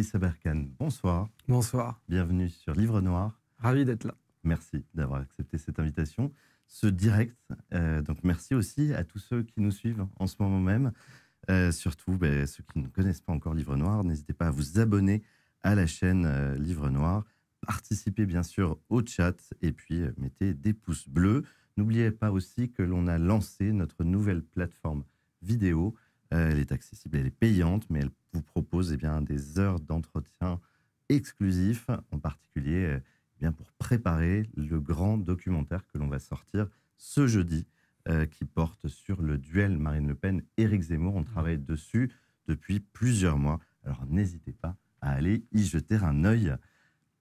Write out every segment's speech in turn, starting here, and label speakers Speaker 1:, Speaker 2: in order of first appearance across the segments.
Speaker 1: Idriss bonsoir. Bonsoir. Bienvenue sur Livre Noir. Ravi d'être là. Merci d'avoir accepté cette invitation, ce direct. Euh, donc merci aussi à tous ceux qui nous suivent en ce moment même. Euh, surtout ben, ceux qui ne connaissent pas encore Livre Noir, n'hésitez pas à vous abonner à la chaîne euh, Livre Noir. Participez bien sûr au chat et puis mettez des pouces bleus. N'oubliez pas aussi que l'on a lancé notre nouvelle plateforme vidéo euh, elle est accessible, elle est payante, mais elle vous propose eh bien, des heures d'entretien exclusifs, en particulier euh, eh bien, pour préparer le grand documentaire que l'on va sortir ce jeudi, euh, qui porte sur le duel Marine Le Pen-Éric Zemmour. On mmh. travaille dessus depuis plusieurs mois, alors n'hésitez pas à aller y jeter un œil.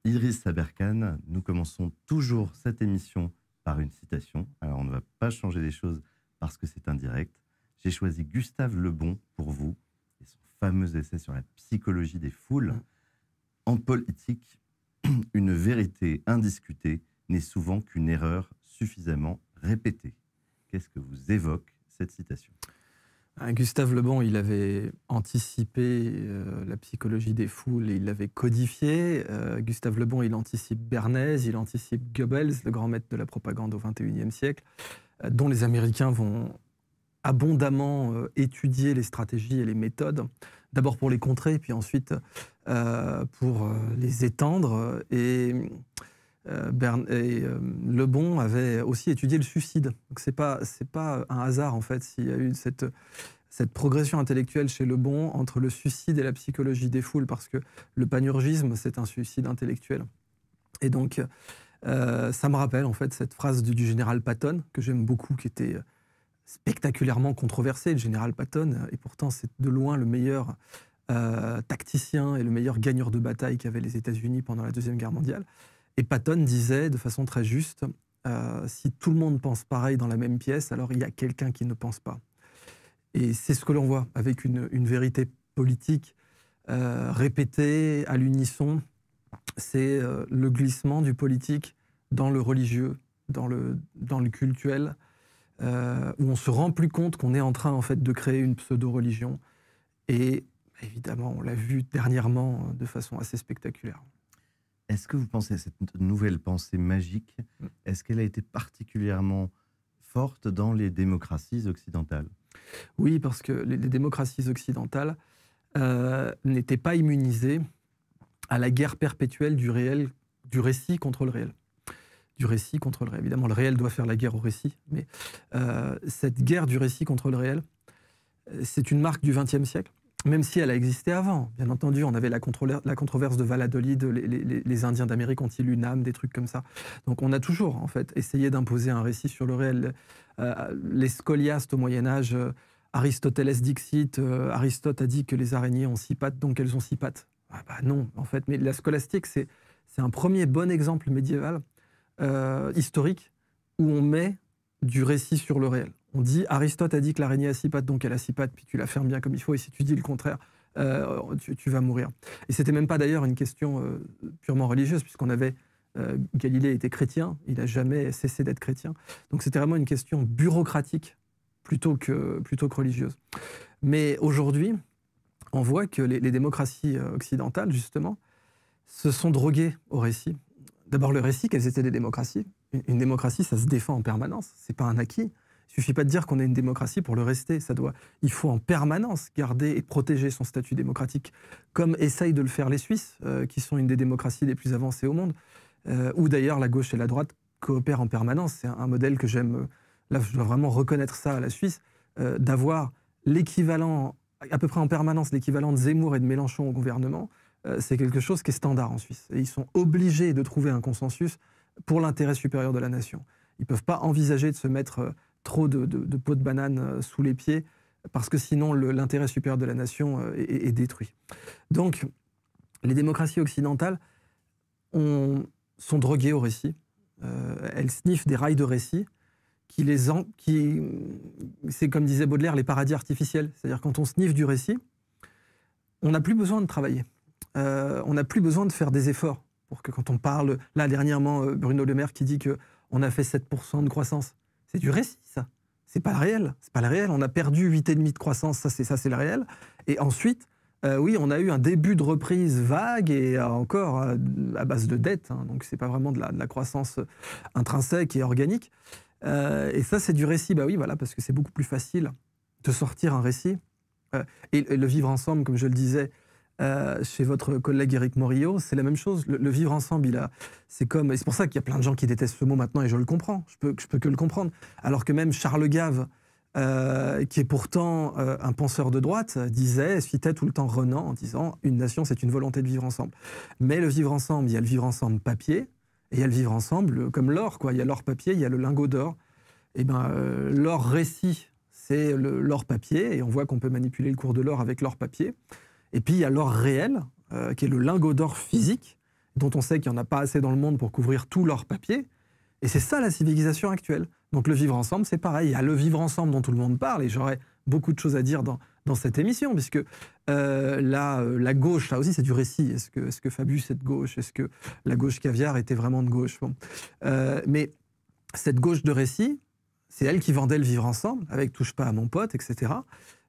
Speaker 1: Iris Saberkan, nous commençons toujours cette émission par une citation. Alors on ne va pas changer les choses parce que c'est indirect. J'ai choisi Gustave Lebon pour vous et son fameux essai sur la psychologie des foules. En politique, une vérité indiscutée n'est souvent qu'une erreur suffisamment répétée. Qu'est-ce que vous évoque cette citation
Speaker 2: ah, Gustave Lebon, il avait anticipé euh, la psychologie des foules, et il l'avait codifiée. Euh, Gustave Lebon, il anticipe Bernays, il anticipe Goebbels, le grand maître de la propagande au XXIe siècle, euh, dont les Américains vont abondamment euh, étudié les stratégies et les méthodes, d'abord pour les contrer, puis ensuite euh, pour euh, les étendre. Et, Bern et Lebon avait aussi étudié le suicide. Donc c'est pas pas un hasard en fait s'il y a eu cette progression intellectuelle chez Lebon entre le suicide et la psychologie des foules, parce que le panurgisme, c'est un suicide intellectuel. Et donc, ça me rappelle en fait cette phrase du général Patton, que j'aime beaucoup, qui était spectaculairement controversé, le général Patton, et pourtant c'est de loin le meilleur euh, tacticien et le meilleur gagneur de bataille qu'avaient les États-Unis pendant la Deuxième Guerre mondiale. Et Patton disait de façon très juste, euh, si tout le monde pense pareil dans la même pièce, alors il y a quelqu'un qui ne pense pas. Et c'est ce que l'on voit avec une, vérité politique euh, répétée à l'unisson. C'est le glissement du politique dans le religieux, dans dans le cultuel, euh, où on se rend plus compte qu'on est en train en fait de créer une pseudo-religion. Et évidemment, on l'a vu dernièrement hein, de façon assez spectaculaire.
Speaker 1: Est-ce que vous pensez à cette nouvelle pensée magique mm. Est-ce qu'elle a été particulièrement forte dans les démocraties occidentales Oui, parce que les démocraties occidentales euh, n'étaient
Speaker 2: pas immunisées à la guerre perpétuelle du réel, du récit contre le réel du récit contre le réel. Évidemment, le réel doit faire la guerre au récit, mais euh, cette guerre du récit contre le réel, euh, c'est une marque du XXe siècle, même si elle a existé avant. Bien entendu, on avait la, controverse de Valladolid, les, Indiens d'Amérique ont-ils une âme, des trucs comme ça. Donc on a toujours, en fait, essayé d'imposer un récit sur le réel. Euh, les scoliastes au Moyen Âge, Aristoteles dixit, Aristote a dit que les araignées ont six pattes, donc elles ont six pattes. Ah bah non, en fait, mais la scolastique, c'est un premier bon exemple médiéval euh, historique où on met du récit sur le réel. On dit Aristote a dit que l'araignée a six pattes, donc elle a six pattes, puis tu la fermes bien comme il faut, et si tu dis le contraire, euh, tu, vas mourir. Et c'était même pas d'ailleurs une question euh, purement religieuse, puisqu'on avait. Galilée était chrétien, il n'a jamais cessé d'être chrétien. Donc c'était vraiment une question bureaucratique plutôt que, plutôt religieuse. Mais aujourd'hui, on voit que les, démocraties occidentales, justement, se sont droguées au récit d'abord le récit, quelles étaient des démocraties une, démocratie, ça se défend en permanence, c'est pas un acquis. Il suffit pas de dire qu'on est une démocratie pour le rester. Ça doit, il faut en permanence garder et protéger son statut démocratique, comme essayent de le faire les Suisses, euh, qui sont une des démocraties les plus avancées au monde, euh, où d'ailleurs la gauche et la droite coopèrent en permanence. C'est un, modèle que j'aime. Euh, là, je dois vraiment reconnaître ça à la Suisse, d'avoir l'équivalent, à peu près en permanence, l'équivalent de Zemmour et de Mélenchon au gouvernement, euh, c'est quelque chose qui est standard en Suisse. Et ils sont obligés de trouver un consensus pour l'intérêt supérieur de la nation. Ils ne peuvent pas envisager de se mettre euh, trop de, de, de peau de banane euh, sous les pieds, parce que sinon l'intérêt supérieur de la nation est, détruit. Donc, les démocraties occidentales sont droguées au récit. elles sniffent des rails de récit qui les qui c'est comme disait Baudelaire les paradis artificiels, c'est-à-dire quand on sniffe du récit, on n'a plus besoin de travailler. Euh, on n'a plus besoin de faire des efforts pour que quand on parle, là dernièrement, euh, Bruno Le Maire qui dit que on a fait 7% de croissance, c'est du récit ça. C'est pas le réel, c'est pas le réel. On a perdu 8,5 de croissance, ça c'est ça c'est le réel. Et ensuite, euh, oui, on a eu un début de reprise vague et encore à base de dette, hein. donc c'est pas vraiment de la, croissance intrinsèque et organique. et ça, c'est du récit, bah oui, voilà, parce que c'est beaucoup plus facile de sortir un récit et, le vivre ensemble, comme je le disais, euh, chez votre collègue Eric Morillo, c'est la même chose. Le, vivre ensemble, il a, c'est comme, c'est pour ça qu'il y a plein de gens qui détestent ce mot maintenant, et je le comprends. Je peux, peux que le comprendre. Alors que même Charles Gave, euh, qui est pourtant euh, un penseur de droite, disait, citait tout le temps Renan en disant, une nation, c'est une volonté de vivre ensemble. Mais le vivre ensemble, il y a le vivre ensemble papier, et il y a le vivre ensemble comme l'or, quoi. Il y a l'or papier, il y a le lingot d'or. Et eh ben, l'or récit, c'est l'or papier, et on voit qu'on peut manipuler le cours de l'or avec l'or papier. Et puis il y a l'or réel, euh, qui est le lingot d'or physique, dont on sait qu'il n'y en a pas assez dans le monde pour couvrir tout l'or papier. Et c'est ça la civilisation actuelle. Donc le vivre ensemble, c'est pareil. Il y a le vivre ensemble dont tout le monde parle, et j'aurais beaucoup de choses à dire dans, cette émission, puisque euh, euh, la, gauche, là aussi, c'est du récit. Est-ce que, est que Fabius est de gauche Est-ce que la gauche caviar était vraiment de gauche Mais cette gauche de récit, c'est elle qui vendait le vivre ensemble, avec Touche pas à mon pote, etc.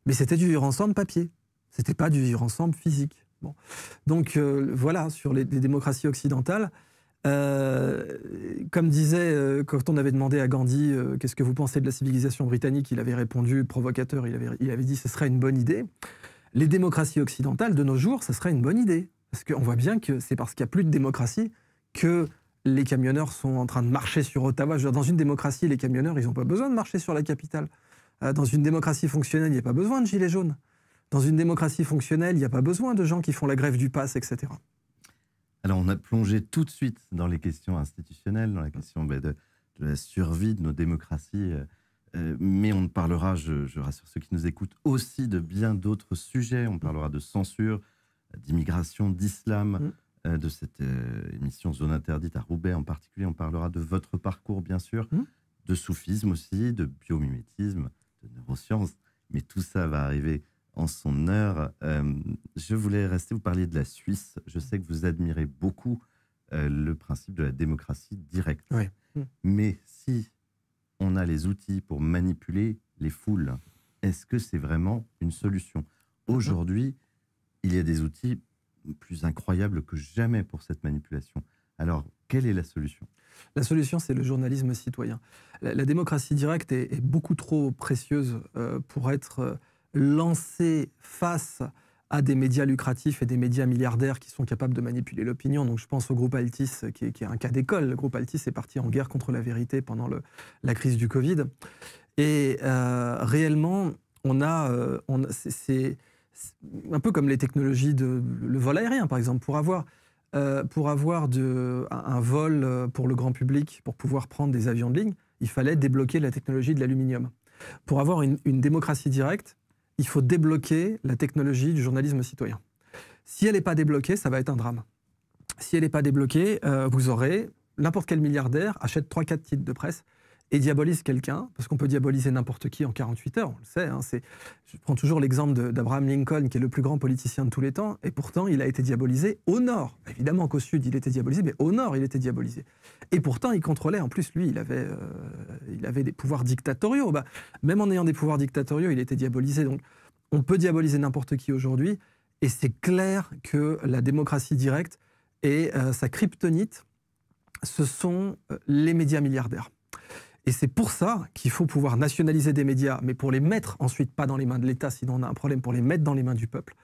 Speaker 2: Mais c'était du vivre ensemble papier. C'était pas du vivre ensemble physique. Donc euh, voilà, sur les, démocraties occidentales, euh, comme disait, euh, quand on avait demandé à Gandhi qu'est-ce que vous pensez de la civilisation britannique, il avait répondu, provocateur, il avait, il avait dit ce serait une bonne idée. Les démocraties occidentales de nos jours, ce serait une bonne idée. Parce qu'on voit bien que c'est parce qu'il n'y a plus de démocratie que les camionneurs sont en train de marcher sur Ottawa. dans une démocratie, les camionneurs, ils n'ont pas besoin de marcher sur la capitale. dans une démocratie fonctionnelle, il n'y a pas besoin de gilets jaunes. Dans une démocratie fonctionnelle, il n'y a pas besoin de gens qui font la grève du pass, etc.
Speaker 1: Alors, on a plongé tout de suite dans les questions institutionnelles, dans la question bah, de, la survie de nos démocraties. Euh, euh, mais on parlera, je, rassure ceux qui nous écoutent, aussi de bien d'autres sujets. On parlera de censure, d'immigration, d'islam, mm. euh, de cette émission Zone Interdite à Roubaix en particulier. On parlera de votre parcours, bien sûr, mm. de soufisme aussi, de biomimétisme, de neurosciences. Mais tout ça va arriver en son heure. Euh, je voulais rester, vous parliez de la Suisse. Je sais que vous admirez beaucoup euh, le principe de la démocratie directe. Hmm. Mais si on a les outils pour manipuler les foules, est-ce que c'est vraiment une solution Aujourd'hui, il y a des outils plus incroyables que jamais pour cette manipulation. Alors, quelle est la solution
Speaker 2: La solution, c'est le journalisme citoyen. La, démocratie directe est, beaucoup trop précieuse euh, pour être lancé face à des médias lucratifs et des médias milliardaires qui sont capables de manipuler l'opinion. Donc je pense au groupe Altis, euh, qui est, un cas d'école. Le groupe Altis est parti en guerre contre la vérité pendant le, la crise du Covid. Et euh, réellement, on a, euh, on, c'est, un peu comme les technologies de le vol aérien, par exemple, pour avoir, pour avoir de, un vol pour le grand public, pour pouvoir prendre des avions de ligne, il fallait débloquer la technologie de l'aluminium. Pour avoir une, une démocratie directe, il faut débloquer la technologie du journalisme citoyen. Si elle n'est pas débloquée, ça va être un drame. Si elle n'est pas débloquée, euh, vous aurez n'importe quel milliardaire achète 3-4 titres de presse et diabolise quelqu'un, parce qu'on peut diaboliser n'importe qui en 48 heures, on le sait. Hein, je prends toujours l'exemple d'Abraham Lincoln, qui est le plus grand politicien de tous les temps, et pourtant il a été diabolisé au nord. Évidemment qu'au sud il était diabolisé, mais au nord il était diabolisé. Et pourtant il contrôlait, en plus lui, il avait, euh, il avait des pouvoirs dictatoriaux. Bah, même en ayant des pouvoirs dictatoriaux, il était diabolisé. Donc on peut diaboliser n'importe qui aujourd'hui, et c'est clair que la démocratie directe et euh, sa kryptonite, ce sont euh, les médias milliardaires. Et c'est pour ça qu'il faut pouvoir nationaliser des médias, mais pour les mettre ensuite pas dans les mains de l'État, sinon on a un problème, pour les mettre dans les mains du peuple,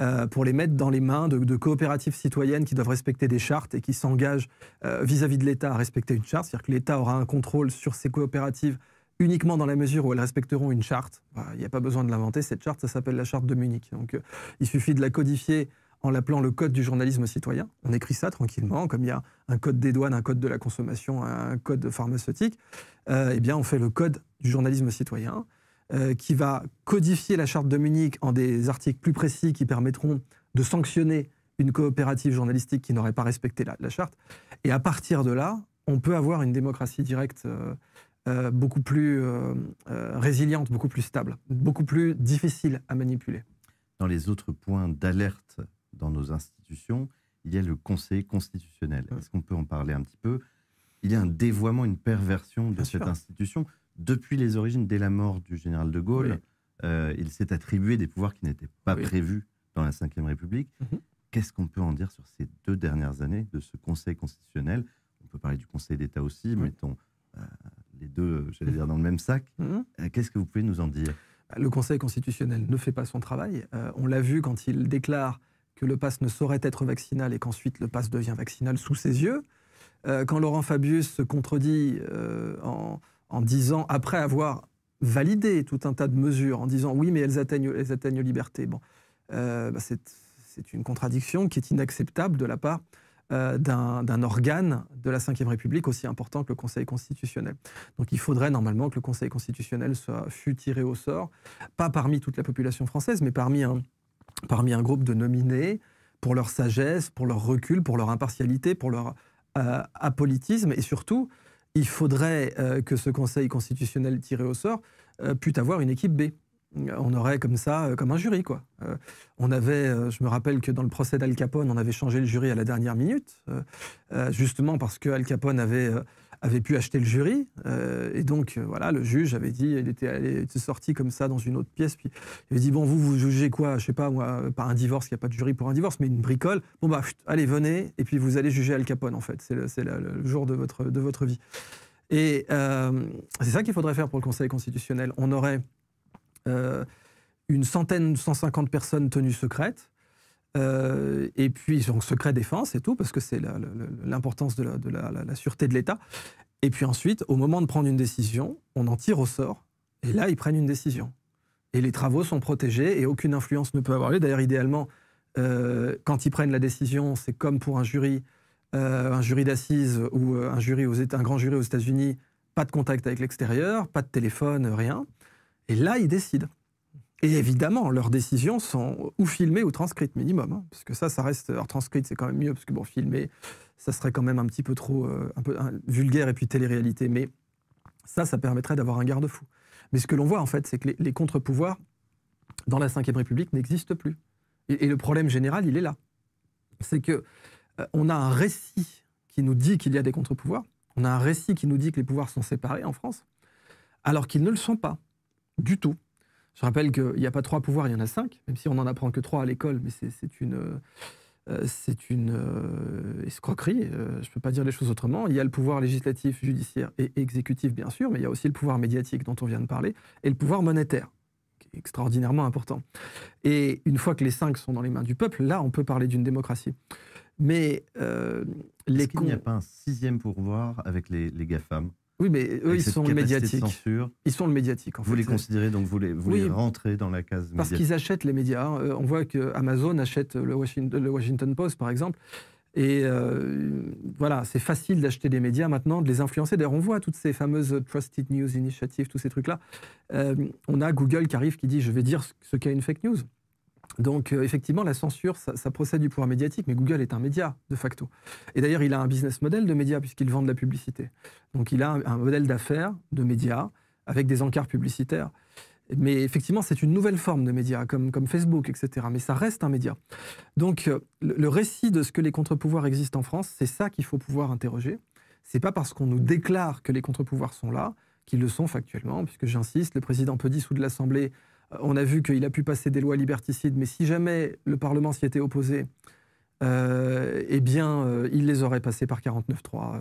Speaker 2: euh, pour les mettre dans les mains de, coopératives citoyennes qui doivent respecter des chartes et qui s'engagent euh, vis-à-vis de l'État à respecter une charte. C'est-à-dire que l'État aura un contrôle sur ces coopératives uniquement dans la mesure où elles respecteront une charte. Bah, il n'y a pas besoin de l'inventer, cette charte, ça s'appelle la charte de Munich. Donc euh, il suffit de la codifier en l'appelant le code du journalisme citoyen. On écrit ça tranquillement, comme il y a un code des douanes, un code de la consommation, un code pharmaceutique. Euh, eh bien, on fait le code du journalisme citoyen euh, qui va codifier la charte de Munich en des articles plus précis qui permettront de sanctionner une coopérative journalistique qui n'aurait pas respecté la, charte. Et à partir de là, on peut avoir une démocratie directe euh, beaucoup plus résiliente, beaucoup plus stable, beaucoup plus difficile à manipuler
Speaker 1: dans les autres points d'alerte dans nos institutions, il y a le Conseil constitutionnel. Mmh. Est-ce qu'on peut en parler un petit peu Il y a un dévoiement, une perversion de cette institution. Depuis les origines, dès la mort du général de Gaulle, euh, il s'est attribué des pouvoirs qui n'étaient pas prévus dans la Ve République. Mmh qu'est-ce qu'on peut en dire sur ces deux dernières années de ce Conseil constitutionnel On peut parler du Conseil d'État aussi, mettons euh, les deux, j'allais dire, dans le même sac. Mmh euh, qu'est-ce que vous pouvez nous en dire
Speaker 2: bah, le Conseil constitutionnel ne fait pas son travail. on l'a vu quand il déclare que le pass ne saurait être vaccinal et qu'ensuite le pass devient vaccinal sous ses yeux. Euh, quand Laurent Fabius se contredit euh, en, en, disant, après avoir validé tout un tas de mesures, en disant oui, mais elles atteignent, elles atteignent bon, euh, bah, c'est, une contradiction qui est inacceptable de la part d'un organe de la Ve République aussi important que le Conseil constitutionnel. Donc il faudrait normalement que le Conseil constitutionnel soit, fût tiré au sort, pas parmi toute la population française, mais parmi un, parmi un groupe de nominés pour leur sagesse, pour leur recul, pour leur impartialité, pour leur euh, apolitisme. Et surtout, il faudrait euh, que ce Conseil constitutionnel tiré au sort puisse euh, pût avoir une équipe B. On aurait comme ça, comme un jury, quoi. on avait, je me rappelle que dans le procès d'Al Capone, on avait changé le jury à la dernière minute, justement parce que Al Capone avait avait pu acheter le jury. Euh, et donc, euh, voilà, le juge avait dit, il était, allé, sorti comme ça dans une autre pièce, puis il avait dit, bon, vous, vous jugez quoi Je sais pas, moi, par un divorce, il n'y a pas de jury pour un divorce, mais une bricole. Bon, bah, allez, venez, et puis vous allez juger Al Capone, en fait. C'est le, jour de votre, de votre vie. Et euh, c'est ça qu'il faudrait faire pour le Conseil constitutionnel. On aurait une centaine, 150 personnes tenues secrètes, euh, et puis, ils ont secret défense et tout, parce que c'est l'importance de, la, sûreté de l'État. Et puis ensuite, au moment de prendre une décision, on en tire au sort. Et là, ils prennent une décision. Et les travaux sont protégés et aucune influence ne peut avoir lieu. D'ailleurs, idéalement, euh, quand ils prennent la décision, c'est comme pour un jury, euh, un jury d'assises ou un, jury aux un grand jury aux États-Unis, pas de contact avec l'extérieur, pas de téléphone, rien. Et là, ils décident. Et évidemment, leurs décisions sont ou filmées ou transcrites minimum, hein, parce que ça, ça reste. Alors transcrite, c'est quand même mieux, parce que bon, filmer, ça serait quand même un petit peu trop euh, un peu, vulgaire et puis télé-réalité. Mais ça, ça permettrait d'avoir un garde-fou. Mais ce que l'on voit en fait, c'est que les, contre-pouvoirs dans la Ve République n'existent plus. Et, le problème général, il est là, c'est que euh, on a un récit qui nous dit qu'il y a des contre-pouvoirs. On a un récit qui nous dit que les pouvoirs sont séparés en France, alors qu'ils ne le sont pas du tout. Je rappelle qu'il n'y a pas trois pouvoirs, il y en a cinq, même si on n'en apprend que trois à l'école, mais c'est une, euh, euh, escroquerie, euh, je ne peux pas dire les choses autrement. Il y a le pouvoir législatif, judiciaire et exécutif, bien sûr, mais il y a aussi le pouvoir médiatique dont on vient de parler, et le pouvoir monétaire, qui est extraordinairement important. Et une fois que les cinq sont dans les mains du peuple, là, on peut parler d'une démocratie. Mais les... n'y a pas un
Speaker 1: sixième pouvoir avec les, les GAFAM oui, mais eux, ils sont le médiatique. ils sont le médiatique. En vous les considérez donc, vous les, vous rentrez dans la case Parce qu'ils
Speaker 2: achètent les médias. Hein. Euh, on voit que Amazon achète le Washington, Post, par exemple. Et euh, voilà, c'est facile d'acheter des médias maintenant, de les influencer. D'ailleurs, on voit toutes ces fameuses Trusted News Initiatives, tous ces trucs-là. Euh, on a Google qui arrive, qui dit Je vais dire ce qu'est une fake news. Donc euh, effectivement, la censure, ça, procède du pouvoir médiatique, mais Google est un média, de facto. Et d'ailleurs, il a un business model de média, puisqu'il vend de la publicité. Donc il a un, modèle d'affaires, de média, avec des encarts publicitaires. Mais effectivement, c'est une nouvelle forme de média, comme, Facebook, etc. Mais ça reste un média. Donc euh, le, récit de ce que les contre-pouvoirs existent en France, c'est ça qu'il faut pouvoir interroger. C'est pas parce qu'on nous déclare que les contre-pouvoirs sont là, qu'ils le sont factuellement, puisque j'insiste, le président peut dissoudre l'Assemblée on a vu qu'il a pu passer des lois liberticides, mais si jamais le Parlement s'y était opposé, euh, eh bien, euh, il les aurait passées par 49-3 euh,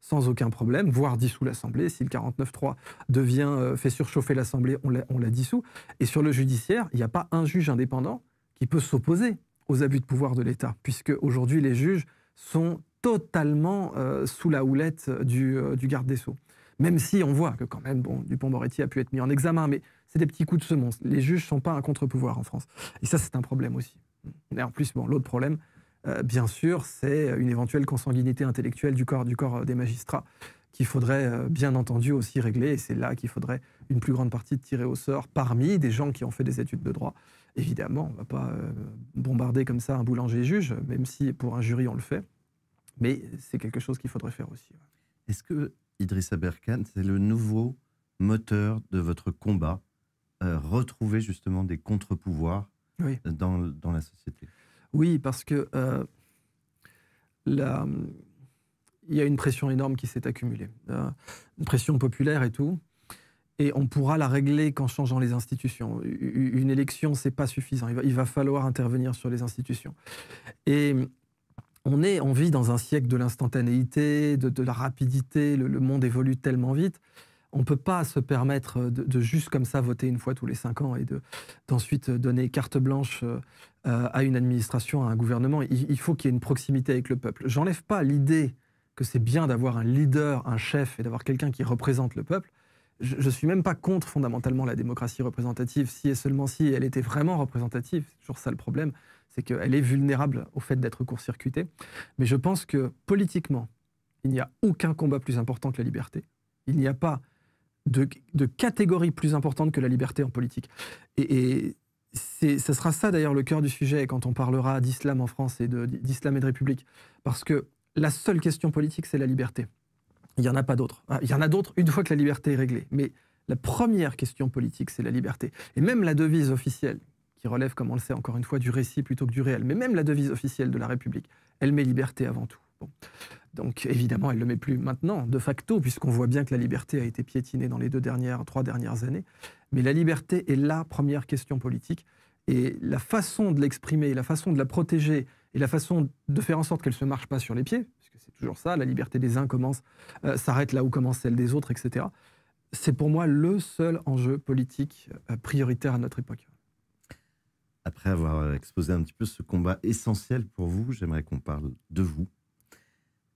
Speaker 2: sans aucun problème, voire dissous l'Assemblée. Si le 49-3 devient fait surchauffer l'Assemblée, on la, dissout. Et sur le judiciaire, il n'y a pas un juge indépendant qui peut s'opposer aux abus de pouvoir de l'État, puisque aujourd'hui les juges sont totalement sous la houlette du, garde des sceaux. Même si on voit que quand même, bon, Dupont-Moretti a pu être mis en examen, mais c'est des petits coups de semonce. Les juges sont pas un contre-pouvoir en France. Et ça, c'est un problème aussi. Et en plus, bon, l'autre problème, euh, bien sûr, c'est une éventuelle consanguinité intellectuelle du corps, du corps euh, des magistrats qu'il faudrait euh, bien entendu aussi régler. Et c'est là qu'il faudrait une plus grande partie tirer au sort parmi des gens qui ont fait des études de droit. Évidemment, on ne va pas bombarder comme ça un boulanger juge, même si pour un jury on le fait. Mais c'est quelque chose qu'il faudrait faire aussi.
Speaker 1: Est-ce que Idrissa Berkane, c'est le nouveau moteur de votre combat euh, retrouver justement des contre-pouvoirs euh, dans, la société. Oui, parce
Speaker 2: que euh, il y a une pression énorme qui s'est accumulée, une pression populaire et tout. Et on pourra la régler qu'en changeant les institutions. Une élection, c'est pas suffisant. Il va, falloir intervenir sur les institutions. Et on, est, on vit dans un siècle de l'instantanéité, de, la rapidité. le, monde évolue tellement vite on ne peut pas se permettre euh, de, juste comme ça voter une fois tous les cinq ans et d'ensuite euh, donner carte blanche euh, à une administration, à un gouvernement. Il, faut qu'il y ait une proximité avec le peuple. J'enlève pas l'idée que c'est bien d'avoir un leader, un chef et d'avoir quelqu'un qui représente le peuple. Je ne suis même pas contre fondamentalement la démocratie représentative, si et seulement si elle était vraiment représentative. C'est toujours ça le problème, c'est qu'elle est vulnérable au fait d'être court-circuitée. Mais je pense que politiquement, il n'y a aucun combat plus important que la liberté. Il n'y a pas de, catégories plus importantes que la liberté en politique. Et, et ce sera ça d'ailleurs le cœur du sujet quand on parlera d'islam en France et d'islam et de république. Parce que la seule question politique, c'est la liberté. Il n'y en a pas d'autre. Ah, il y en a d'autres une fois que la liberté est réglée. Mais la première question politique, c'est la liberté. Et même la devise officielle, qui relève, comme on le sait encore une fois, du récit plutôt que du réel, mais même la devise officielle de la République, elle met liberté avant tout. Donc évidemment, elle ne le met plus maintenant, de facto, puisqu'on voit bien que la liberté a été piétinée dans les deux dernières, trois dernières années. Mais la liberté est la première question politique. Et la façon de l'exprimer, la façon de la protéger, et la façon de faire en sorte qu'elle ne se marche pas sur les pieds, puisque c'est toujours ça, la liberté des uns commence, euh, s'arrête là où commence celle des autres, etc. C'est pour moi le seul enjeu politique euh, prioritaire à notre époque.
Speaker 1: Après avoir exposé un petit peu ce combat essentiel pour vous, j'aimerais qu'on parle de vous,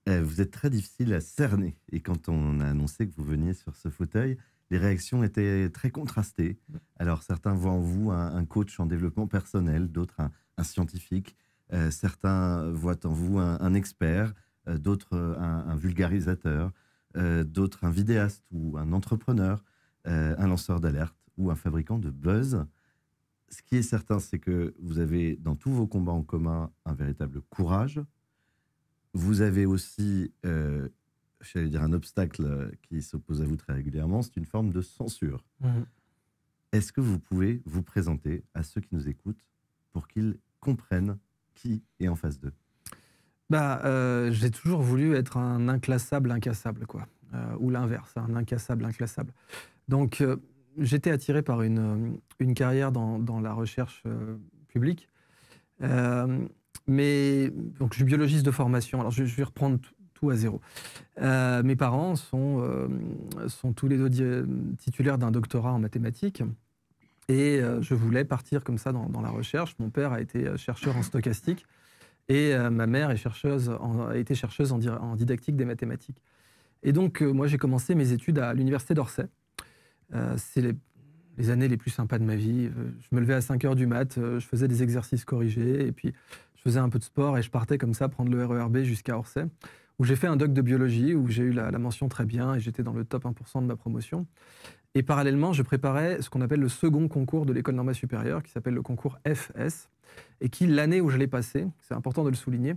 Speaker 1: euh, vous êtes très difficile à cerner. Et quand on a annoncé que vous veniez sur ce fauteuil, les réactions étaient très contrastées. Alors certains voient en vous un, coach en développement personnel, d'autres un, scientifique, euh, certains voient en vous un, expert, euh, d'autres un, vulgarisateur, d'autres un vidéaste ou un entrepreneur, un lanceur d'alerte ou un fabricant de buzz. Ce qui est certain, c'est que vous avez dans tous vos combats en commun un véritable courage, vous avez aussi, euh, j'allais dire, un obstacle euh, qui s'oppose à vous très régulièrement, c'est une forme de censure. Mhm. Est-ce que vous pouvez vous présenter à ceux qui nous écoutent pour qu'ils comprennent qui est en face d'eux
Speaker 2: bah, euh, J'ai toujours voulu être un inclassable incassable, quoi. Euh, ou l'inverse, un incassable inclassable. Donc, j'étais attiré par une, une carrière dans, dans la recherche publique mais donc je suis biologiste de formation, alors je, vais reprendre tout à zéro. Euh, mes parents sont, euh, sont tous les deux titulaires d'un doctorat en mathématiques. Et euh, je voulais partir comme ça dans, la recherche. Mon père a été chercheur en stochastique et ma mère est chercheuse a été chercheuse en, didactique des mathématiques. Et donc, moi, j'ai commencé mes études à l'université d'Orsay. C'est les, années les plus sympas de ma vie. Je me levais à 5 heures du mat, je faisais des exercices corrigés et puis je faisais un peu de sport et je partais comme ça prendre le RERB jusqu'à Orsay, où j'ai fait un doc de biologie, où j'ai eu la, mention très bien et j'étais dans le top 1% de ma promotion. Et parallèlement, je préparais ce qu'on appelle le second concours de l'école normale supérieure, qui s'appelle le concours FS, et qui, l'année où je l'ai passé, c'est important de le souligner,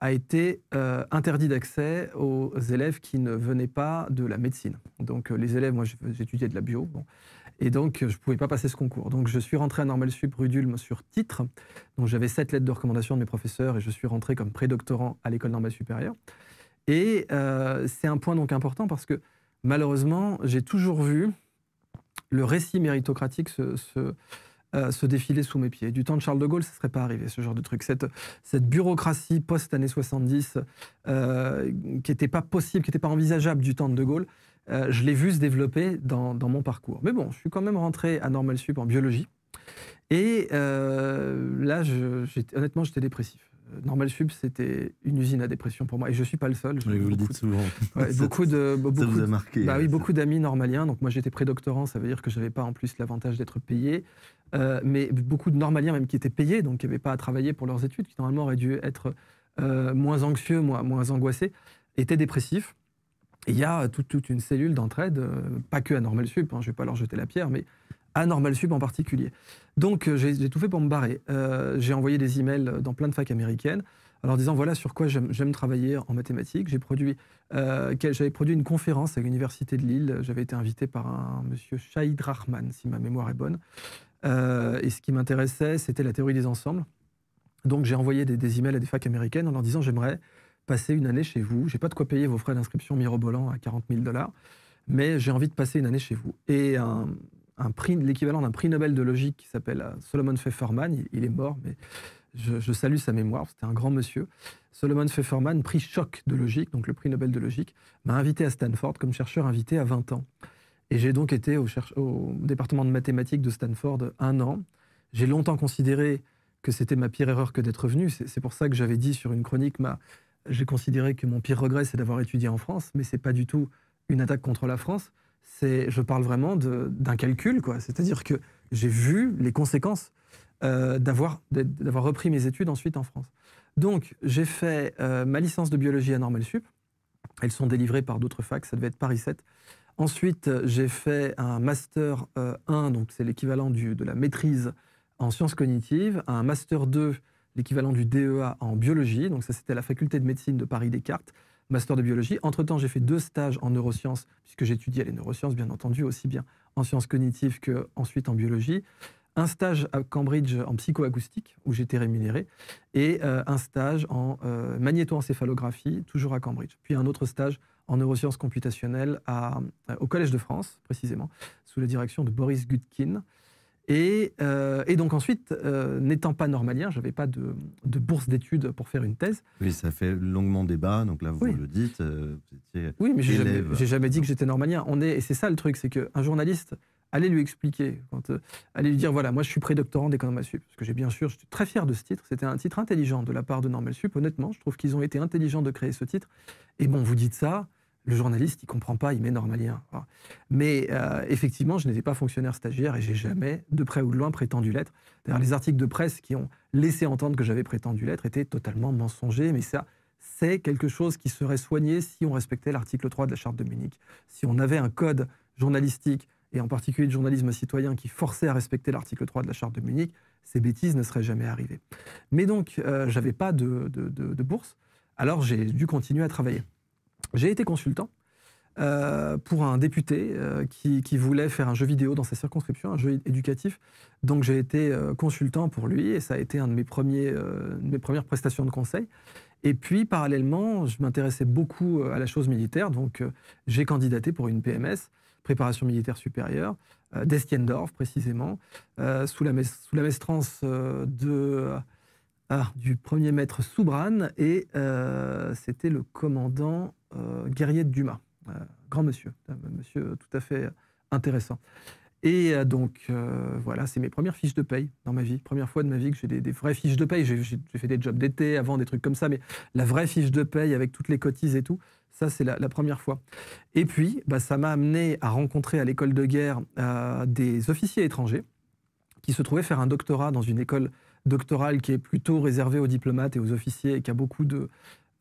Speaker 2: a été euh, interdit d'accès aux élèves qui ne venaient pas de la médecine. Donc euh, les élèves, moi j'étudiais de la bio, et donc, euh, je ne pouvais pas passer ce concours. Donc, je suis rentré à Normal Sup rue d'Ulm sur titre. Donc, j'avais sept lettres de recommandation de mes professeurs et je suis rentré comme prédoctorant à l'école normale supérieure. Et euh, c'est un point donc important parce que malheureusement, j'ai toujours vu le récit méritocratique se, se, euh, se, défiler sous mes pieds. Du temps de Charles de Gaulle, ça ne serait pas arrivé, ce genre de truc. Cette, cette bureaucratie post-année 70 qui n'était pas possible, qui n'était pas envisageable du temps de de Gaulle, euh, je l'ai vu se développer dans, mon parcours. Mais bon, je suis quand même rentré à Normal Sup en biologie. Et euh, là, honnêtement, j'étais dépressif. Normal Sup, c'était une usine à dépression pour moi. Et je ne suis pas le seul. Oui, vous le dites souvent. beaucoup de, beaucoup ça vous a marqué. Bah oui, beaucoup d'amis normaliens. Donc moi, j'étais prédoctorant, ça veut dire que je n'avais pas en plus l'avantage d'être payé. Euh, mais beaucoup de normaliens même qui étaient payés, donc qui n'avaient pas à travailler pour leurs études, qui normalement auraient dû être moins anxieux, moins angoissés, étaient dépressifs il y a euh, toute, une cellule d'entraide, euh, pas que à Normal Sup, hein, je ne vais pas leur jeter la pierre, mais à Normal en particulier. Donc euh, j'ai tout fait pour me barrer. j'ai envoyé des emails dans plein de facs américaines, leur disant voilà sur quoi j'aime travailler en mathématiques. produit, j'avais produit une conférence à l'université de Lille. J'avais été invité par un monsieur Shahid Rahman, si ma mémoire est bonne. et ce qui m'intéressait, c'était la théorie des ensembles. Donc j'ai envoyé des, des, emails à des facs américaines en leur disant j'aimerais passer une année chez vous. J'ai pas de quoi payer vos frais d'inscription Mirobolant à 40 000 dollars, mais j'ai envie de passer une année chez vous. Et un, prix, l'équivalent d'un prix Nobel de logique qui s'appelle euh, Solomon Pfefferman, il, est mort, mais je, salue sa mémoire, c'était un grand monsieur. Solomon Pfefferman, prix choc de logique, donc le prix Nobel de logique, m'a invité à Stanford comme chercheur invité à 20 ans. Et j'ai donc été au, au, département de mathématiques de Stanford un an. J'ai longtemps considéré que c'était ma pire erreur que d'être venu. C'est pour ça que j'avais dit sur une chronique ma, j'ai considéré que mon pire regret, c'est d'avoir étudié en France, mais c'est pas du tout une attaque contre la France. C'est, je parle vraiment d'un calcul, quoi. C'est-à-dire que j'ai vu les conséquences euh, d'avoir d'avoir repris mes études ensuite en France. Donc, j'ai fait euh, ma licence de biologie à Normale Sup. Elles sont délivrées par d'autres facs, ça devait être Paris 7. Ensuite, j'ai fait un master 1, euh, donc c'est l'équivalent de la maîtrise en sciences cognitives, un master 2 l'équivalent du DEA en biologie. Donc ça, c'était la faculté de médecine de Paris-Descartes, master de biologie. Entre-temps, j'ai fait deux stages en neurosciences, puisque j'étudiais les neurosciences, bien entendu, aussi bien en sciences cognitives qu'ensuite en biologie. Un stage à Cambridge en psychoacoustique, où j'étais rémunéré, et euh, un stage en euh, magnétoencéphalographie, toujours à Cambridge. Puis un autre stage en neurosciences computationnelles euh, au Collège de France, précisément, sous la direction de Boris Gutkin. Euh, et, donc ensuite, euh, n'étant pas normalien, je n'avais pas de, bourse d'études pour faire une thèse.
Speaker 1: Oui, ça fait longuement débat, donc là vous le dites, euh, Oui, mais j'ai jamais,
Speaker 2: jamais, dit que j'étais normalien. On est, et c'est ça le truc, c'est qu'un journaliste, allait lui expliquer, quand, allez lui dire, voilà, moi je suis prédoctorant d'économie sup, parce que j'ai bien sûr, je suis très fier de ce titre, c'était un titre intelligent de la part de Normal Sup, honnêtement, je trouve qu'ils ont été intelligents de créer ce titre. Et bon, vous dites ça, le journaliste, il comprend pas, il met normalien. Mais euh, effectivement, je n'étais pas fonctionnaire stagiaire et j'ai jamais, de près ou de loin, prétendu l'être. D'ailleurs, les articles de presse qui ont laissé entendre que j'avais prétendu l'être étaient totalement mensongers, mais ça, c'est quelque chose qui serait soigné si on respectait l'article 3 de la Charte de Munich. Si on avait un code journalistique, et en particulier de journalisme citoyen, qui forçait à respecter l'article 3 de la Charte de Munich, ces bêtises ne seraient jamais arrivées. Mais donc, je euh, j'avais pas de bourse, alors j'ai dû continuer à travailler. J'ai été consultant euh, pour un député euh, qui, voulait faire un jeu vidéo dans sa circonscription, un jeu éducatif. Donc j'ai été euh, consultant pour lui et ça a été un de mes, premiers, mes premières prestations de conseil. Et puis parallèlement, je m'intéressais beaucoup à la chose militaire, donc j'ai candidaté pour une PMS, préparation militaire supérieure, d'Estiendorf précisément, sous la, de... Ah, du premier maître Soubran, et c'était le commandant euh, guerrier de Dumas. Euh, grand monsieur, euh, monsieur tout à fait intéressant. Et donc, voilà, c'est mes premières fiches de paye dans ma vie. Première fois de ma vie que j'ai des, vraies fiches de paye. J'ai fait des jobs d'été avant, des trucs comme ça, mais la vraie fiche de paye avec toutes les cotises et tout, ça, c'est la, première fois. Et puis, bah, ça m'a amené à rencontrer à l'école de guerre des officiers étrangers qui se trouvaient faire un doctorat dans une école doctorale qui est plutôt réservée aux diplomates et aux officiers et qui a beaucoup de,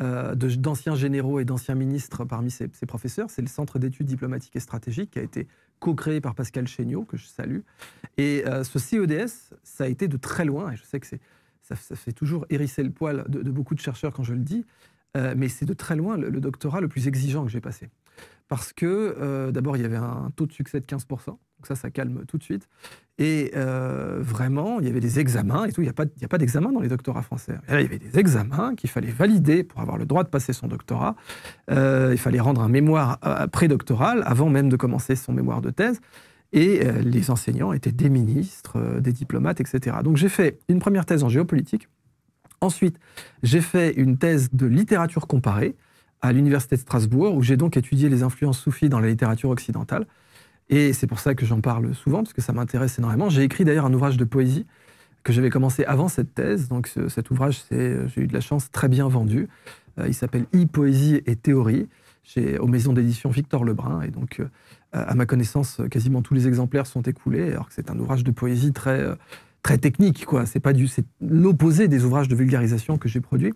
Speaker 2: euh, d'anciens généraux et d'anciens ministres parmi ses, professeurs. C'est le Centre d'études diplomatiques et stratégiques qui a été co-créé par Pascal Chéniaud, que je salue. Et euh, ce CEDS, ça a été de très loin, et je sais que ça, ça, fait toujours hérisser le poil de, beaucoup de chercheurs quand je le dis, euh, mais c'est de très loin le, le, doctorat le plus exigeant que j'ai passé. Parce que, d'abord, il y avait un taux de succès de 15%. Donc ça, ça calme tout de suite. Et euh, vraiment, il y avait des examens et tout. Il n'y a pas, pas d'examen dans les doctorats français. il y avait des examens qu'il fallait valider pour avoir le droit de passer son doctorat. Euh, il fallait rendre un mémoire euh, prédoctoral avant même de commencer son mémoire de thèse. Et les enseignants étaient des ministres, des diplomates, etc. Donc j'ai fait une première thèse en géopolitique. Ensuite, j'ai fait une thèse de littérature comparée à l'université de Strasbourg, où j'ai donc étudié les influences soufis dans la littérature occidentale. Et c'est pour ça que j'en parle souvent, parce que ça m'intéresse énormément. J'ai écrit d'ailleurs un ouvrage de poésie que j'avais commencé avant cette thèse. Donc cet ouvrage, euh, j'ai eu de la chance, très bien vendu. Euh, il s'appelle E-Poésie et théorie, J'ai aux maisons d'édition Victor Lebrun. Et donc, euh, à ma connaissance, quasiment tous les exemplaires sont écoulés, alors que c'est un ouvrage de poésie très, très technique, quoi. C'est pas du, c'est l'opposé des ouvrages de vulgarisation que j'ai produits.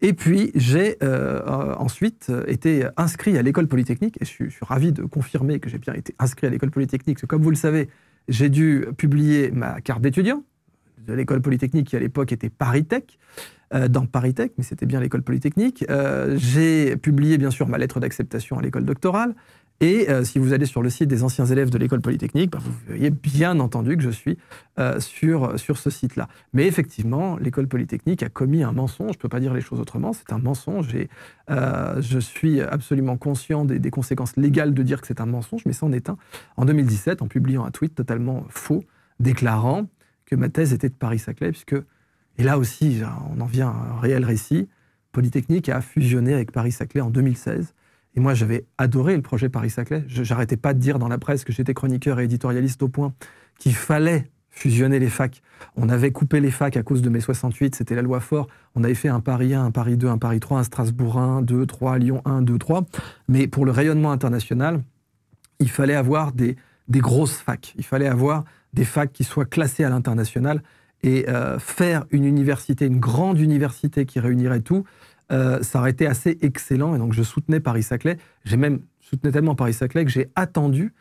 Speaker 2: Et puis j'ai euh, ensuite euh, été inscrit à l'école polytechnique et je suis, ravi de confirmer que j'ai bien été inscrit à l'école polytechnique. Parce que comme vous le savez, j'ai dû publier ma carte d'étudiant de l'école polytechnique qui à l'époque était Paritech, euh, dans Paritech, mais c'était bien l'école polytechnique. j'ai publié bien sûr ma lettre d'acceptation à l'école doctorale. Et euh, si vous allez sur le site des anciens élèves de l'école polytechnique, bah, vous voyez bien entendu que je suis euh, sur, euh, sur ce site-là. Mais effectivement, l'école polytechnique a commis un mensonge, je ne peux pas dire les choses autrement, c'est un mensonge. Et, je suis absolument conscient des, des conséquences légales de dire que c'est un mensonge, mais c'en est un. En 2017, en publiant un tweet totalement faux, déclarant que ma thèse était de Paris-Saclay, puisque, et là aussi, on en vient à un réel récit, Polytechnique a fusionné avec Paris-Saclay en 2016. Et moi, j'avais adoré le projet Paris-Saclay. J'arrêtais pas de dire dans la presse que j'étais chroniqueur et éditorialiste au point qu'il fallait fusionner les facs. On avait coupé les facs à cause de mai 68, c'était la loi fort. On avait fait un Paris 1, un Paris 2, un Paris 3, un Strasbourg 1, 2, 3, Lyon 1, 2, 3. Mais pour le rayonnement international, il fallait avoir des, grosses facs. Il fallait avoir des facs qui soient classées à l'international et euh, faire une université, une grande université qui réunirait tout, euh, ça aurait été assez excellent. Et donc, je soutenais Paris-Saclay. J'ai même soutenu tellement Paris-Saclay que j'ai attendu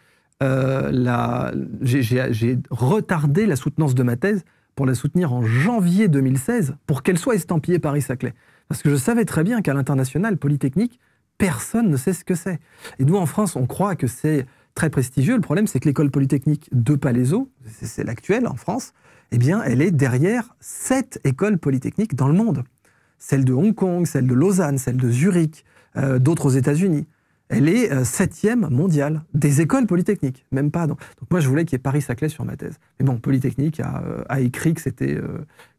Speaker 2: euh, J'ai retardé la soutenance de ma thèse pour la soutenir en janvier 2016 pour qu'elle soit estampillée Paris-Saclay. Parce que je savais très bien qu'à l'international, Polytechnique, personne ne sait ce que c'est. Et nous, en France, on croit que c'est très prestigieux. Le problème, c'est que l'école polytechnique de Palaiso, c'est l'actuelle en France, eh bien, elle est derrière sept écoles polytechniques dans le monde celle de Hong Kong, celle de Lausanne, celle de Zurich, euh, d'autres aux États-Unis. Elle est euh, septième mondiale des écoles polytechniques, même pas. Donc moi, je voulais qu'il y ait Paris-Saclay sur ma thèse. Mais bon, Polytechnique a,
Speaker 1: euh, écrit que c'était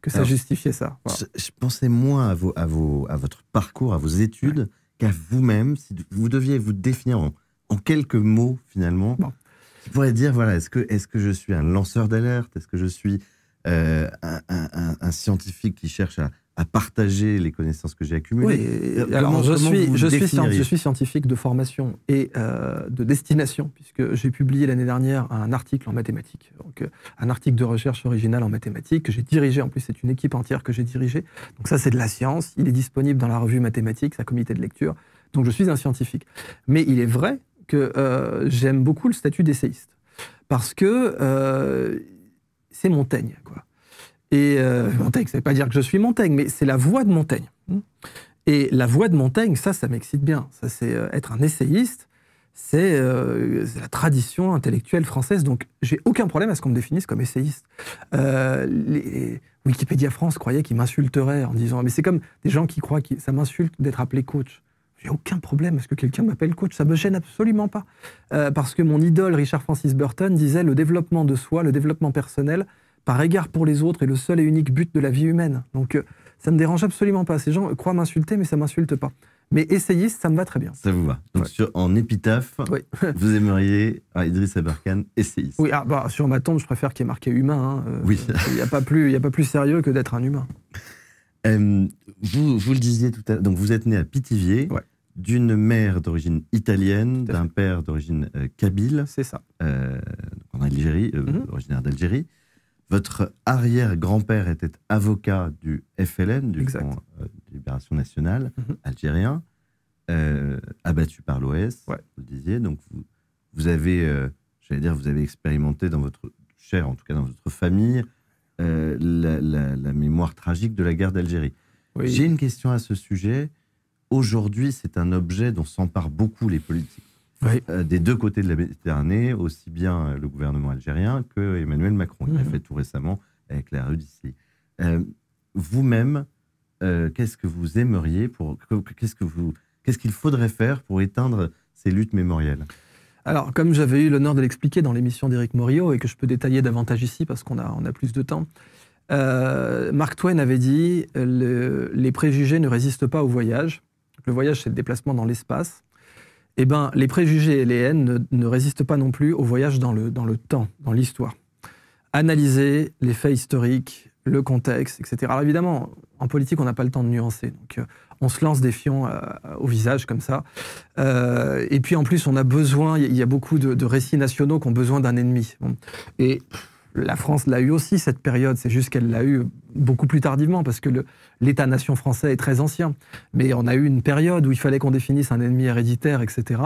Speaker 1: que ça justifiait ça. Je, pensais moins à, vos, à, vos, à votre parcours, à vos études, qu'à vous-même. Si vous deviez vous définir en, en quelques mots, finalement, bon. dire voilà, est-ce que, est que je suis un lanceur d'alerte Est-ce que je suis un, un, scientifique qui cherche à à partager les connaissances que j'ai accumulées. Euh, alors je suis, je, suis,
Speaker 2: scientifique de formation et euh, de destination, puisque j'ai publié l'année dernière un article en mathématiques, donc euh, un article de recherche originale en mathématiques que j'ai dirigé. En plus, c'est une équipe entière que j'ai dirigée. Donc ça, c'est de la science. Il est disponible dans la revue Mathématiques, sa comité de lecture. Donc je suis un scientifique. Mais il est vrai que j'aime beaucoup le statut d'essayiste, parce que c'est Montaigne, quoi. Et euh, Montaigne, ça ne veut pas dire que je suis Montaigne, mais c'est la voix de Montaigne. Et la voix de Montaigne, ça, ça m'excite bien. Ça, c'est euh, être un essayiste, euh, c'est la tradition intellectuelle française. Donc, j'ai aucun problème à ce qu'on me définisse comme essayiste. Wikipédia France croyait qu'ils m'insulteraient en disant, mais c'est comme des gens qui croient que ça m'insulte d'être appelé coach. J'ai aucun problème à ce que quelqu'un m'appelle coach, ça me gêne absolument pas. parce que mon idole Richard Francis Burton disait, le développement de soi, le développement personnel, par égard pour les autres est le seul et unique but de la vie humaine. Donc ça euh, ça me dérange absolument pas. Ces gens euh, croient m'insulter, mais ça m'insulte pas. Mais essayiste, ça me va très bien.
Speaker 1: Ça vous va. Donc en épitaphe, vous aimeriez à ah, Idriss Aberkan, essayiste.
Speaker 2: Oui, ah, bah, sur ma tombe, je préfère qu'il y marqué humain. Hein, euh,
Speaker 1: oui. Il n'y a,
Speaker 2: pas plus,
Speaker 1: sérieux que d'être un humain. vous, le disiez tout à l'heure, donc vous êtes né à Pithiviers, d'une mère d'origine italienne, d'un père d'origine kabyle. C'est ça. en Algérie, mhm. originaire d'Algérie. Votre arrière-grand-père était avocat du FLN, du euh, de Libération Nationale mhm. algérien, euh, abattu par l'OS, vous disiez. Donc vous, avez, euh, j'allais dire, vous avez expérimenté dans votre chair, en tout cas dans votre famille, la, mémoire tragique de la guerre d'Algérie. J'ai une question à ce sujet. Aujourd'hui, c'est un objet dont s'emparent beaucoup les politiques euh, des deux côtés de la Méditerranée, aussi bien euh, le gouvernement algérien que Emmanuel Macron. qui l'a mmh. fait tout récemment avec la rue Euh, Vous-même, euh, qu'est-ce que vous aimeriez pour qu'est-ce que vous qu'est-ce qu'il faudrait faire pour éteindre ces luttes mémorielles alors, comme j'avais eu l'honneur de l'expliquer dans l'émission d'Éric Morio et que je peux détailler davantage ici parce qu'on
Speaker 2: a, on a plus de temps, Mark Twain avait dit les préjugés ne résistent pas au voyage. Le voyage, c'est le déplacement dans l'espace eh ben, les préjugés et les haines ne, résistent pas non plus au voyage dans le, dans le temps, dans l'histoire. Analyser les faits historiques, le contexte, etc. Alors évidemment, en politique, on n'a pas le temps de nuancer. Donc, euh, on se lance des fions euh, au visage comme ça. Euh, et puis en plus, on a besoin, il y, a beaucoup de, récits nationaux qui ont besoin d'un ennemi. Et la France l'a eu aussi, cette période. C'est juste qu'elle l'a eu beaucoup plus tardivement, parce que l'État-nation français est très ancien. Mais on a eu une période où il fallait qu'on définisse un ennemi héréditaire, etc.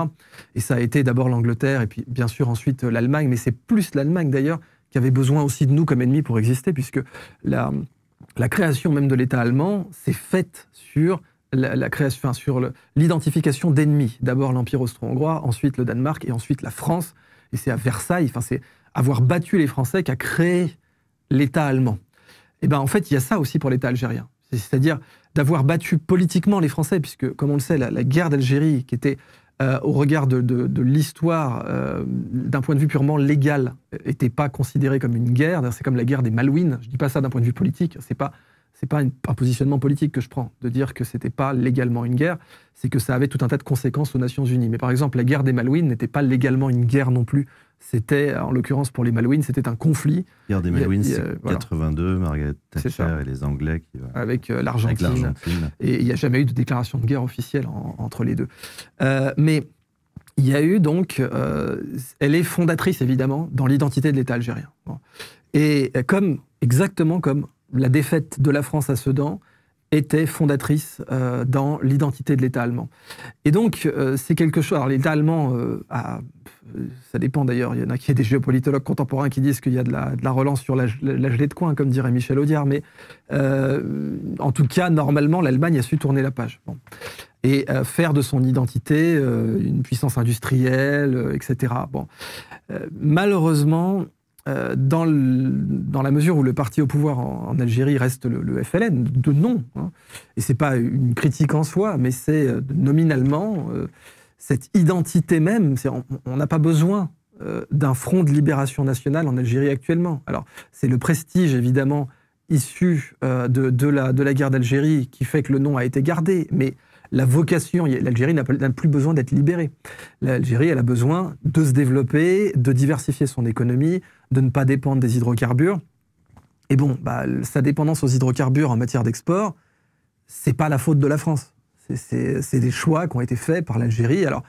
Speaker 2: Et ça a été d'abord l'Angleterre, et puis bien sûr ensuite euh, l'Allemagne, mais c'est plus l'Allemagne d'ailleurs qui avait besoin aussi de nous comme ennemis pour exister, puisque la, création même de l'État allemand s'est faite sur la, création, sur l'identification d'ennemis. D'abord l'Empire austro-hongrois, ensuite le Danemark et ensuite la France. Et c'est à Versailles, enfin, c'est avoir battu les Français, qui a créé l'État allemand. Et eh ben en fait, il y a ça aussi pour l'État algérien. C'est-à-dire d'avoir battu politiquement les Français, puisque, comme on le sait, la, guerre d'Algérie, qui était euh, au regard de, l'histoire, euh, d'un point de vue purement légal, n'était pas considérée comme une guerre. C'est comme la guerre des Malouines. Je ne dis pas ça d'un point de vue politique. C'est pas c'est pas une, un positionnement politique que je prends, de dire que c'était pas légalement une guerre, c'est que ça avait tout un tas de conséquences aux Nations Unies. Mais par exemple, la guerre des Malouines n'était pas légalement une guerre non plus. C'était, en l'occurrence pour les Malouines, c'était un conflit.
Speaker 1: Guerre des Malouines, 82, Margaret Thatcher et les Anglais. Qui, Avec euh, l'Argentine.
Speaker 2: Et il n'y a jamais eu de déclaration de guerre officielle entre les deux. Euh, mais il y a eu donc, euh, elle est fondatrice évidemment dans l'identité de l'État algérien. Et comme, exactement comme la défaite de la France à Sedan était fondatrice euh, dans l'identité de l'État allemand. Et donc, euh, c'est quelque chose. Alors, l'État allemand euh, Ça dépend d'ailleurs. Il y en a qui, des géopolitologues contemporains qui disent qu'il y a de la, relance sur la, gelée de coin, comme dirait Michel Audiard. Mais en tout cas, normalement, l'Allemagne a su tourner la page. Et faire de son identité une puissance industrielle, etc. Bon. malheureusement, euh, dans, la mesure où le parti au pouvoir en, Algérie reste le, FLN, de nom. Hein. Et c'est pas une critique en soi, mais c'est euh, nominalement euh, cette identité même. On n'a pas besoin d'un front de libération nationale en Algérie actuellement. Alors, c'est le prestige, évidemment, issu de, la, de la guerre d'Algérie qui fait que le nom a été gardé, mais la vocation. L'Algérie n'a plus besoin d'être libérée. L'Algérie, elle a besoin de se développer, de diversifier son économie, de ne pas dépendre des hydrocarbures. Et bon, bah, sa dépendance aux hydrocarbures en matière d'export, c'est pas la faute de la France. C'est des choix qui ont été faits par l'Algérie. Alors,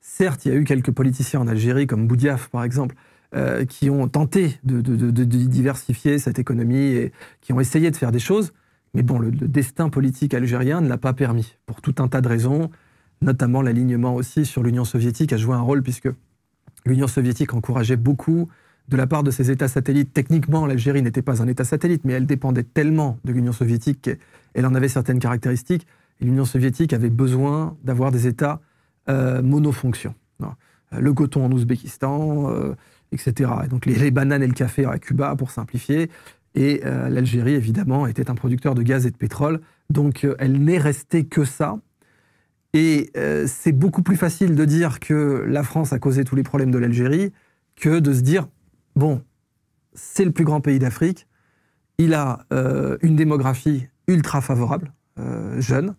Speaker 2: certes, il y a eu quelques politiciens en Algérie, comme Boudiaf par exemple, euh, qui ont tenté de, diversifier cette économie et qui ont essayé de faire des choses. Mais bon, le destin politique algérien ne l'a pas permis, pour tout un tas de raisons, notamment l'alignement aussi sur l'Union soviétique a joué un rôle, puisque l'Union soviétique encourageait beaucoup de la part de ces États satellites. Techniquement, l'Algérie n'était pas un État satellite, mais elle dépendait tellement de l'Union soviétique qu'elle en avait certaines caractéristiques. l'Union soviétique avait besoin d'avoir des États euh, monofonctions. Euh, le coton en Ouzbékistan, euh, etc. donc les, bananes et le café à Cuba, pour simplifier. Et euh, l'Algérie, évidemment, était un producteur de gaz et de pétrole. Donc elle n'est restée que ça. Et c'est beaucoup plus facile de dire que la France a causé tous les problèmes de l'Algérie que de se dire bon, c'est le plus grand pays d'Afrique, il a euh, une démographie ultra favorable, euh, jeune,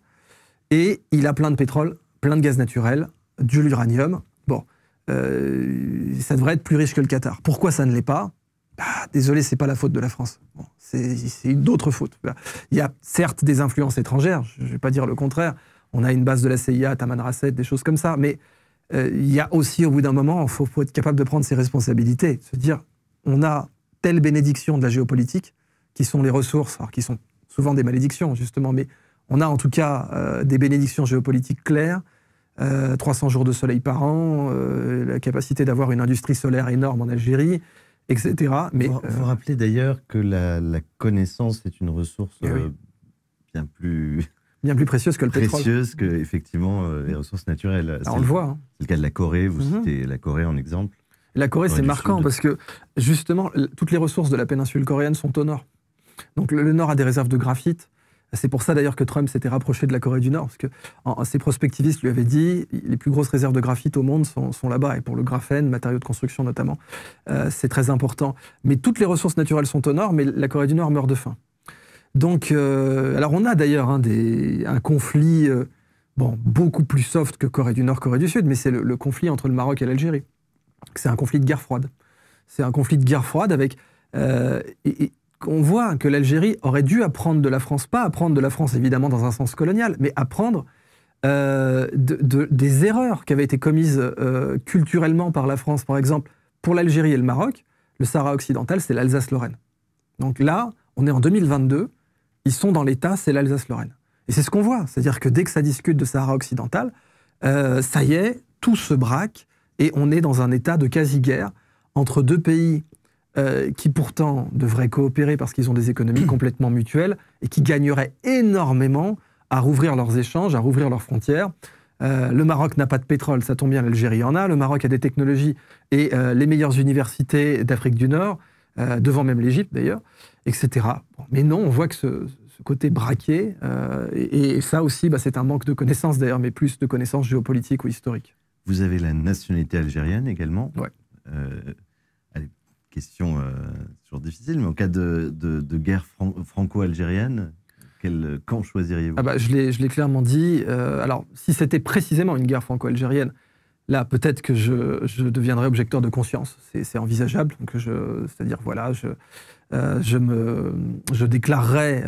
Speaker 2: et il a plein de pétrole, plein de gaz naturel, de l'uranium. Bon, euh, ça devrait être plus riche que le Qatar. Pourquoi ça ne l'est pas Désolé, bah, Désolé, c'est pas la faute de la France. c'est une autre faute. Bah, il y a certes des influences étrangères, je ne vais pas dire le contraire. On a une base de la CIA à Tamanrasset, des choses comme ça, mais il y a aussi, au bout d'un moment, il faut, être capable de prendre ses responsabilités, se dire on a telle bénédiction de la géopolitique, qui sont les ressources, alors qui sont souvent des malédictions justement, mais on a en tout cas euh, des bénédictions géopolitiques claires, 300 euh, jours de soleil par an, euh, la capacité d'avoir une industrie solaire énorme en Algérie, etc. Mais vous, rappelez d'ailleurs
Speaker 1: que la, connaissance est une ressource eh bien plus bien plus précieuse que le pétrole. Précieuse que effectivement les ressources naturelles. Ah, on le, voit. Hein. C'est le cas de la Corée. Vous mm-hmm. citez la Corée en exemple.
Speaker 2: La Corée, c'est marquant parce que justement, toutes les ressources de la péninsule coréenne sont au nord. Donc le, nord a des réserves de graphite. C'est pour ça d'ailleurs que Trump s'était rapproché de la Corée du Nord, parce que ses prospectivistes lui avaient dit les plus grosses réserves de graphite au monde sont, là-bas, et pour le graphène, matériaux de construction notamment, euh, c'est très important. Mais toutes les ressources naturelles sont au nord, mais la Corée du Nord meurt de faim. Donc, euh, alors on a d'ailleurs un conflit euh, bon, beaucoup plus soft que Corée du Nord, Corée du Sud, mais c'est le conflit entre le Maroc et l'Algérie c'est un conflit de guerre froide. C'est un conflit de guerre froide avec. Euh, on voit que l'Algérie aurait dû apprendre de la France, pas apprendre de la France évidemment dans un sens colonial, mais apprendre euh, des erreurs qui avaient été commises euh, culturellement par la France, par exemple, pour l'Algérie et le Maroc. Le Sahara occidental, c'est l'Alsace-Lorraine. Donc là, on est en 2022, ils sont dans l'État, c'est l'Alsace-Lorraine. Et c'est ce qu'on voit, c'est-à-dire que dès que ça discute de Sahara occidental, ça y est, tout se braque, et on est dans un état de quasi-guerre entre deux pays euh, qui pourtant devraient coopérer parce qu'ils ont des économies complètement mutuelles et qui gagneraient énormément à rouvrir leurs échanges, à rouvrir leurs frontières. Euh, le Maroc n'a pas de pétrole, ça tombe bien, l'Algérie en a. Le Maroc a des technologies et euh, les meilleures universités d'Afrique du Nord, devant même l'Égypte d'ailleurs, etc. mais non, on voit que ce, côté braqué, et, ça aussi, bah, c'est un manque de connaissances d'ailleurs, mais plus de connaissances géopolitiques ou historiques.
Speaker 1: Vous avez la nationalité algérienne également. Euh, question euh, toujours difficile, mais au cas de, guerre franco-algérienne, quel choisiriez-vous ah bah, Je l'ai
Speaker 2: clairement dit. Euh, alors, si c'était précisément une guerre franco-algérienne, là, peut-être que je, deviendrais objecteur de conscience. C'est envisageable. C'est-à-dire, voilà, je, euh, je, me, je déclarerais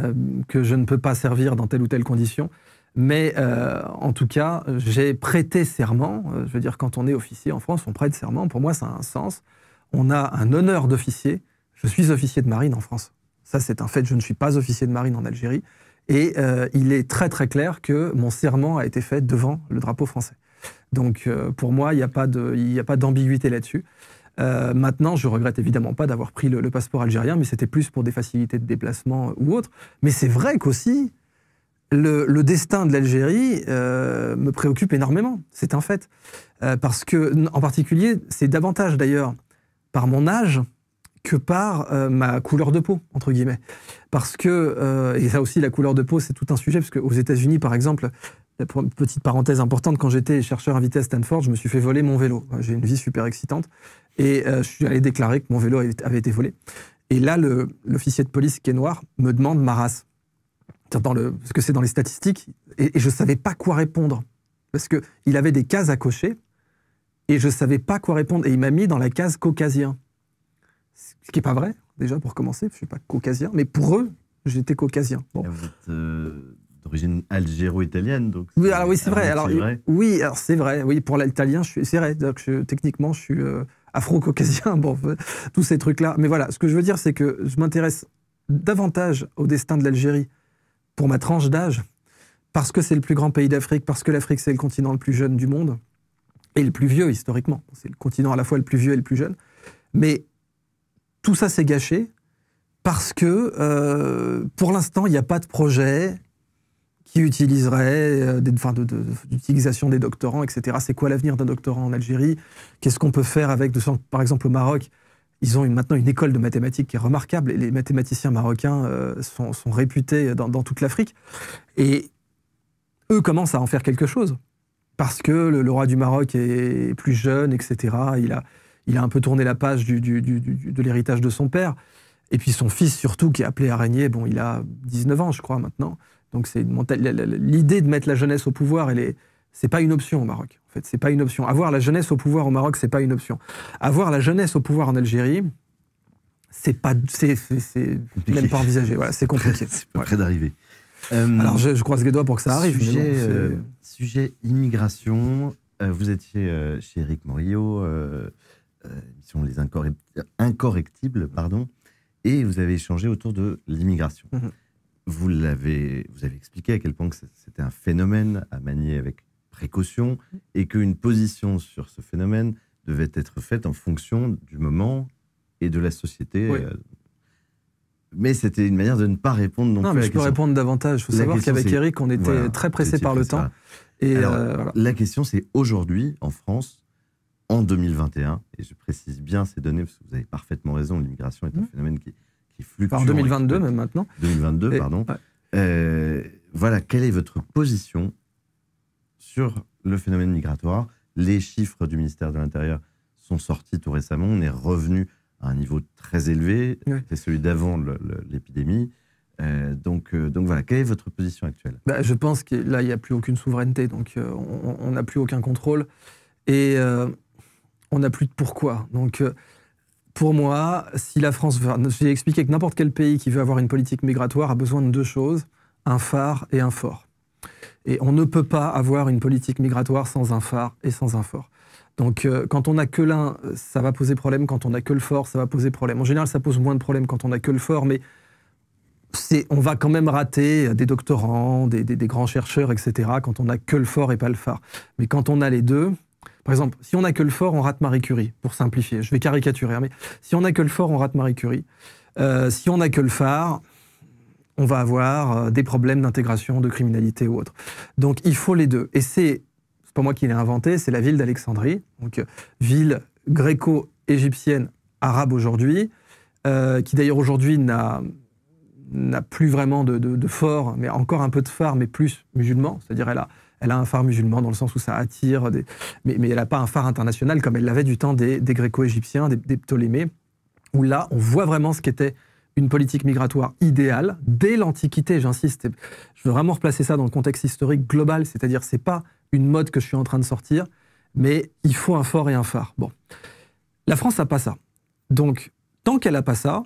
Speaker 2: que je ne peux pas servir dans telle ou telle condition. Mais euh, en tout cas, j'ai prêté serment. Euh, je veux dire, quand on est officier en France, on prête serment. Pour moi, ça a un sens. On a un honneur d'officier. Je suis officier de marine en France. Ça, c'est un fait. Je ne suis pas officier de marine en Algérie. Et euh, il est très très clair que mon serment a été fait devant le drapeau français. Donc pour moi, il n'y a pas d'ambiguïté là-dessus. maintenant, je regrette évidemment pas d'avoir pris le, le, passeport algérien, mais c'était plus pour des facilités de déplacement ou autre. Mais c'est vrai qu'aussi, le, destin de l'Algérie euh, me préoccupe énormément, c'est un fait. Euh, parce que, en particulier, c'est davantage d'ailleurs par mon âge que par euh, ma couleur de peau, entre guillemets. Parce que, et ça aussi, la couleur de peau, c'est tout un sujet, parce qu'aux États-Unis, par exemple, petite parenthèse importante, quand j'étais chercheur invité à Stanford, je me suis fait voler mon vélo. J'ai une vie super excitante. Et je suis allé déclarer que mon vélo avait été volé. Et là, l'officier de police qui est noir me demande ma race dans le, parce que c'est dans les statistiques, et, je ne savais pas quoi répondre. Parce qu'il avait des cases à cocher, et je ne savais pas quoi répondre. Et il m'a mis dans la case caucasien. Ce qui n'est pas vrai, déjà, pour commencer. Je ne suis pas caucasien, mais pour eux, j'étais caucasien. Vous êtes
Speaker 1: euh, d'origine algéro-italienne, donc.
Speaker 2: Oui, alors oui, c'est vrai. Alors, Oui, alors c'est vrai. Oui, pour l'italien, c'est vrai. Donc, techniquement, je suis euh, afro-caucasien. Bon, tous ces trucs-là. Mais voilà, ce que je veux dire, c'est que je m'intéresse davantage au destin de l'Algérie pour ma tranche d'âge, parce que c'est le plus grand pays d'Afrique, parce que l'Afrique c'est le continent le plus jeune du monde, et le plus vieux historiquement. C'est le continent à la fois le plus vieux et le plus jeune. Mais tout ça s'est gâché parce que euh, pour l'instant, il n'y a pas de projet qui utiliserait euh, enfin, d'utilisation des doctorants, etc. C'est quoi l'avenir d'un doctorant en Algérie Qu'est-ce qu'on peut faire avec, par exemple, au Maroc ils ont maintenant une école de mathématiques qui est remarquable. Et les mathématiciens marocains euh, sont, réputés dans, toute l'Afrique. Et eux commencent à en faire quelque chose. Parce que le, roi du Maroc est plus jeune, etc. Il a, il a un peu tourné la page du, de l'héritage de son père. Et puis son fils, surtout, qui est appelé à régner, bon, il a 19 ans, je crois, maintenant. Donc c'est l'idée de mettre la jeunesse au pouvoir, elle est, c'est pas une option au Maroc fait, c'est pas une option. Avoir la jeunesse au pouvoir au Maroc, c'est pas une option. Avoir la jeunesse au pouvoir en Algérie, c'est pas, c'est, même pas envisagé. Voilà, c'est compliqué. c'est pas près d'arriver. Euh, Alors, je,
Speaker 1: croise les doigts pour que ça arrive. Euh, sujet, immigration. Euh, vous étiez chez Eric Morillo, émission Les Incorrect... Incorrectibles, pardon, et vous avez échangé autour de l'immigration. Mm-hmm. Vous l'avez, vous avez expliqué à quel point c'était un phénomène à manier avec précaution et qu'une position sur ce phénomène devait être faite en fonction du moment et de la société. Euh, mais c'était une manière de ne pas répondre non, non mais je peux répondre
Speaker 2: davantage. Il faut savoir qu'avec Eric, on était très pressé par le temps.
Speaker 1: Et euh, La question, c'est aujourd'hui, en France, en 2021, et je précise bien ces données parce que vous avez parfaitement raison, l'immigration est un mmh. phénomène qui, qui fluctue. Par 2022, même maintenant. 2022, pardon. Euh, voilà, quelle est votre position sur le phénomène migratoire. Les chiffres du ministère de l'Intérieur sont sortis tout récemment. On est revenu à un niveau très élevé. C'est celui d'avant l'épidémie. Euh, donc, euh, donc voilà, quelle est votre position actuelle bah, Je pense que là,
Speaker 2: il n'y a plus aucune souveraineté, donc euh, on n'a plus aucun contrôle et on n'a plus de pourquoi. Donc pour moi, si la France veut. J'ai expliqué que n'importe quel pays qui veut avoir une politique migratoire a besoin de deux choses un phare et un fort. Et on ne peut pas avoir une politique migratoire sans un phare et sans un fort. Donc euh, quand on n'a que l'un, euh, ça va poser problème. Quand on n'a que le fort, ça va poser problème. En général, ça pose moins de problèmes quand on n'a que le fort, mais on va quand même rater euh, des doctorants, des, grands chercheurs, etc. Quand on n'a que le fort et pas le phare. Mais quand on a les deux, par exemple, si on n'a que le fort, on rate Marie Curie, pour simplifier. Je vais caricaturer, hein, mais si on n'a que le fort, on rate Marie Curie. si on n'a que le phare, on va avoir euh, des problèmes d'intégration, de criminalité ou autre. Donc il faut les deux. Et c'est, c'est pas moi qui l'ai inventé, c'est la ville d'Alexandrie, donc euh, ville gréco-égyptienne, arabe aujourd'hui, euh, qui d'ailleurs aujourd'hui n'a, plus vraiment de, fort, mais encore un peu de phare, mais plus musulman, c'est-à-dire elle a, elle a un phare musulman dans le sens où ça attire, des, mais, elle n'a pas un phare international comme elle l'avait du temps des, gréco-égyptiens, des Ptolémées, où là on voit vraiment ce qu'était une politique migratoire idéale dès l'Antiquité, j'insiste. Je veux vraiment replacer ça dans le contexte historique global, c'est-à-dire que ce n'est pas une mode que je suis en train de sortir, mais il faut un fort et un phare. Bon, la France n'a pas ça. Donc, tant qu'elle n'a pas ça,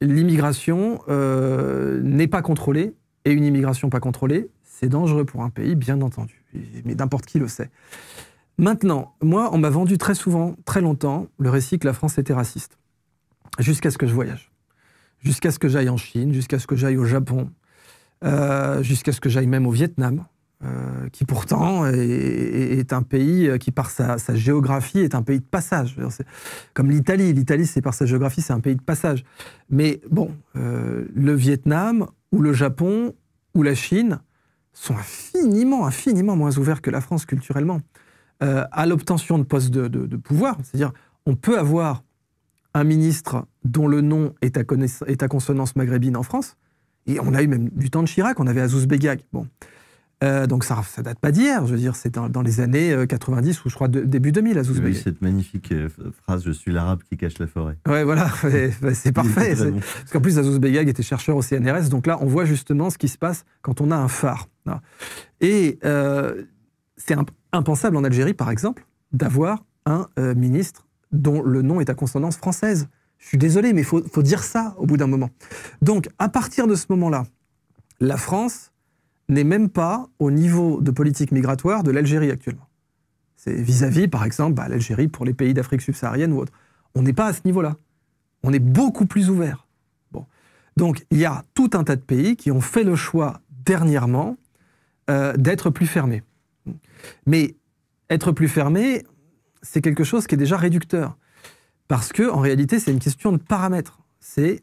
Speaker 2: l'immigration euh, n'est pas contrôlée, et une immigration pas contrôlée, c'est dangereux pour un pays, bien entendu. Mais n'importe qui le sait. Maintenant, moi, on m'a vendu très souvent, très longtemps, le récit que la France était raciste, jusqu'à ce que je voyage jusqu'à ce que j'aille en Chine, jusqu'à ce que j'aille au Japon, euh, jusqu'à ce que j'aille même au Vietnam, euh, qui pourtant est, un pays euh, qui, par sa, géographie, est un pays de passage. Comme l'Italie. L'Italie, c'est par sa géographie, c'est un pays de passage. Mais bon, le Vietnam ou le Japon ou la Chine sont infiniment, infiniment moins ouverts que la France culturellement à l'obtention de postes de pouvoir. C'est-à-dire, on peut avoir, un ministre dont le nom est à, consonance maghrébine en France. Et on a eu même du temps de Chirac, on avait Azouz Begag. Bon. Euh, donc ça, ça date pas d'hier, je veux dire, c'est dans, les années 90 euh, ou je crois début 2000 Azouz Begag.
Speaker 1: cette magnifique euh, phrase « Je suis l'arabe qui cache la forêt ».
Speaker 2: Ouais, voilà, bah, c'est parfait. Parce qu'en plus, Azouz Begag était chercheur au CNRS, donc là, on voit justement ce qui se passe quand on a un phare. Et c'est impensable en Algérie, par exemple, d'avoir un ministre dont le nom est à consonance française. Je suis désolé, mais il faut, dire ça au bout d'un moment. Donc, à partir de ce moment-là, la France n'est même pas au niveau de politique migratoire de l'Algérie actuellement. C'est vis-à-vis, par exemple, bah, l'Algérie pour les pays d'Afrique subsaharienne ou autre. On n'est pas à ce niveau-là. On est beaucoup plus ouvert. Bon. Donc, il y a tout un tas de pays qui ont fait le choix dernièrement euh, d'être plus fermés. Mais être plus fermé, c'est quelque chose qui est déjà réducteur. Parce que, en réalité, c'est une question de paramètres. C'est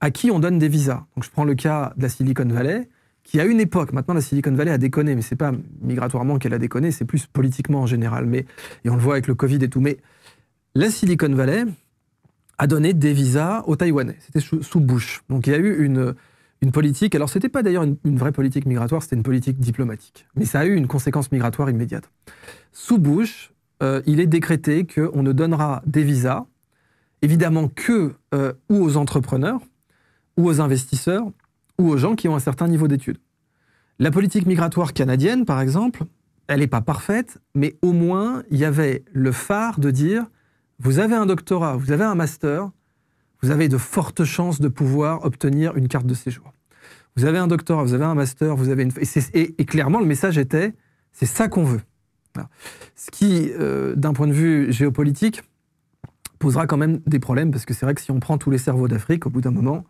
Speaker 2: à qui on donne des visas. Donc, je prends le cas de la Silicon Valley, qui à une époque, maintenant la Silicon Valley a déconné, mais c'est pas migratoirement qu'elle a déconné, c'est plus politiquement en général. Mais, et on le voit avec le Covid et tout. Mais la Silicon Valley a donné des visas aux Taïwanais. C'était sous Bush. Donc, il y a eu une, une politique. Alors, c'était pas d'ailleurs une, une, vraie politique migratoire, c'était une politique diplomatique. Mais ça a eu une conséquence migratoire immédiate. Sous Bush, euh, il est décrété qu'on ne donnera des visas, évidemment que euh, ou aux entrepreneurs, ou aux investisseurs, ou aux gens qui ont un certain niveau d'études. La politique migratoire canadienne, par exemple, elle n'est pas parfaite, mais au moins, il y avait le phare de dire, vous avez un doctorat, vous avez un master, vous avez de fortes chances de pouvoir obtenir une carte de séjour. Vous avez un doctorat, vous avez un master, vous avez une... et clairement, le message était, c'est ça qu'on veut. Ce qui, euh, d'un point de vue géopolitique, posera quand même des problèmes, parce que c'est vrai que si on prend tous les cerveaux d'Afrique, au bout d'un moment,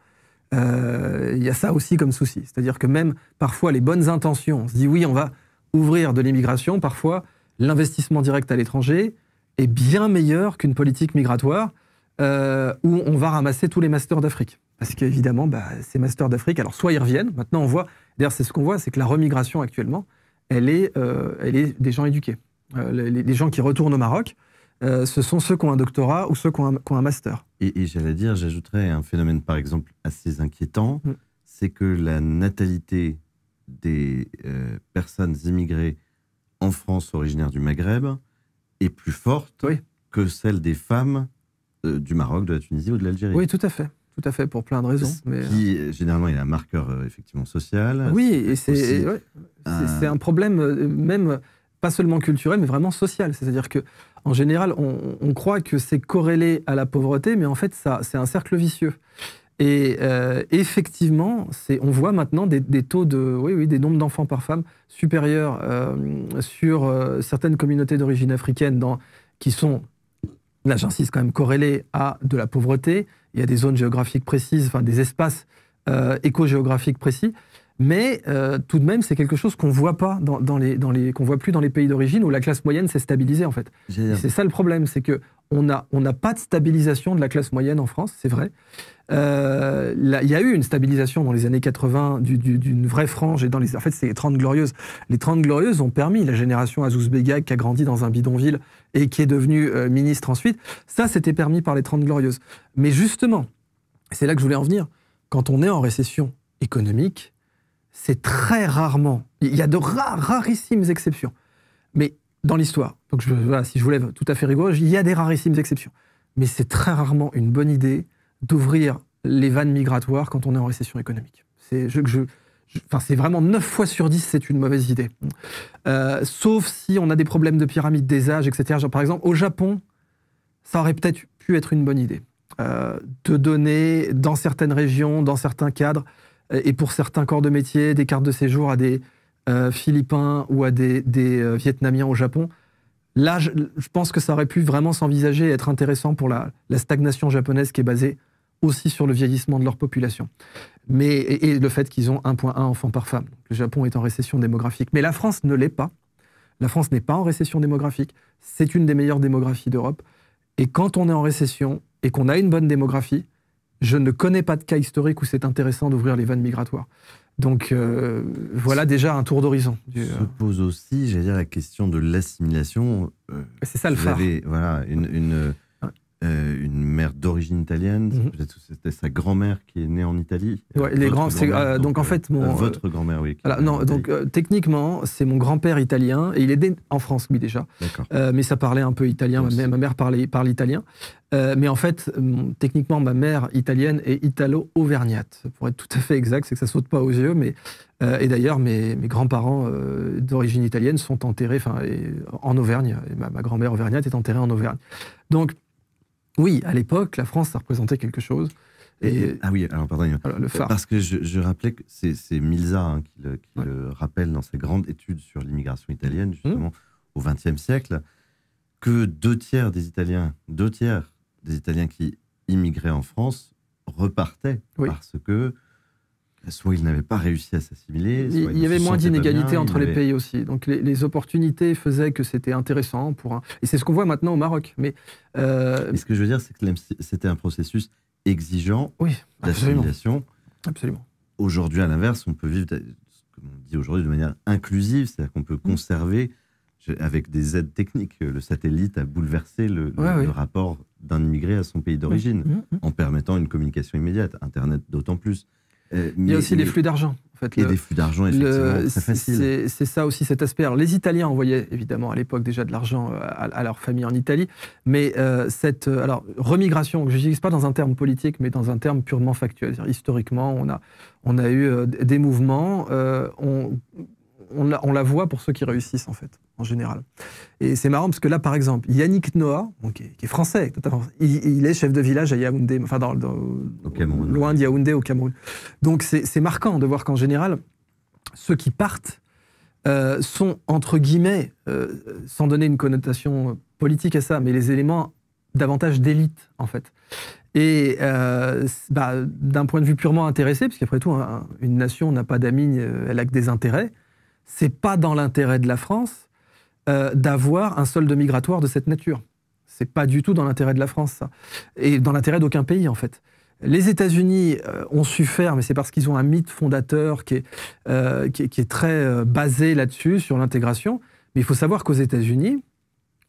Speaker 2: euh, il y a ça aussi comme souci. C'est-à-dire que même parfois les bonnes intentions, on se dit oui, on va ouvrir de l'immigration, parfois l'investissement direct à l'étranger est bien meilleur qu'une politique migratoire euh, où on va ramasser tous les masters d'Afrique. Parce qu'évidemment, bah, ces masters d'Afrique, alors soit ils reviennent, maintenant on voit, d'ailleurs c'est ce qu'on voit, c'est que la remigration actuellement, elle est, euh, elle est des gens éduqués. Euh, les, gens qui retournent au Maroc, euh, ce sont ceux qui ont un doctorat ou ceux qui ont un, master.
Speaker 1: Et, j'allais dire, j'ajouterais un phénomène par exemple assez inquiétant, mm. c'est que la natalité des personnes immigrées en France originaire du Maghreb est plus forte que celle des femmes du Maroc, de la Tunisie ou de l'Algérie. Oui, tout
Speaker 2: à fait. Tout à fait, pour plein de raisons.
Speaker 1: Qui, euh, généralement, il a un marqueur euh, effectivement social. Oui, et c'est un...
Speaker 2: problème euh, même pas seulement culturel, mais vraiment social. C'est-à-dire que en général, on, croit que c'est corrélé à la pauvreté, mais en fait, ça, c'est un cercle vicieux. Et effectivement effectivement, on voit maintenant des, taux de, oui, oui, des nombres d'enfants par femme supérieurs sur certaines communautés d'origine africaine dans, qui sont Là, j'insiste quand même corrélé à de la pauvreté. Il y a des zones géographiques précises, enfin des espaces euh, éco-géographiques précis. Mais euh, tout de même, c'est quelque chose qu'on voit pas dans, dans les, dans les qu'on voit plus dans les pays d'origine où la classe moyenne s'est stabilisée en fait. C'est ça le problème, c'est que on n'a on n'a pas de stabilisation de la classe moyenne en France, c'est vrai. Euh, il y a eu une stabilisation dans les années 80 d'une vraie frange et dans les en fait c'est les 30 glorieuses. Les 30 glorieuses ont permis la génération Azouz qui a grandi dans un bidonville et qui est devenu euh, ministre ensuite. Ça, c'était permis par les Trente Glorieuses. Mais justement, c'est là que je voulais en venir, quand on est en récession économique, c'est très rarement, il y a de rarissimes exceptions, mais dans l'histoire, donc je, si je vous lève tout à fait rigoureux, il y a des rarissimes exceptions, mais c'est très rarement une bonne idée d'ouvrir les vannes migratoires quand on est en récession économique. C'est, je, je, Enfin, c'est vraiment 9 fois sur 10, c'est une mauvaise idée. Euh, sauf si on a des problèmes de pyramide des âges, etc. par exemple, au Japon, ça aurait peut-être pu être une bonne idée. Euh, de donner dans certaines régions, dans certains cadres, euh, et pour certains corps de métier, des cartes de séjour à des Philippins ou à des, Vietnamiens au Japon. Là, je, pense que ça aurait pu vraiment s'envisager et être intéressant pour la stagnation japonaise qui est basée aussi sur le vieillissement de leur population. Mais, et, le fait qu'ils ont 1,1 enfant par femme. Le Japon est en récession démographique. Mais la France ne l'est pas. La France n'est pas en récession démographique. C'est une des meilleures démographies d'Europe. Et quand on est en récession et qu'on a une bonne démographie, je ne connais pas de cas historique où c'est intéressant d'ouvrir les vannes migratoires. Donc euh, voilà déjà un tour d'horizon.
Speaker 1: Se pose aussi, j'allais dire, la question de l'assimilation. Euh, c'est ça le vous phare. voilà, une, une euh, une mère d'origine italienne. Mhm. c'était sa grand-mère qui est née en Italie. les grands, euh, donc, en fait, euh, mon, votre grand-mère, oui. non,
Speaker 2: donc techniquement, c'est mon grand-père italien et il est né en France, oui déjà. mais ça parlait un peu italien. Ma mère, parlait parle italien. mais en fait, techniquement, ma mère italienne est italo-auvergnate. Pour être tout à fait exact, c'est que ça saute pas aux yeux, mais et d'ailleurs, mes, mes grands-parents d'origine italienne sont enterrés enfin, en Auvergne. Et ma, ma grand-mère auvergnate est enterrée en Auvergne. Donc, oui, à l'époque, la France, ça représentait quelque chose.
Speaker 1: Et, ah oui, alors pardon. Parce que je, rappelais que c'est Milza hein, qui, le, rappelle dans sa grande étude sur l'immigration italienne, mmh. justement, au XXe siècle, que deux tiers des Italiens, deux tiers des Italiens qui immigraient en France repartaient parce que Soit ils n'avaient pas réussi à s'assimiler. Il, y avait moins d'inégalités entre les pays
Speaker 2: aussi. Donc les, opportunités faisaient que c'était intéressant pour un... Et c'est ce qu'on voit maintenant au Maroc. Mais,
Speaker 1: euh, ce que je veux dire, c'est que c'était un processus exigeant d'assimilation. Absolument. Aujourd'hui, à l'inverse, on peut vivre, comme on dit aujourd'hui, de manière inclusive, c'est-à-dire qu'on peut mm. conserver, avec des aides techniques, le satellite a bouleversé le, rapport d'un immigré à son pays d'origine, mm, mm, en permettant une communication immédiate, Internet d'autant plus. Euh, il y a aussi les flux d'argent. En fait, et des flux d'argent, effectivement, C'est
Speaker 2: ça aussi cet aspect. les Italiens envoyaient évidemment à l'époque déjà de l'argent euh, à, leur famille en Italie, mais euh, cette alors, remigration, que je dis pas dans un terme politique, mais dans un terme purement factuel. Historiquement, on a, on a eu des mouvements on, la voit pour ceux qui réussissent, en fait, en général. Et c'est marrant parce que là, par exemple, Yannick Noah, qui, est, français, il, est chef de village à Yaoundé, enfin, loin de Yaoundé, au Cameroun. Donc c'est marquant de voir qu'en général, ceux qui partent euh, sont, entre guillemets, euh, sans donner une connotation politique à ça, mais les éléments davantage d'élite, en fait. Et euh, bah, d'un point de vue purement intéressé, parce qu'après tout, hein, une nation n'a pas d'amis, elle a que des intérêts, c'est pas dans l'intérêt de la France euh, d'avoir un solde migratoire de cette nature. C'est pas du tout dans l'intérêt de la France, ça. Et dans l'intérêt d'aucun pays, en fait. Les États-Unis euh, ont su faire, mais c'est parce qu'ils ont un mythe fondateur qui est, euh, très basé là-dessus, sur l'intégration. Mais il faut savoir qu'aux États-Unis,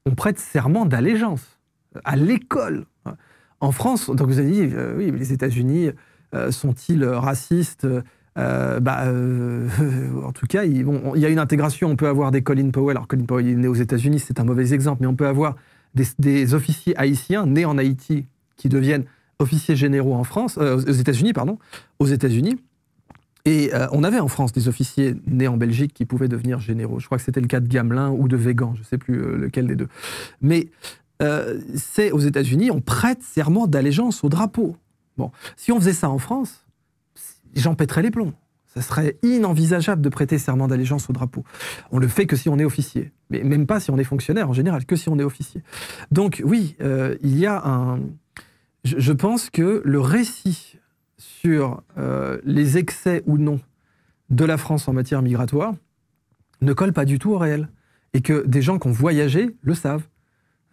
Speaker 2: on prête serment d'allégeance à l'école. En France, donc vous avez dit, oui, les États-Unis sont-ils racistes euh, bah, euh, en tout cas, il, y a une intégration. On peut avoir des Colin Powell. Alors, Colin Powell est né aux États-Unis, c'est un mauvais exemple, mais on peut avoir des, officiers haïtiens nés en Haïti qui deviennent officiers généraux en France, euh, aux États-Unis, pardon, aux États-Unis. Et on avait en France des officiers nés en Belgique qui pouvaient devenir généraux. Je crois que c'était le cas de Gamelin ou de Végan, je ne sais plus lequel des deux. Mais c'est aux États-Unis, on prête serment d'allégeance au drapeau. Bon, si on faisait ça en France, j'en les plombs. Ce serait inenvisageable de prêter serment d'allégeance au drapeau. On le fait que si on est officier, mais même pas si on est fonctionnaire en général, que si on est officier. Donc oui, euh, il y a un... Je, pense que le récit sur euh, les excès ou non de la France en matière migratoire ne colle pas du tout au réel. Et que des gens qui ont voyagé le savent.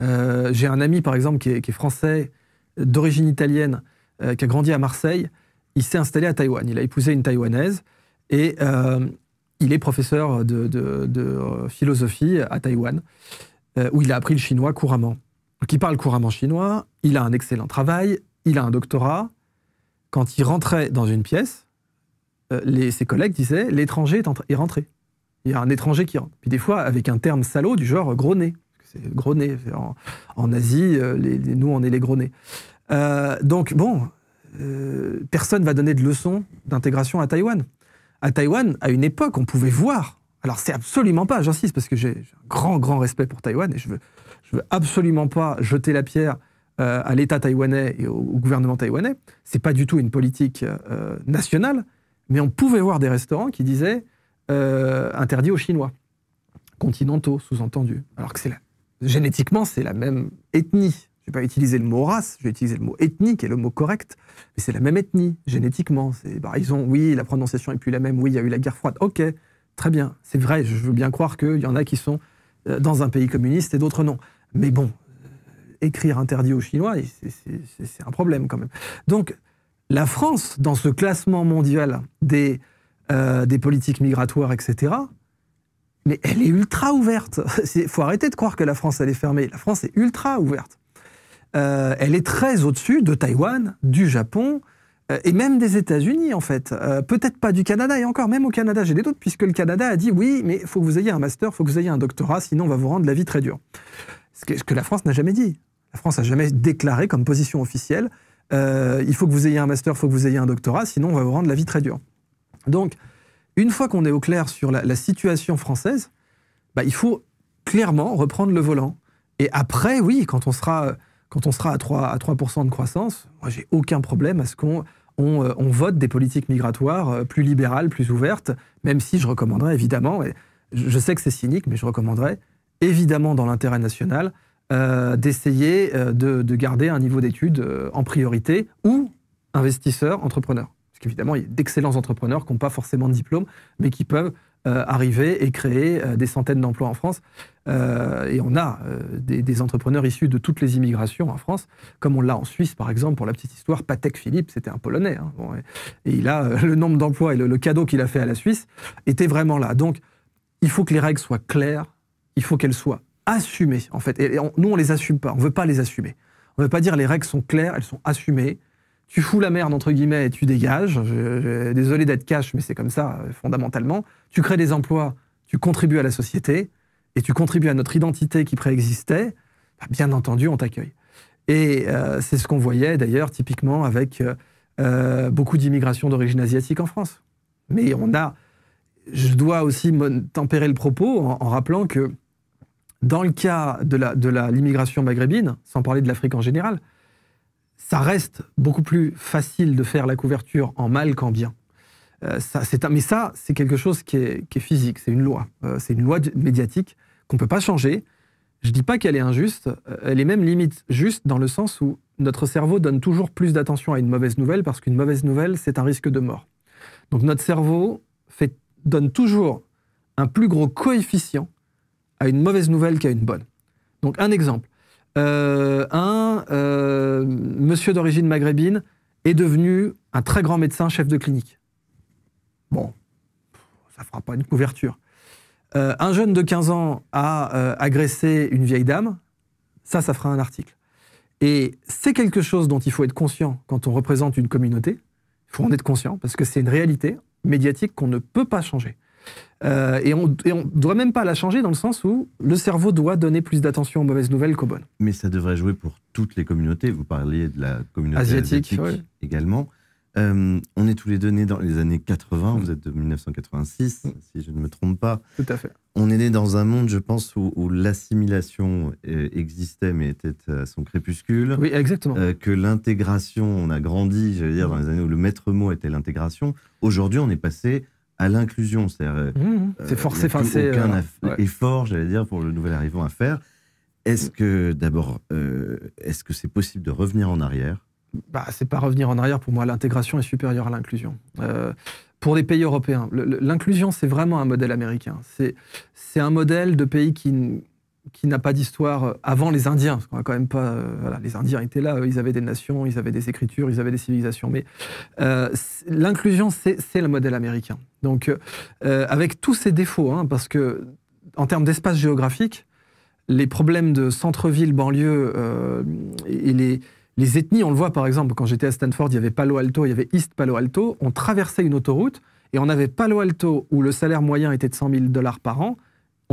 Speaker 2: Euh, j'ai un ami, par exemple, qui est français, d'origine italienne, qui a grandi à Marseille, il s'est installé à Taïwan. Il a épousé une Taïwanaise et euh, il est professeur de, euh, philosophie à Taïwan, euh, où il a appris le chinois couramment. Donc il parle couramment chinois, il a un excellent travail, il a un doctorat. Quand il rentrait dans une pièce, ses collègues disaient L'étranger est, rentré. Il y a un étranger qui rentre. Puis des fois, avec un terme salaud du genre gros nez. En, Asie, les, nous, on est les gros nez. donc, bon, euh, personne va donner de leçons d'intégration à Taïwan. À Taïwan, à une époque, on pouvait voir. Alors, c'est absolument pas, j'insiste, parce que j'ai un grand, grand respect pour Taïwan et je veux, veux absolument pas jeter la pierre euh, à l'État taïwanais et au, gouvernement taïwanais. C'est pas du tout une politique euh, nationale, mais on pouvait voir des restaurants qui disaient interdit aux Chinois, continentaux, sous-entendu. Alors que c'est génétiquement, c'est la même ethnie, je n'ai pas utilisé le mot race, j'ai utilisé le mot ethnique et le mot correct, mais c'est la même ethnie, génétiquement. ils ont, oui, la prononciation est plus la même, oui, il y a eu la guerre froide, ok, très bien, c'est vrai, je veux bien croire qu'il y en a qui sont euh, dans un pays communiste et d'autres non. Mais bon, euh, écrire interdit aux Chinois, c'est un problème quand même. Donc, la France, dans ce classement mondial des, euh, des politiques migratoires, etc., mais elle est ultra ouverte. Il faut arrêter de croire que la France, elle est fermée. La France est ultra ouverte. Euh, elle est très au-dessus de Taïwan, du Japon euh, et même des États-Unis en fait. Euh, peut-être pas du Canada et encore même au Canada j'ai des doutes puisque le Canada a dit oui mais il faut que vous ayez un master, il faut que vous ayez un doctorat sinon on va vous rendre la vie très dure. Ce que, la France n'a jamais dit. La France n'a jamais déclaré comme position officielle il faut que vous ayez un master, il faut que vous ayez un doctorat sinon on va vous rendre la vie très dure. Donc une fois qu'on est au clair sur la, situation française, bah, il faut clairement reprendre le volant. Et après, oui, quand on sera quand on sera à 3, à de croissance, moi, j'ai aucun problème à ce qu'on euh, vote des politiques migratoires euh, plus libérales, plus ouvertes, même si je recommanderais évidemment, et je sais que c'est cynique, mais je recommanderais évidemment dans l'intérêt national euh, d'essayer de, de, garder un niveau d'études en priorité ou investisseurs, entrepreneurs. Parce qu'évidemment, il y a d'excellents entrepreneurs qui n'ont pas forcément de diplôme, mais qui peuvent euh, arriver et créer euh, des centaines d'emplois en France. Euh, et on a des, entrepreneurs issus de toutes les immigrations en France, comme on l'a en Suisse, par exemple, pour la petite histoire, Patek Philippe, c'était un Polonais. Hein, et, il a le nombre d'emplois et le, cadeau qu'il a fait à la Suisse était vraiment là. Donc, il faut que les règles soient claires, il faut qu'elles soient assumées, en fait. Et, nous, on ne les assume pas, on ne veut pas les assumer. On ne veut pas dire les règles sont claires, elles sont assumées, tu fous la merde, entre guillemets, et tu dégages. désolé d'être cash, mais c'est comme ça, euh, fondamentalement. Tu crées des emplois, tu contribues à la société, et tu contribues à notre identité qui préexistait. Bah, bien entendu, on t'accueille. Et euh, c'est ce qu'on voyait d'ailleurs typiquement avec euh, beaucoup d'immigration d'origine asiatique en France. Mais on a, je dois aussi tempérer le propos en, rappelant que dans le cas de l'immigration maghrébine, sans parler de l'Afrique en général, ça reste beaucoup plus facile de faire la couverture en mal qu'en bien. Euh, mais ça, c'est quelque chose qui est, physique, c'est une loi. Euh, c'est une loi médiatique qu'on ne peut pas changer. Je ne dis pas qu'elle est injuste, euh, elle est même limite juste dans le sens où notre cerveau donne toujours plus d'attention à une mauvaise nouvelle parce qu'une mauvaise nouvelle, c'est un risque de mort. Donc notre cerveau donne toujours un plus gros coefficient à une mauvaise nouvelle qu'à une bonne. Donc un exemple, euh, un euh, monsieur d'origine maghrébine est devenu un très grand médecin chef de clinique. Bon, ça fera pas une couverture. Euh, un jeune de 15 ans a agressé une vieille dame, ça, ça fera un article. Et c'est quelque chose dont il faut être conscient quand on représente une communauté. Il faut en être conscient parce que c'est une réalité médiatique qu'on ne peut pas changer. Euh, et on ne doit même pas la changer dans le sens où le cerveau doit donner plus d'attention aux mauvaises nouvelles qu'aux bonnes.
Speaker 1: Mais ça devrait jouer pour toutes les communautés. Vous parliez de la communauté asiatique, également. Euh, on est tous les deux nés dans les années 80, vous êtes de 1986, mm. si je ne me trompe pas. Tout à fait. On est né dans un monde, je pense, où, l'assimilation euh, existait mais était à son crépuscule. Oui, exactement. que l'intégration, on a grandi, j'allais dire, dans les années où le maître mot était l'intégration. Aujourd'hui, on est passé à l'inclusion. Euh, mmh, mmh. C'est mmh, forcé, c'est aucun euh, effort, j'allais dire, pour le nouvel arrivant à faire. Est-ce que d'abord, est-ce que c'est possible de revenir en arrière
Speaker 2: bah, c'est pas revenir en arrière. Pour moi, l'intégration est supérieure à l'inclusion. pour les pays européens, l'inclusion, c'est vraiment un modèle américain. C'est un modèle de pays qui, qui n'a pas d'histoire euh, avant les Indiens, parce qu'on va quand même pas. Euh, voilà, les Indiens étaient là, ils avaient des nations, ils avaient des écritures, ils avaient des civilisations. Mais euh, l'inclusion, c'est le modèle américain. Donc, avec tous ses défauts, hein, parce que en termes d'espace géographique, les problèmes de centre-ville, banlieue et les, les ethnies, on le voit par exemple, quand j'étais à Stanford, il y avait Palo Alto, il y avait East Palo Alto, on traversait une autoroute et on avait Palo Alto où le salaire moyen était de 100 000 dollars par an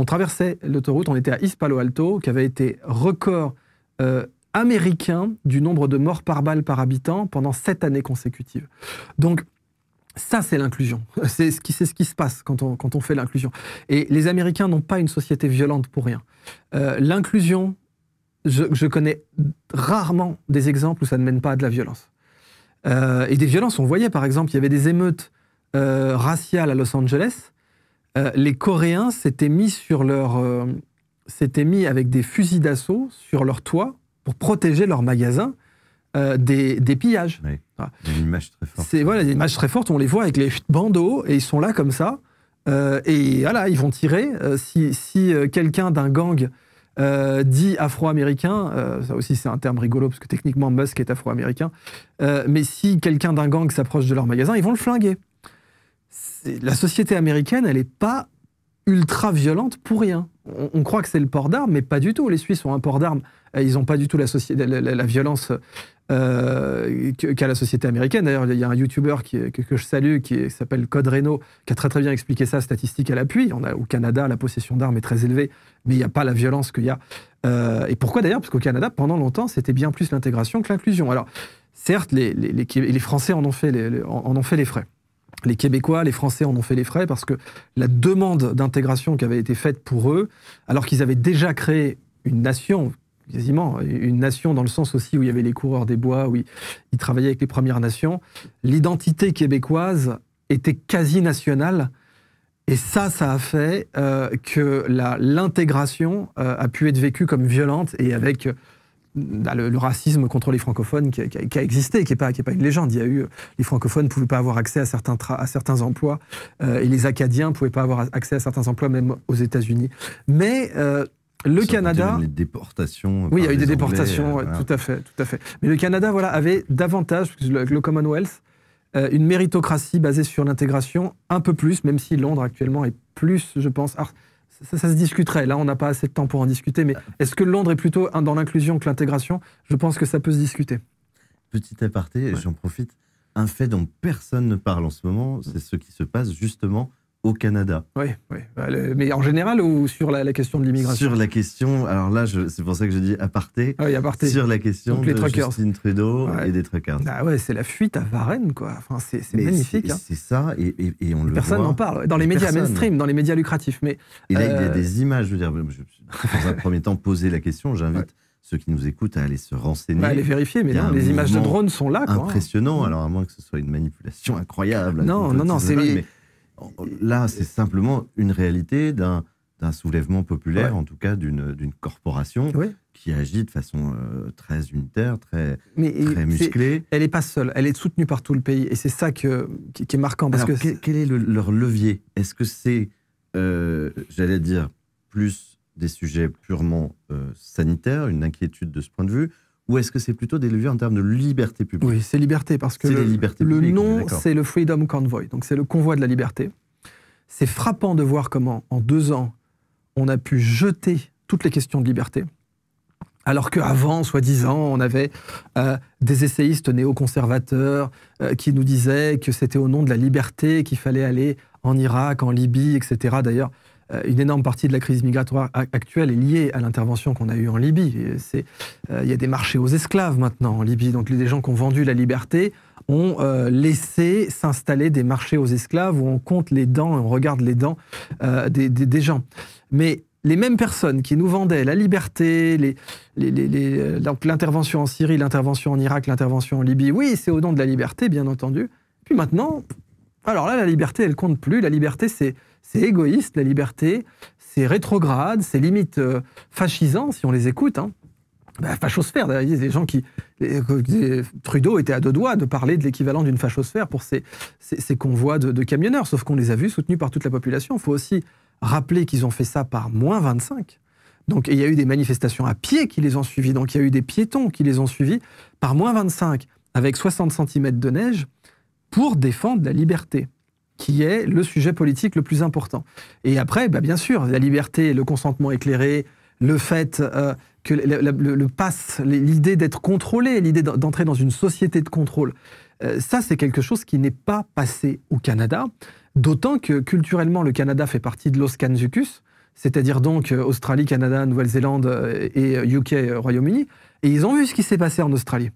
Speaker 2: on traversait l'autoroute, on était à Ispalo Alto, qui avait été record euh, américain du nombre de morts par balle par habitant pendant sept années consécutives. Donc, ça, c'est l'inclusion. C'est ce, qui, ce qui se passe quand on, fait l'inclusion. Et les Américains n'ont pas une société violente pour rien. Euh, l'inclusion, je, connais rarement des exemples où ça ne mène pas à de la violence. Euh, et des violences, on voyait par exemple, il y avait des émeutes raciales à Los Angeles euh, les Coréens s'étaient mis sur leur, euh, mis avec des fusils d'assaut sur leur toit pour protéger leur magasin euh, des, des, pillages.
Speaker 1: une image très
Speaker 2: forte. C'est voilà, une image très forte, On les voit avec les bandeaux et ils sont là comme ça. et voilà, ils vont tirer. si, si quelqu'un d'un gang dit afro-américain, ça aussi c'est un terme rigolo parce que techniquement Musk est afro-américain, mais si quelqu'un d'un gang s'approche de leur magasin, ils vont le flinguer la société américaine, elle n'est pas ultra violente pour rien. On, croit que c'est le port d'armes, mais pas du tout. Les Suisses ont un port d'armes. Ils n'ont pas du tout la, violence euh, qu'a la société américaine. D'ailleurs, il y a un YouTuber que, je salue qui s'appelle Code Reno, qui a très très bien expliqué ça, statistique à l'appui. au Canada, la possession d'armes est très élevée, mais il n'y a pas la violence qu'il y a. Euh, et pourquoi d'ailleurs Parce qu'au Canada, pendant longtemps, c'était bien plus l'intégration que l'inclusion. Alors, certes, les, Français en ont fait les frais les Québécois, les Français en ont fait les frais parce que la demande d'intégration qui avait été faite pour eux, alors qu'ils avaient déjà créé une nation, quasiment, une nation dans le sens aussi où il y avait les coureurs des bois, où ils, travaillaient avec les Premières Nations, l'identité québécoise était quasi nationale. Et ça, ça a fait euh, que l'intégration euh, a pu être vécue comme violente et avec bah, le, racisme contre les francophones qui a, existé, qui n'est pas, qui est pas une légende. Il y a eu, les francophones ne pouvaient pas avoir accès à certains, à certains emplois, euh, et les Acadiens ne pouvaient pas avoir accès à certains emplois, même aux États-Unis. Mais euh, le Canada. des
Speaker 1: déportations. Euh, oui, il y a eu des déportations, tout, à
Speaker 2: fait, tout à fait. Mais le Canada voilà, avait davantage, le, le Commonwealth, une méritocratie basée sur l'intégration, un peu plus, même si Londres actuellement est plus, je pense, ça, se discuterait. Là, on n'a pas assez de temps pour en discuter, mais ah. est-ce que Londres est plutôt dans l'inclusion que l'intégration
Speaker 1: Je pense que ça peut se discuter. Petit aparté, et j'en profite. Un fait dont personne ne parle en ce moment, c'est mm. ce qui se passe justement au Canada. Oui, bah, Mais en général
Speaker 2: ou sur la, question de l'immigration Sur la
Speaker 1: question, alors là, c'est pour ça que je dis aparté. Ah oui, aparté. Sur la question les de Justin Trudeau et des truckers.
Speaker 2: Ah ouais, c'est la fuite à Varennes, quoi. Enfin, c'est magnifique. C'est
Speaker 1: hein. ça, et, on le personne n'en parle. Dans les médias mainstream,
Speaker 2: dans les médias lucratifs. Mais, il y a euh, des
Speaker 1: images, je veux dire, je, dans un premier temps, poser la question, j'invite. ceux qui nous écoutent à aller se renseigner. À bah, aller vérifier, mais les images de drones sont là. Quoi. Impressionnant, mm. alors à moins que ce soit une manipulation incroyable. Non, non, non, c'est Là, c'est simplement une réalité d'un soulèvement populaire, en tout cas d'une corporation qui agit de façon euh, très unitaire, très, musclée.
Speaker 2: elle n'est pas seule, elle est soutenue par tout le pays. Et c'est ça qui,
Speaker 1: est marquant. Parce que quel, est leur levier Est-ce que c'est, euh, j'allais dire, plus des sujets purement euh, sanitaires, une inquiétude de ce point de vue ou est-ce que c'est plutôt des leviers en termes de liberté publique Oui, c'est liberté, parce que le, nom, c'est le
Speaker 2: Freedom Convoy, donc c'est le convoi de la liberté. C'est frappant de voir comment, en deux ans, on a pu jeter toutes les questions de liberté, alors qu'avant, soi-disant, on avait euh, des essayistes néoconservateurs euh, qui nous disaient que c'était au nom de la liberté qu'il fallait aller en Irak, en Libye, etc. D'ailleurs, euh, une énorme partie de la crise migratoire actuelle est liée à l'intervention qu'on a eue en Libye. Euh, il y a des marchés aux esclaves maintenant en Libye. Donc les gens qui ont vendu la liberté ont euh, laissé s'installer des marchés aux esclaves où on compte les dents et on regarde les dents des, gens. Mais les mêmes personnes qui nous vendaient la liberté, l'intervention en Syrie, l'intervention en Irak, l'intervention en Libye, oui, c'est au nom de la liberté, bien entendu. Puis maintenant, alors là, la liberté, elle compte plus. La liberté, c'est c'est égoïste, la liberté, c'est rétrograde, c'est limite euh, fascisant si on les écoute. Hein. Bah, fachosphère, d'ailleurs, des gens qui. Trudeau était à deux doigts de parler de l'équivalent d'une fachosphère pour ces, ces, convois de, camionneurs, sauf qu'on les a vus soutenus par toute la population. Il faut aussi rappeler qu'ils ont fait ça par moins 25. Donc, il y a eu des manifestations à pied qui les ont suivis. Donc, il y a eu des piétons qui les ont suivis par moins 25, avec 60 cm de neige, pour défendre la liberté qui est le sujet politique le plus important. Et après, bah, bien sûr, la liberté, le consentement éclairé, le fait euh, que le, passe, l'idée d'être contrôlé, l'idée d'entrer dans une société de contrôle, euh, ça c'est quelque chose qui n'est pas passé au Canada, d'autant que culturellement le Canada fait partie de l'Oscanzucus, c'est-à-dire donc euh, Australie, Canada, Nouvelle-Zélande et UK, Royaume-Uni, et ils ont vu ce qui s'est passé en Australie.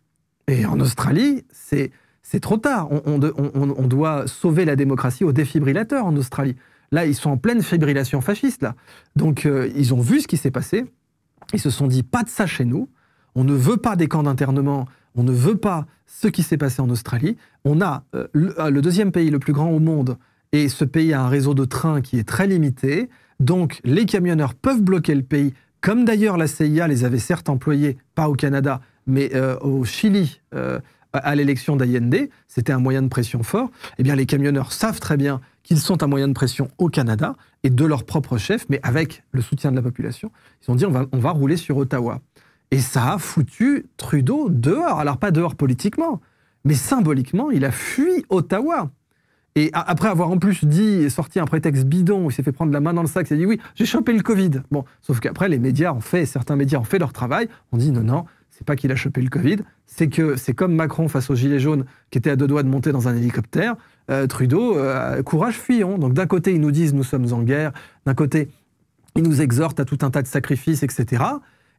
Speaker 2: Et en Australie, c'est c'est trop tard. On, doit sauver la démocratie aux défibrillateur en Australie. Là, ils sont en pleine fibrillation fasciste, là. Donc, euh, ils ont vu ce qui s'est passé. Ils se sont dit, pas de ça chez nous. On ne veut pas des camps d'internement. On ne veut pas ce qui s'est passé en Australie. On a euh, euh, le, deuxième pays le plus grand au monde. Et ce pays a un réseau de trains qui est très limité. Donc, les camionneurs peuvent bloquer le pays, comme d'ailleurs la CIA les avait certes employés, pas au Canada, mais au Chili, à l'élection d'Allende, c'était un moyen de pression fort, eh bien les camionneurs savent très bien qu'ils sont un moyen de pression au Canada et de leur propre chef, mais avec le soutien de la population. Ils ont dit on va, rouler sur Ottawa. Et ça a foutu Trudeau dehors. Alors pas dehors politiquement, mais symboliquement, il a fui Ottawa. Et après avoir en plus dit, sorti un prétexte bidon, il s'est fait prendre la main dans le sac, il s'est dit oui, j'ai chopé le Covid. Bon, sauf qu'après, les médias ont fait, certains médias ont fait leur travail, on dit non, non, c'est pas qu'il a chopé le Covid, c'est que c'est comme Macron face aux Gilets jaunes qui était à deux doigts de monter dans un hélicoptère, euh, Trudeau, euh, courage fuyons. Donc d'un côté, ils nous disent nous sommes en guerre, d'un côté, ils nous exhortent à tout un tas de sacrifices, etc.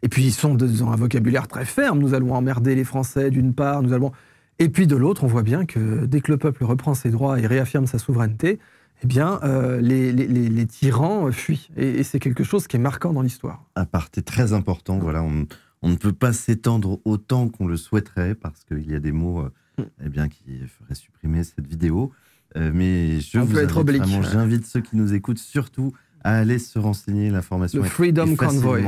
Speaker 2: Et puis ils sont dans un vocabulaire très ferme, nous allons emmerder les Français d'une part, nous allons... Et puis de l'autre, on voit bien que dès que le peuple reprend ses droits et réaffirme sa souveraineté, eh bien, euh, les, tyrans fuient. Et, c'est quelque chose qui est marquant dans l'histoire.
Speaker 1: Un parti très important, voilà, on, on ne peut pas s'étendre autant qu'on le souhaiterait parce qu'il y a des mots euh, hmm. eh bien, qui feraient supprimer cette vidéo. Euh, mais je vous invite, j'invite ceux qui nous écoutent surtout à aller se renseigner. L'information le est, Freedom Convoy,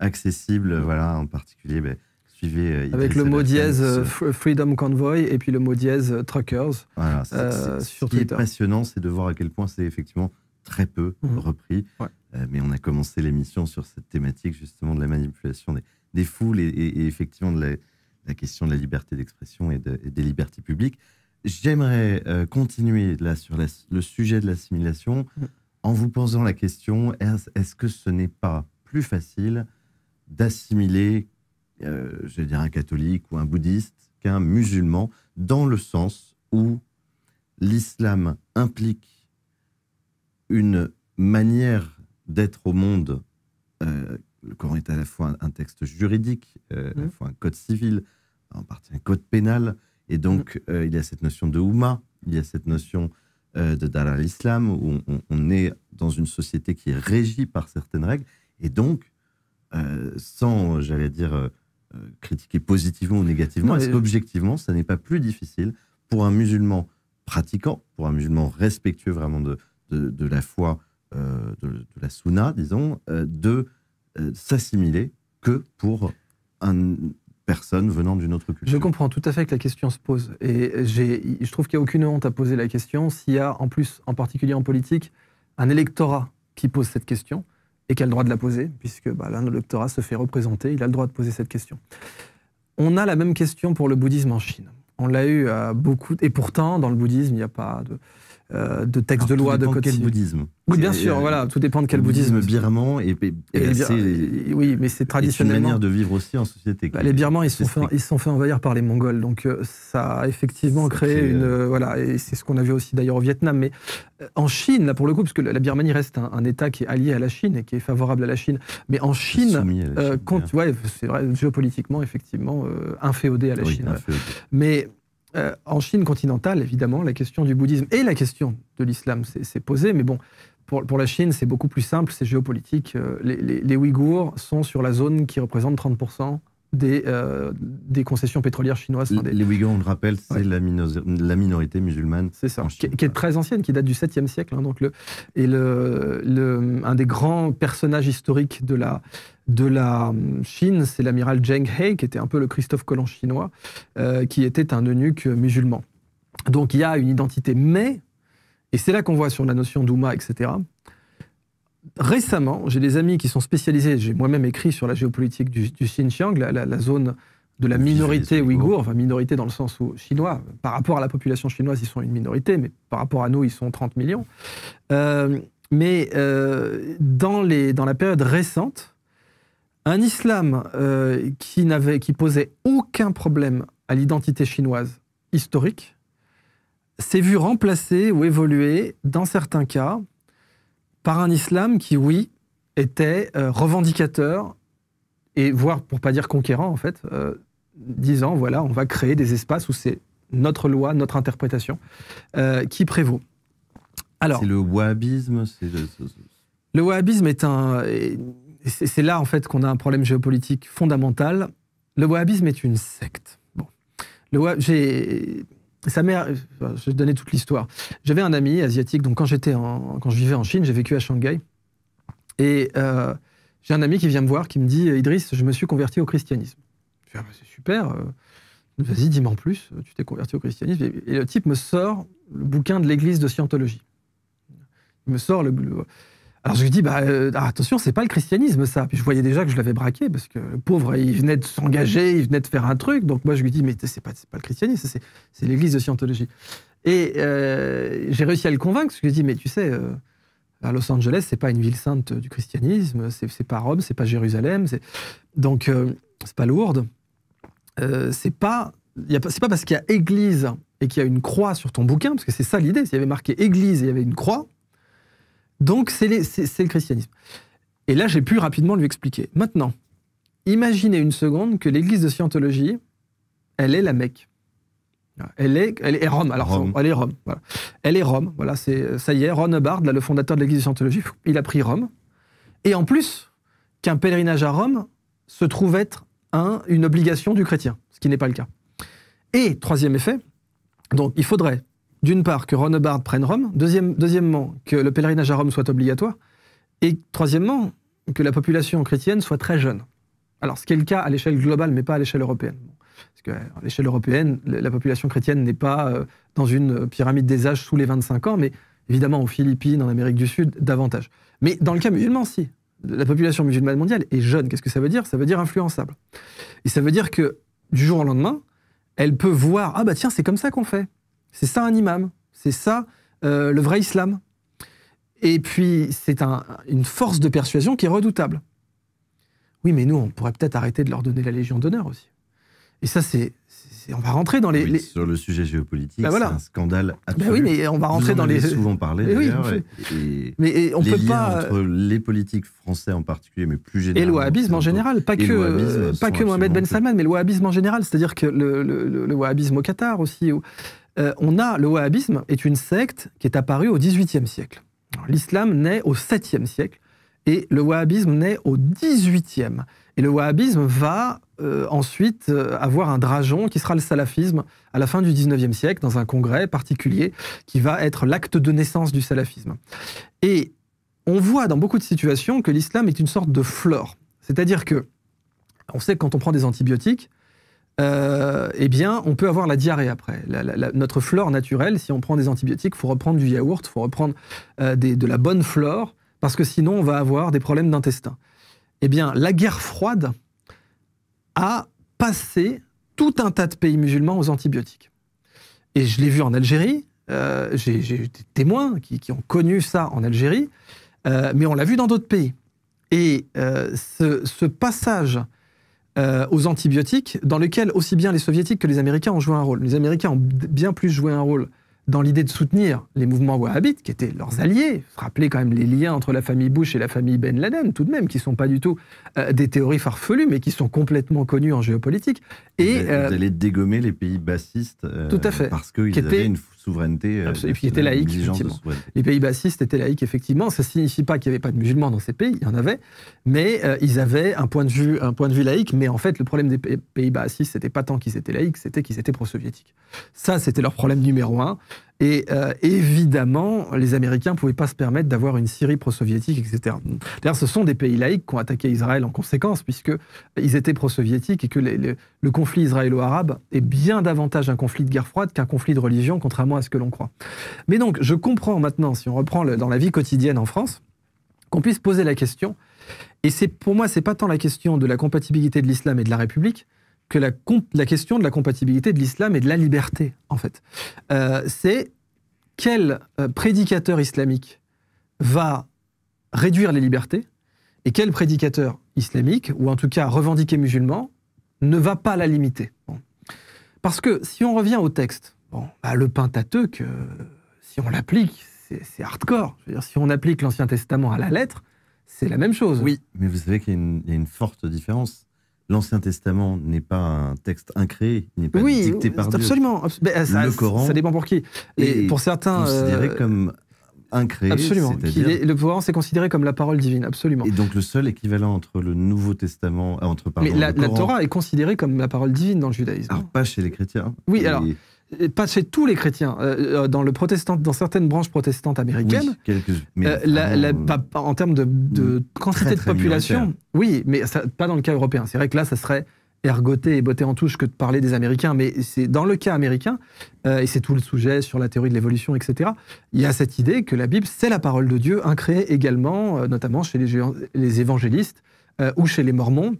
Speaker 1: accessible. Voilà, en particulier, ben, suivez. Euh, Avec le mot dièse
Speaker 2: Freedom Convoy et puis le mot dièse Truckers. Voilà, ce qui est
Speaker 1: passionnant, c'est de voir à quel point c'est effectivement très peu mhm. repris. mais on a commencé l'émission sur cette thématique justement de la manipulation des des foules et, effectivement de la, question de la liberté d'expression et, des libertés publiques. J'aimerais euh, continuer là sur le sujet de l'assimilation mm. en vous posant la question est-ce que ce n'est pas plus facile d'assimiler, euh, je veux dire, un catholique ou un bouddhiste qu'un musulman dans le sens où l'islam implique une manière d'être au monde euh, le Coran est à la fois un, texte juridique, euh, à la mm. fois un code civil, en partie un code pénal. Et donc, mm. euh, il y a cette notion de Houma, il y a cette notion euh, de Dar al-Islam, où on, est dans une société qui est régie par certaines règles. Et donc, sans, j'allais dire, critiquer positivement ou négativement, est-ce qu'objectivement, ça n'est pas plus difficile pour un musulman pratiquant, pour un musulman respectueux vraiment de, de, la foi, de, de, la sunna, disons, de euh, s'assimiler que pour une personne venant d'une autre culture.
Speaker 2: Je comprends tout à fait que la question se pose. Et
Speaker 1: je trouve qu'il n'y a aucune honte à poser la
Speaker 2: question s'il y a, en plus, en particulier en politique, un électorat qui pose cette question et qui a le droit de la poser, puisque bah, l'électorat se fait représenter, il a le droit de poser cette question. On a la même question pour le bouddhisme en Chine. On l'a eu à beaucoup. Et pourtant, dans le bouddhisme, il n'y a pas de. Euh, de textes de loi, de code quel bouddhisme Oui, bien sûr, euh, voilà, tout
Speaker 1: dépend de quel le bouddhisme. birman et, oui, mais c'est traditionnellement une manière de vivre aussi en société. Bah, les
Speaker 2: birmans, ils sont sont fait envahir par les mongols, donc euh, ça a effectivement créé une voilà, et c'est ce qu'on a vu aussi d'ailleurs au Vietnam, mais en Chine, là pour le coup, parce que la Birmanie reste un, État qui est allié à la Chine et qui est favorable à la Chine, mais en Chine, Chine ouais, c'est vrai, géopolitiquement effectivement inféodé à la oui, Chine, inféodé. mais euh, en Chine continentale, évidemment, la question du bouddhisme et la question de l'islam s'est posée, mais bon, pour, la Chine, c'est beaucoup plus simple, c'est géopolitique. Euh, les, les, les, Ouïghours sont sur la zone qui représente 30% euh, des, concessions pétrolières chinoises. Les Uyghurs, on le rappelle, c'est la, minorité musulmane. C'est ça, Qui, est très ancienne, qui date du 7e siècle. Hein, donc le, et le, un des grands personnages historiques de la, de la hum, Chine, c'est l'amiral Zheng He, qui était un peu le Christophe Colomb chinois, euh, qui était un eunuque musulman. Donc il y a une identité, mais, et c'est là qu'on voit sur la notion d'Ouma, etc., récemment, j'ai des amis qui sont spécialisés, j'ai moi-même écrit sur la géopolitique du, Xinjiang, la, zone de la minorité ouïghour, enfin minorité dans le sens chinois, par rapport à la population chinoise, ils sont une minorité, mais par rapport à nous, ils sont 30 millions. Euh, mais euh, dans, dans la période récente, un islam euh, qui, qui posait aucun problème à l'identité chinoise historique s'est vu remplacer ou évoluer, dans certains cas, par un islam qui, oui, était euh, revendicateur et voire, pour pas dire conquérant en fait, euh, disant voilà, on va créer des espaces où c'est notre loi, notre interprétation euh, qui prévaut. Alors, c'est
Speaker 1: le wahhabisme.
Speaker 2: Le... wahhabisme est un, c'est là en fait qu'on a un problème géopolitique fondamental. Le wahhabisme est une secte. Bon, le wah sa mère, je vais donner toute l'histoire. J'avais un ami asiatique, donc quand j'étais quand je vivais en Chine, j'ai vécu à Shanghai. Et euh, j'ai un ami qui vient me voir, qui me dit Idriss, je me suis converti au christianisme. Je dis ah, bah, c'est super, euh, vas-y, dis-moi en plus, euh, tu t'es converti au christianisme. Et, le type me sort le bouquin de l'église de Scientologie. Il me sort le, le alors je lui dis, bah, euh, ah, attention, c'est pas le christianisme ça. Puis je voyais déjà que je l'avais braqué parce que le pauvre, il venait de s'engager, il venait de faire un truc. Donc moi je lui dis, mais c'est pas, pas le christianisme, c'est l'église de scientologie. Et euh, j'ai réussi à le convaincre parce que je lui dis, mais tu sais, euh, à Los Angeles, c'est pas une ville sainte du christianisme, c'est pas Rome, c'est pas Jérusalem, donc c'est pas lourde. c'est pas, pas parce qu'il y a église et qu'il y a une croix sur ton bouquin, parce que c'est ça l'idée, s'il y avait marqué église et il y avait une croix, donc c'est le christianisme. Et là, j'ai pu rapidement lui expliquer. Maintenant, imaginez une seconde que l'église de Scientologie, elle est la Mecque. Elle est, elle est Rome. Alors, elle est Rome. Elle est Rome. Voilà, ça y est. Ron Hubbard, le fondateur de l'Église de Scientologie, il a pris Rome. Et en plus, qu'un pèlerinage à Rome se trouve être une obligation du chrétien, ce qui n'est pas le cas. Et troisième effet, donc il faudrait d'une part, que Ron prenne Rome, deuxièmement, que le pèlerinage à Rome soit obligatoire, et troisièmement, que la population chrétienne soit très jeune. Alors, ce qui est le cas à l'échelle globale, mais pas à l'échelle européenne. Parce qu'à l'échelle européenne, la population chrétienne n'est pas euh, dans une pyramide des âges sous les 25 ans, mais évidemment aux Philippines, en Amérique du Sud, davantage. Mais dans le cas musulman, si. La population musulmane mondiale est jeune. Qu'est-ce que ça veut dire Ça veut dire influençable. Et ça veut dire que, du jour au lendemain, elle peut voir Ah bah tiens, c'est comme ça qu'on fait. C'est ça un imam. C'est ça euh, le vrai islam. Et puis, c'est une force de persuasion qui est redoutable. Oui, mais nous, on pourrait peut-être arrêter de leur donner la Légion d'honneur aussi.
Speaker 1: Et ça, c'est. On va rentrer dans les, Sur le sujet géopolitique, bah c'est un scandale bah absolu. oui, mais on va rentrer dans les. souvent parlé d'ailleurs. mais on les peut pas. Euh, les politiques français en particulier, mais plus généralement. Et
Speaker 2: le wahhabisme en général, pas que, pas Mohamed Ben Salman, mais le wahhabisme en général, c'est-à-dire que le, wahhabisme au Qatar aussi. Euh, on a le wahhabisme est une secte qui est apparue au XVIIIe siècle. L'islam naît au 7e siècle et le wahhabisme naît au 18e. Et le wahhabisme va euh, ensuite euh, avoir un dragon qui sera le salafisme à la fin du 19e siècle dans un congrès particulier qui va être l'acte de naissance du salafisme. Et on voit dans beaucoup de situations que l'islam est une sorte de flore. C'est-à-dire que on sait que quand on prend des antibiotiques, euh, eh bien, on peut avoir la diarrhée après. notre flore naturelle, si on prend des antibiotiques, faut reprendre du yaourt, faut reprendre euh, de la bonne flore, parce que sinon, on va avoir des problèmes d'intestin. Eh bien, la guerre froide a passé tout un tas de pays musulmans aux antibiotiques. Et je l'ai vu en Algérie, euh, j'ai j'ai des témoins qui, ont connu ça en Algérie, mais on l'a vu dans d'autres pays. Et ce, passage euh, aux antibiotiques, dans lequel aussi bien les soviétiques que les Américains ont joué un rôle. Les Américains ont bien plus joué un rôle dans l'idée de soutenir les mouvements wahhabites, qui étaient leurs alliés. Rappelez quand même les liens entre la famille Bush et la famille Ben Laden, tout de même, qui ne sont pas du tout euh, des théories farfelues, mais qui sont complètement connues en géopolitique
Speaker 1: vous euh, allez dégommer les pays bassistes euh, tout à fait, parce qu'ils avaient une souveraineté. Euh, et qui étaient laïque.
Speaker 2: Les pays bassistes étaient laïques, effectivement. Ça ne signifie pas qu'il n'y avait pas de musulmans dans ces pays, il y en avait, mais ils avaient un point, de vue, un point de vue laïque. Mais en fait, le problème des pays bassistes, n'était pas tant qu'ils étaient laïques, c'était qu'ils étaient pro-soviétiques. Ça, c'était leur problème numéro un. Et euh, évidemment, les Américains ne pouvaient pas se permettre d'avoir une Syrie pro-soviétique, etc. D'ailleurs, ce sont des pays laïcs qui ont attaqué Israël en conséquence, puisqu'ils euh, étaient pro-soviétiques et que le conflit israélo-arabe est bien davantage un conflit de guerre froide qu'un conflit de religion, contrairement à ce que l'on croit. Mais donc, je comprends maintenant, si on reprend dans la vie quotidienne en France, qu'on puisse poser la question. Et c'est pour moi, c'est pas tant la question de la compatibilité de l'islam et de la République, que la, la question de la compatibilité de l'islam et de la liberté, en fait. Euh, c'est quel euh, prédicateur islamique va réduire les libertés et quel prédicateur islamique, ou en tout cas revendiqué musulman, ne va pas la limiter. Parce que si on revient au texte, bon, bah, le Pentateuque, euh, si on l'applique, c'est hardcore. si on applique l'Ancien Testament à la lettre, c'est la même chose. Oui,
Speaker 1: mais vous savez qu'il y, a une forte différence l'Ancien Testament n'est pas un texte incréé, il n'est pas dicté par Dieu. Oui, Absolument. Ah, ben, ça, le Coran. Ça dépend pour qui. Et, pour certains. Considéré euh, comme incréé. Absolument. le Coran, c'est considéré comme la parole divine, absolument. Et donc le seul équivalent entre le Nouveau Testament, euh, entre Mais la Torah
Speaker 2: est considérée comme la parole divine dans le judaïsme.
Speaker 1: Alors ah, pas chez les chrétiens. Oui, alors.
Speaker 2: Euh, pas chez tous les chrétiens, euh, euh, dans, le protestant, dans certaines branches protestantes américaines, en termes de, quantité de population, oui, mais pas dans le cas européen. C'est vrai que là, ça serait ergoté et botté en touche que de parler des Américains, mais c'est dans le cas américain, et c'est tout le sujet sur la théorie de l'évolution, etc., il y a cette idée que la Bible, c'est la parole de Dieu, créé également, notamment chez les, évangélistes ou chez les mormons,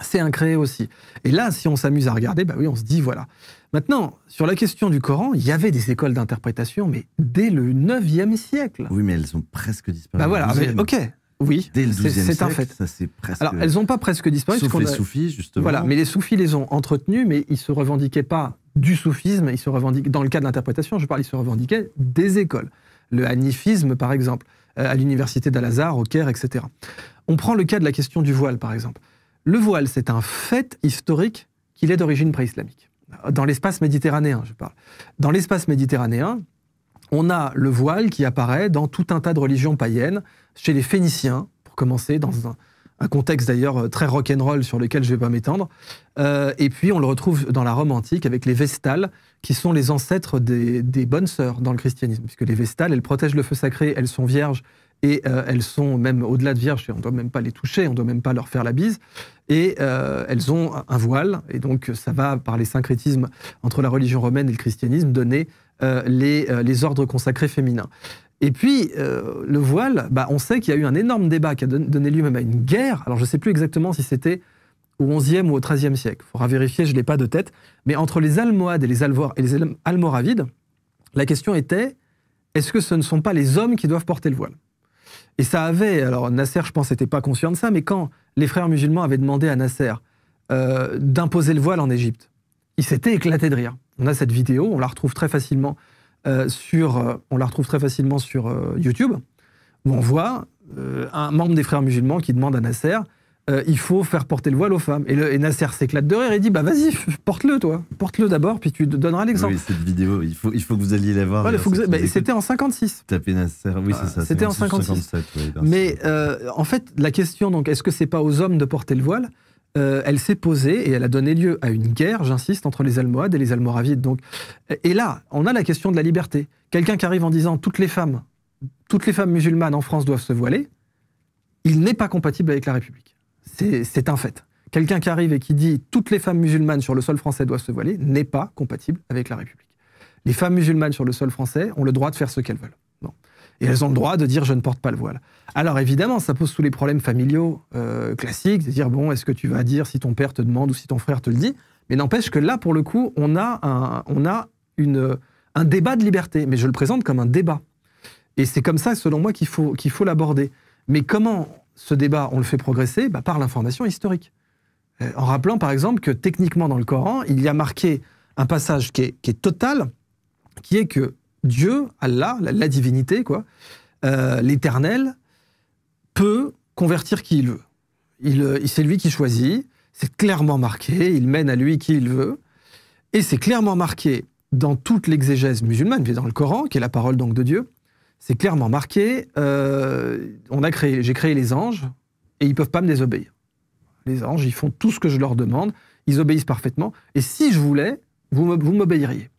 Speaker 2: c'est incréé aussi. Et là, si on s'amuse à regarder, bah oui, on se dit, voilà. Maintenant, sur la question du Coran, il y avait des écoles d'interprétation, mais dès le 9e siècle.
Speaker 1: Oui, mais elles ont presque disparu. Bah voilà, ok. Oui, c'est un fait. Ça, presque... Alors, elles
Speaker 2: n'ont pas presque disparu. Sauf les soufis, justement. Voilà, mais les soufis les ont entretenus, mais ils ne se revendiquaient pas du soufisme. Ils se revendiquaient, dans le cas de l'interprétation, je parle, ils se revendiquaient des écoles. Le hanifisme, par exemple, euh, à l'université d'Al-Azhar, au Caire, etc. On prend le cas de la question du voile, par exemple. Le voile, c'est un fait historique qu'il est d'origine pré-islamique dans l'espace méditerranéen, je parle. Dans l'espace méditerranéen, on a le voile qui apparaît dans tout un tas de religions païennes, chez les Phéniciens, pour commencer, dans un, contexte d'ailleurs euh, très rock'n'roll sur lequel je ne vais pas m'étendre. Euh, et puis on le retrouve dans la Rome antique avec les Vestales, qui sont les ancêtres des, des bonnes sœurs dans le christianisme, puisque les Vestales, elles protègent le feu sacré, elles sont vierges, et euh, elles sont même au-delà de vierges, on ne doit même pas les toucher, on ne doit même pas leur faire la bise, et euh, elles ont un voile, et donc euh, ça va, par les syncrétismes entre la religion romaine et le christianisme, donner les, les, ordres consacrés féminins. Et puis, le voile, bah, on sait qu'il y a eu un énorme débat qui a donné lieu même à une guerre, alors je ne sais plus exactement si c'était au XIe ou au XIIIe siècle, il faudra vérifier, je n'ai l'ai pas de tête, mais entre les Almohades et les, Alvor et les Almoravides, la question était, est-ce que ce ne sont pas les hommes qui doivent porter le voile et ça avait, alors Nasser, je pense, n'était pas conscient de ça, mais quand les frères musulmans avaient demandé à Nasser euh, d'imposer le voile en Égypte, il s'était éclaté de rire. On a cette vidéo, on la retrouve très facilement euh, sur, euh, on la retrouve très facilement sur YouTube, où on voit un membre des frères musulmans qui demande à Nasser euh, il faut faire porter le voile aux femmes. Et, le, Nasser s'éclate de rire et dit bah vas-y, porte-le toi, porte-le d'abord, puis tu donneras l'exemple. Oui,
Speaker 1: cette vidéo, il faut, il faut que vous alliez la voir. Bah, c'était
Speaker 2: en 56.
Speaker 1: Nasser, oui, c'est ça. C'était en 56.
Speaker 2: Mais euh, en fait, la question, donc, est-ce que c'est pas aux hommes de porter le voile euh, elle s'est posée et elle a donné lieu à une guerre, j'insiste, entre les Almohades et les Almoravides. Donc, et là, on a la question de la liberté. Quelqu'un qui arrive en disant toutes les femmes, toutes les femmes musulmanes en France doivent se voiler, il n'est pas compatible avec la République c'est un fait. Quelqu'un qui arrive et qui dit toutes les femmes musulmanes sur le sol français doivent se voiler n'est pas compatible avec la République. Les femmes musulmanes sur le sol français ont le droit de faire ce qu'elles veulent. Et elles ont le droit de dire je ne porte pas le voile. Alors évidemment, ça pose tous les problèmes familiaux euh, classiques, de dire bon, est-ce que tu vas dire si ton père te demande ou si ton frère te le dit Mais n'empêche que là, pour le coup, on a, un, on a une, un débat de liberté, mais je le présente comme un débat. Et c'est comme ça, selon moi, qu'il faut qu'il faut l'aborder. Mais comment ce débat, on le fait progresser bah, par l'information historique. Euh, en rappelant par exemple que techniquement dans le Coran, il y a marqué un passage qui est, total, qui est que Dieu, Allah, la, divinité, quoi, euh, l'Éternel, peut convertir qui il veut. Euh, c'est lui qui choisit, c'est clairement marqué, il mène à lui qui il veut, et c'est clairement marqué dans toute l'exégèse musulmane, dans le Coran, qui est la parole donc de Dieu, c'est clairement marqué. Euh, on a créé, j'ai créé les anges et ils peuvent pas me désobéir. Les anges, ils font tout ce que je leur demande, ils obéissent parfaitement. Et si je voulais, vous m'obéiriez.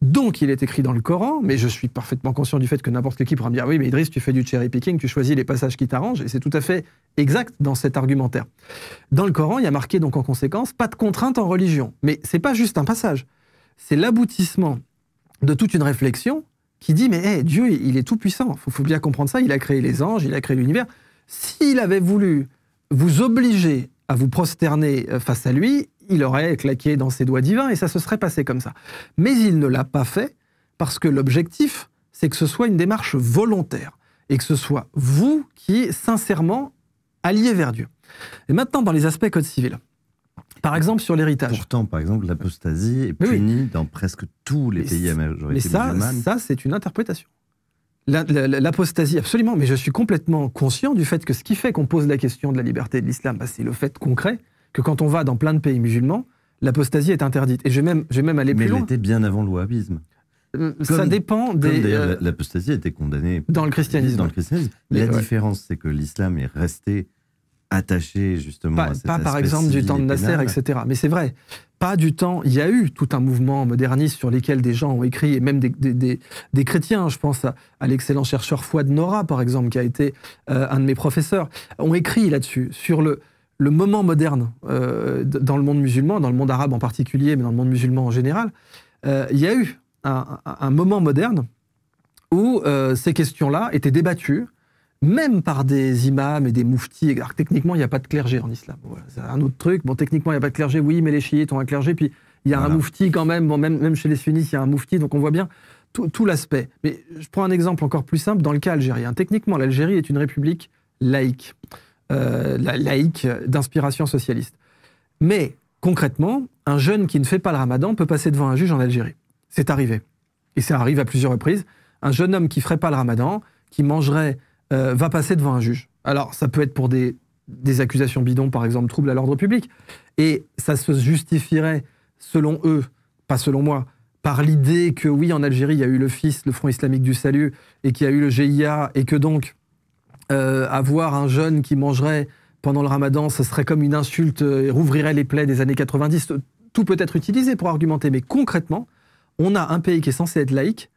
Speaker 2: Donc, il est écrit dans le Coran, mais je suis parfaitement conscient du fait que n'importe qui pourra me dire Oui, mais Idriss, tu fais du cherry picking, tu choisis les passages qui t'arrangent, et c'est tout à fait exact dans cet argumentaire. Dans le Coran, il y a marqué donc en conséquence Pas de contrainte en religion. Mais c'est pas juste un passage, c'est l'aboutissement de toute une réflexion qui dit, mais eh Dieu, il est tout puissant. Il faut, bien comprendre ça. Il a créé les anges, il a créé l'univers. S'il avait voulu vous obliger à vous prosterner euh, face à lui, il aurait claqué dans ses doigts divins et ça se serait passé comme ça. Mais il ne l'a pas fait parce que l'objectif, c'est que ce soit une démarche volontaire et que ce soit vous qui, sincèrement,
Speaker 1: alliez vers Dieu. Et maintenant, dans les aspects code civil. Par exemple, sur l'héritage. Pourtant, par exemple, l'apostasie est punie dans presque tous les pays à majorité mais ça,
Speaker 2: Ça, c'est une interprétation. L'apostasie, absolument, mais je suis complètement conscient du fait que ce qui fait qu'on pose la question de la liberté de l'islam, bah, c'est le fait concret que quand on va dans plein de pays musulmans, l'apostasie est interdite. Et je vais même, je vais même aller plus loin. Mais elle était bien avant le wahhabisme. Euh, ça dépend des. D'ailleurs,
Speaker 1: l'apostasie était condamnée. Dans le christianisme. Dans le christianisme. La différence, c'est que l'islam est resté attaché justement à cette Pas par exemple du temps de Nasser, etc.
Speaker 2: Mais c'est vrai, pas du temps. Il y a eu tout un mouvement moderniste sur lequel des gens ont écrit, et même des, chrétiens, je pense à, l'excellent chercheur Fouad Nora, par exemple, qui a été euh, un de mes professeurs, ont écrit là-dessus, sur le, le moment moderne euh, dans le monde musulman, dans le monde arabe en particulier, mais dans le monde musulman en général. Euh, il y a eu un moment moderne où ces questions-là étaient débattues, même par des imams et des mouftis. Alors, techniquement, il n'y a pas de clergé en islam. c'est un autre truc. Bon, techniquement, il n'y a pas de clergé. Oui, mais les chiites ont un clergé. Puis, il y a un moufti quand même. Bon, même, même chez les sunnites, il y a un moufti. Donc, on voit bien tout, l'aspect. Mais je prends un exemple encore plus simple dans le cas algérien. Techniquement, l'Algérie est une république laïque, euh, laïque d'inspiration socialiste. Mais concrètement, un jeune qui ne fait pas le ramadan peut passer devant un juge en Algérie. C'est arrivé. Et ça arrive à plusieurs reprises. Un jeune homme qui ne ferait pas le ramadan, qui mangerait euh, va passer devant un juge. Alors, ça peut être pour des, accusations bidons, par exemple, trouble à l'ordre public. Et ça se justifierait, selon eux, pas selon moi, par l'idée que oui, en Algérie, il y a eu le FIS, le Front islamique du salut, et qu'il y a eu le GIA, et que donc, euh, avoir un jeune qui mangerait pendant le ramadan, ce serait comme une insulte euh, et rouvrirait les plaies des années 90. Tout peut être utilisé pour argumenter, mais concrètement, on a un pays qui est censé être laïque,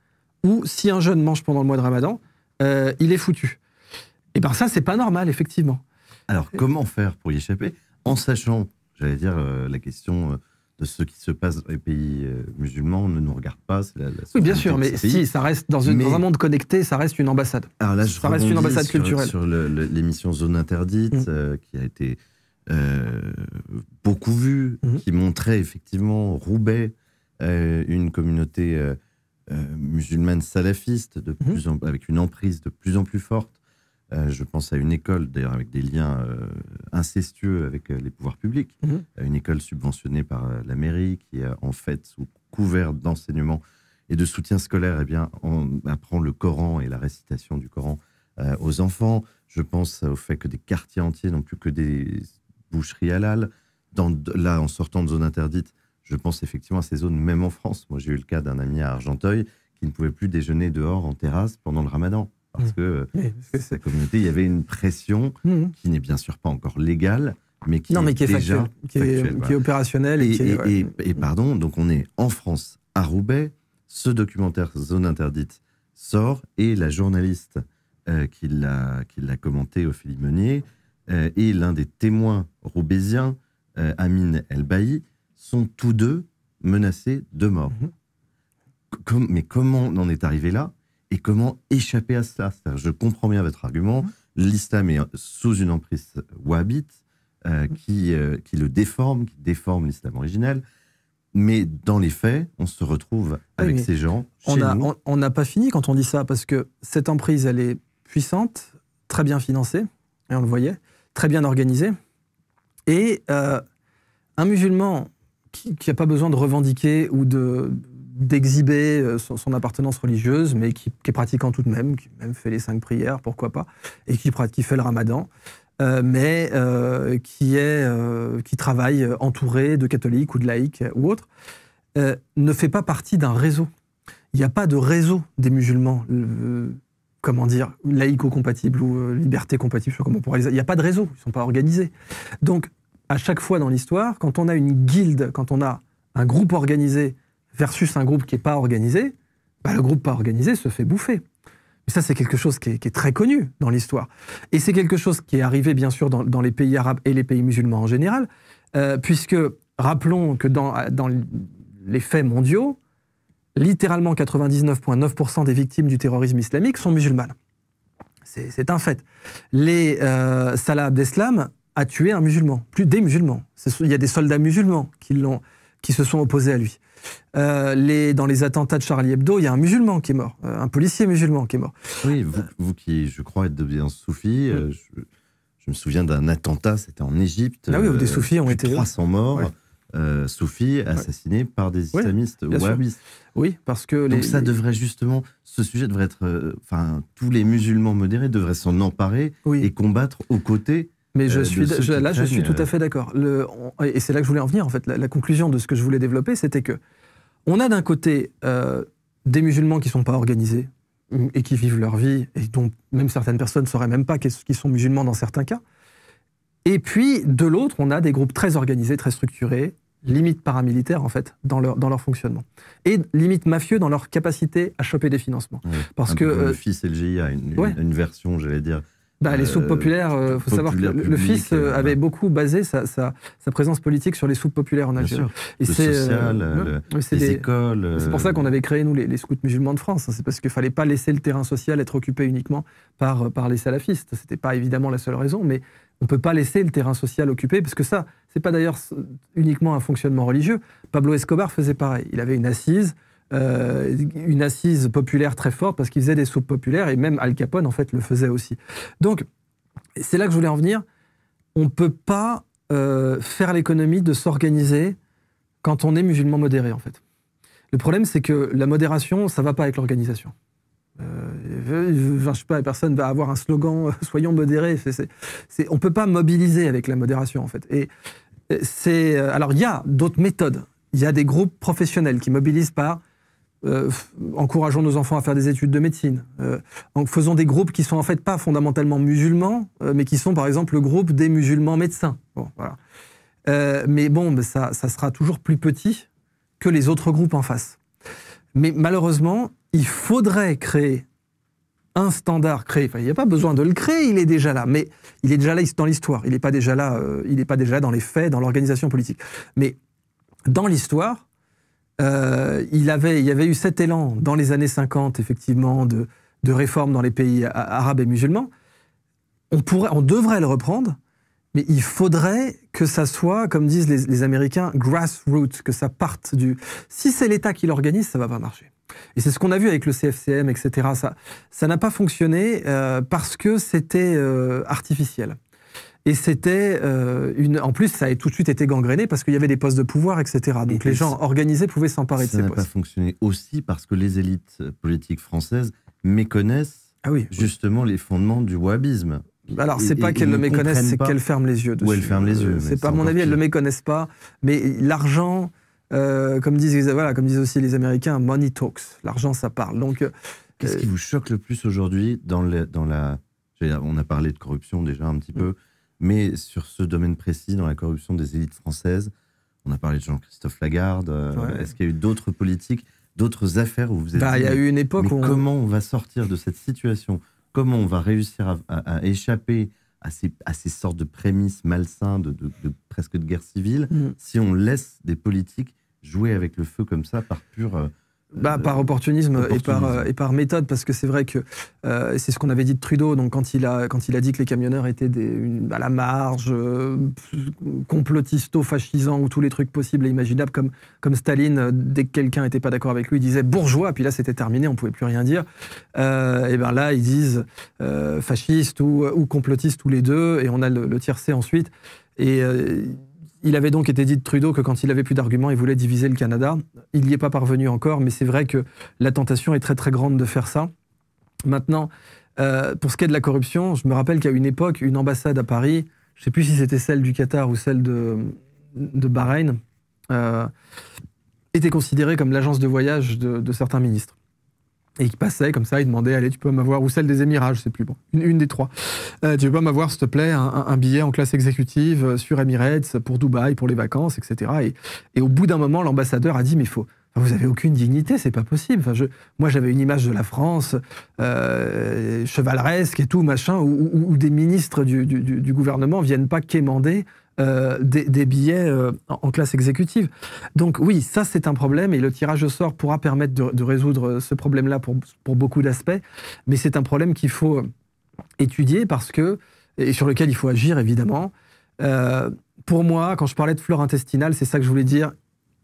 Speaker 2: où si un jeune mange pendant le mois de ramadan, euh, il est foutu. Et eh bien ça, c'est pas normal, effectivement.
Speaker 1: Alors, comment faire pour y échapper En sachant, j'allais dire, euh, la question euh, de ce qui se passe dans les pays musulmans, musulmans ne nous regarde pas. oui, bien sûr, mais si, ça reste dans, un
Speaker 2: monde connecté, ça reste une ambassade. Alors là, je ça reste une ambassade sur, culturelle. Sur
Speaker 1: l'émission Zone Interdite, mm. qui a été beaucoup vue, mm-hmm. qui montrait effectivement Roubaix, une communauté euh, musulmane salafiste, de mhm. plus avec une emprise de plus en plus forte. Euh, je pense à une école, d'ailleurs avec des liens euh, incestueux avec les pouvoirs publics, mhm. une école subventionnée par la mairie qui, est en fait, sous couvert d'enseignement et de soutien scolaire, eh bien, on apprend le Coran et la récitation du Coran aux enfants. Je pense au fait que des quartiers entiers n'ont plus que des boucheries halal. Dans, là, en sortant de zones interdites, je pense effectivement à ces zones, même en France. Moi, j'ai eu le cas d'un ami à Argenteuil qui ne pouvait plus déjeuner dehors en terrasse pendant le ramadan. Parce mmh. que euh, sa communauté, il y avait une pression mmh. qui n'est bien sûr pas encore légale, mais qui est, qui déjà qui, est, opérationnelle. Et, pardon, donc on est en France, à Roubaix. Ce documentaire Zone Interdite sort et la journaliste euh, qui l'a commenté, Ophélie Meunier, euh, et l'un des témoins roubaisiens, Amine El sont tous deux menacés de mort. Mhm. mais comment on en est arrivé là et comment échapper à ça Je comprends bien votre argument. Mhm. L'islam est sous une emprise wahhabite euh, mhm. qui, euh, qui le déforme, qui déforme l'islam originel. Mais dans les faits, on se retrouve avec ces gens. Chez
Speaker 2: on n'a pas fini quand on dit ça, parce que cette emprise, elle est puissante, très bien financée, et on le voyait, très bien organisée. Et euh, un musulman qui n'a pas besoin de revendiquer ou de d'exhiber euh, son, appartenance religieuse, mais qui, est pratiquant tout de même, qui même fait les cinq prières, pourquoi pas, et qui, qui fait le ramadan, euh, mais euh, qui, est, qui travaille entouré de catholiques ou de laïcs ou autres, ne fait pas partie d'un réseau. Il n'y a pas de réseau des musulmans, comment dire, laïco compatibles ou liberté compatibles je sais comment on pourrait les... Il n'y a pas de réseau, ils ne sont pas organisés. Donc, à chaque fois dans l'histoire, quand on a une guilde, quand on a un groupe organisé versus un groupe qui n'est pas organisé, bah, le groupe pas organisé se fait bouffer. Mais ça, c'est quelque chose qui est, très connu dans l'histoire. Et c'est quelque chose qui est arrivé, bien sûr, dans, les pays arabes et les pays musulmans en général, euh, puisque, rappelons que dans, les faits mondiaux, littéralement 99,9% des victimes du terrorisme islamique sont musulmanes. C'est un fait. Les euh, Salah Abdeslam a tué un musulman, plus des musulmans. Il y a des soldats musulmans qui, l'ont, qui se sont opposés à lui. Euh, les, dans les attentats de Charlie Hebdo, il y a un musulman qui est mort, euh, un policier musulman qui est mort.
Speaker 1: Oui, vous, qui, je crois, êtes de bien soufis, euh, je, je, me souviens d'un attentat, c'était en Égypte. Ah oui, où des soufis ont été. 300 morts. Euh, soufis assassinés par des islamistes oui, parce que donc ça devrait justement, ce sujet devrait être, enfin, tous les musulmans modérés devraient s'en emparer et combattre aux côtés mais euh, là, je suis tout à euh,
Speaker 2: fait d'accord. Et c'est là que je voulais en venir, en fait. La, conclusion de ce que je voulais développer, c'était que on a d'un côté euh, des musulmans qui ne sont pas organisés mm, et qui vivent leur vie, et dont même certaines personnes ne sauraient même pas qu'ils sont musulmans dans certains cas. Et puis, de l'autre, on a des groupes très organisés, très structurés, limite paramilitaires, en fait, dans leur, dans leur fonctionnement. Et limite mafieux dans leur capacité à choper des financements.
Speaker 1: Parce que. le le une version, j'allais dire, bah, les euh, soupes populaires, euh, faut savoir que le, fils
Speaker 2: euh, avait beaucoup basé sa, sa, présence politique sur les soupes populaires en Algérie. Et le les écoles. C'est pour ça qu'on avait créé, nous, les, scouts musulmans de France. Hein. c'est parce qu'il fallait pas laisser le terrain social être occupé uniquement par, par les salafistes. C'était n'était pas évidemment la seule raison, mais on peut pas laisser le terrain social occupé, parce que ça, c'est pas d'ailleurs uniquement un fonctionnement religieux. Pablo Escobar faisait pareil. Il avait une assise euh, une assise populaire très forte parce qu'il faisait des soupes populaires et même Al Capone en fait le faisait aussi. Donc c'est là que je voulais en venir. On peut pas euh, faire l'économie de s'organiser quand on est musulman modéré en fait. Le problème c'est que la modération ça va pas avec l'organisation. Euh, je sais pas, personne va avoir un slogan euh, soyons modérés. On ne on peut pas mobiliser avec la modération en fait. Et c'est alors il y a d'autres méthodes. Il y a des groupes professionnels qui mobilisent par euh, encourageons nos enfants à faire des études de médecine. Euh, faisons des groupes qui sont en fait pas fondamentalement musulmans, euh, mais qui sont par exemple le groupe des musulmans médecins. Bon, voilà. mais bon, ça, sera toujours plus petit que les autres groupes en face. Mais malheureusement, il faudrait créer un standard créé. il n'y a pas besoin de le créer, il est déjà là. Mais il est déjà là dans l'histoire. Il n'est pas déjà là. il n'est pas déjà là dans les faits, dans l'organisation politique. Mais dans l'histoire, euh, il, y avait eu cet élan dans les années 50, effectivement, de, de réformes dans les pays arabes et musulmans. On, pourrait, on devrait le reprendre, mais il faudrait que ça soit, comme disent les, les Américains, grassroots, que ça parte du... Si c'est l'État qui l'organise, ça va pas marcher. Et c'est ce qu'on a vu avec le CFCM, etc. Ça n'a pas fonctionné euh, parce que c'était euh, artificiel. Et c'était euh, une. En plus, ça a tout de suite été gangréné parce qu'il y avait des postes de pouvoir, etc. Donc les gens organisés pouvaient s'emparer de ces postes. Ça n'a pas
Speaker 1: fonctionné aussi parce que les élites politiques françaises méconnaissent ah justement les fondements du wahhabisme. Alors, c'est pas qu'elles le méconnaissent, c'est qu'elles ferment les yeux dessus. Ou elles ferment les yeux. Euh, c'est pas, à mon avis, elles le
Speaker 2: méconnaissent pas. Mais l'argent, euh, comme, disent, voilà, comme disent aussi les Américains, money talks. L'argent, ça parle. Donc.
Speaker 1: Qu'est-ce qui vous choque le plus aujourd'hui dans, dans la. On a parlé de corruption déjà un petit mm. peu. Mais sur ce domaine précis, dans la corruption des élites françaises, on a parlé de Jean-Christophe Lagarde. Euh, est-ce qu'il y a eu d'autres politiques, d'autres affaires où vous êtes bah, Il y a eu une époque où comment on... va sortir de cette situation Comment on va réussir à, échapper à ces, sortes de prémices malsains de, presque de guerre civile mm. si on laisse des politiques jouer avec le feu comme ça par pure euh,
Speaker 2: bah, euh, par opportunisme, Et, par, euh, et par méthode, parce que c'est vrai que euh, c'est ce qu'on avait dit de Trudeau, donc quand il a, quand il a dit que les camionneurs étaient des, à la marge, complotisto fascisants ou tous les trucs possibles et imaginables, comme, comme Staline, dès que quelqu'un n'était pas d'accord avec lui, il disait bourgeois, puis là c'était terminé, on ne pouvait plus rien dire. et bien là, ils disent fasciste ou, ou complotiste, tous les deux, et on a le, le tiercé ensuite. Et il avait donc été dit de Trudeau que quand il avait plus d'arguments, il voulait diviser le Canada. Il n'y est pas parvenu encore, mais c'est vrai que la tentation est très très grande de faire ça. Maintenant, euh, pour ce qui est de la corruption, je me rappelle qu'à une époque, une ambassade à Paris, je ne sais plus si c'était celle du Qatar ou celle de, de Bahreïn, euh, était considérée comme l'agence de voyage de certains ministres. Et il passait comme ça, il demandait, allez, tu peux m'avoir, ou celle des Émirats, je sais plus, bon, une, des trois. Euh, tu peux m'avoir, s'il te plaît, un, billet en classe exécutive euh, sur Emirates, pour Dubaï, pour les vacances, etc. Et, au bout d'un moment, l'ambassadeur a dit, mais il faut, vous avez aucune dignité, c'est pas possible. moi, j'avais une image de la France euh, chevaleresque et tout, machin, où, des ministres du, du, gouvernement viennent pas quémander euh, des, billets euh, en classe exécutive. Donc oui, ça c'est un problème et le tirage au sort pourra permettre de, résoudre euh, ce problème-là pour, beaucoup d'aspects, mais c'est un problème qu'il faut étudier parce que, et sur lequel il faut agir évidemment. pour moi, quand je parlais de flore intestinale, c'est ça que je voulais dire,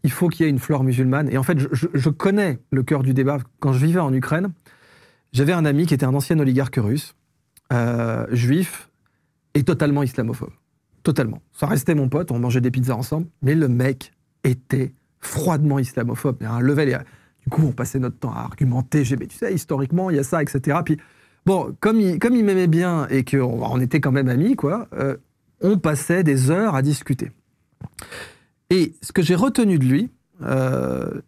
Speaker 2: il faut qu'il y ait une flore musulmane. Et en fait, je, je connais le cœur du débat. Quand je vivais en Ukraine, j'avais un ami qui était un ancien oligarque russe, juif et totalement islamophobe. Totalement. Ça restait mon pote, on mangeait des pizzas ensemble, mais le mec était froidement islamophobe. Un level. du coup, on passait notre temps à argumenter. J'ai, mais tu sais, historiquement, il y a ça, etc. Puis, bon, comme il, m'aimait bien et qu'on était quand même amis, quoi, euh, on passait des heures à discuter. Et ce que j'ai retenu de lui, euh,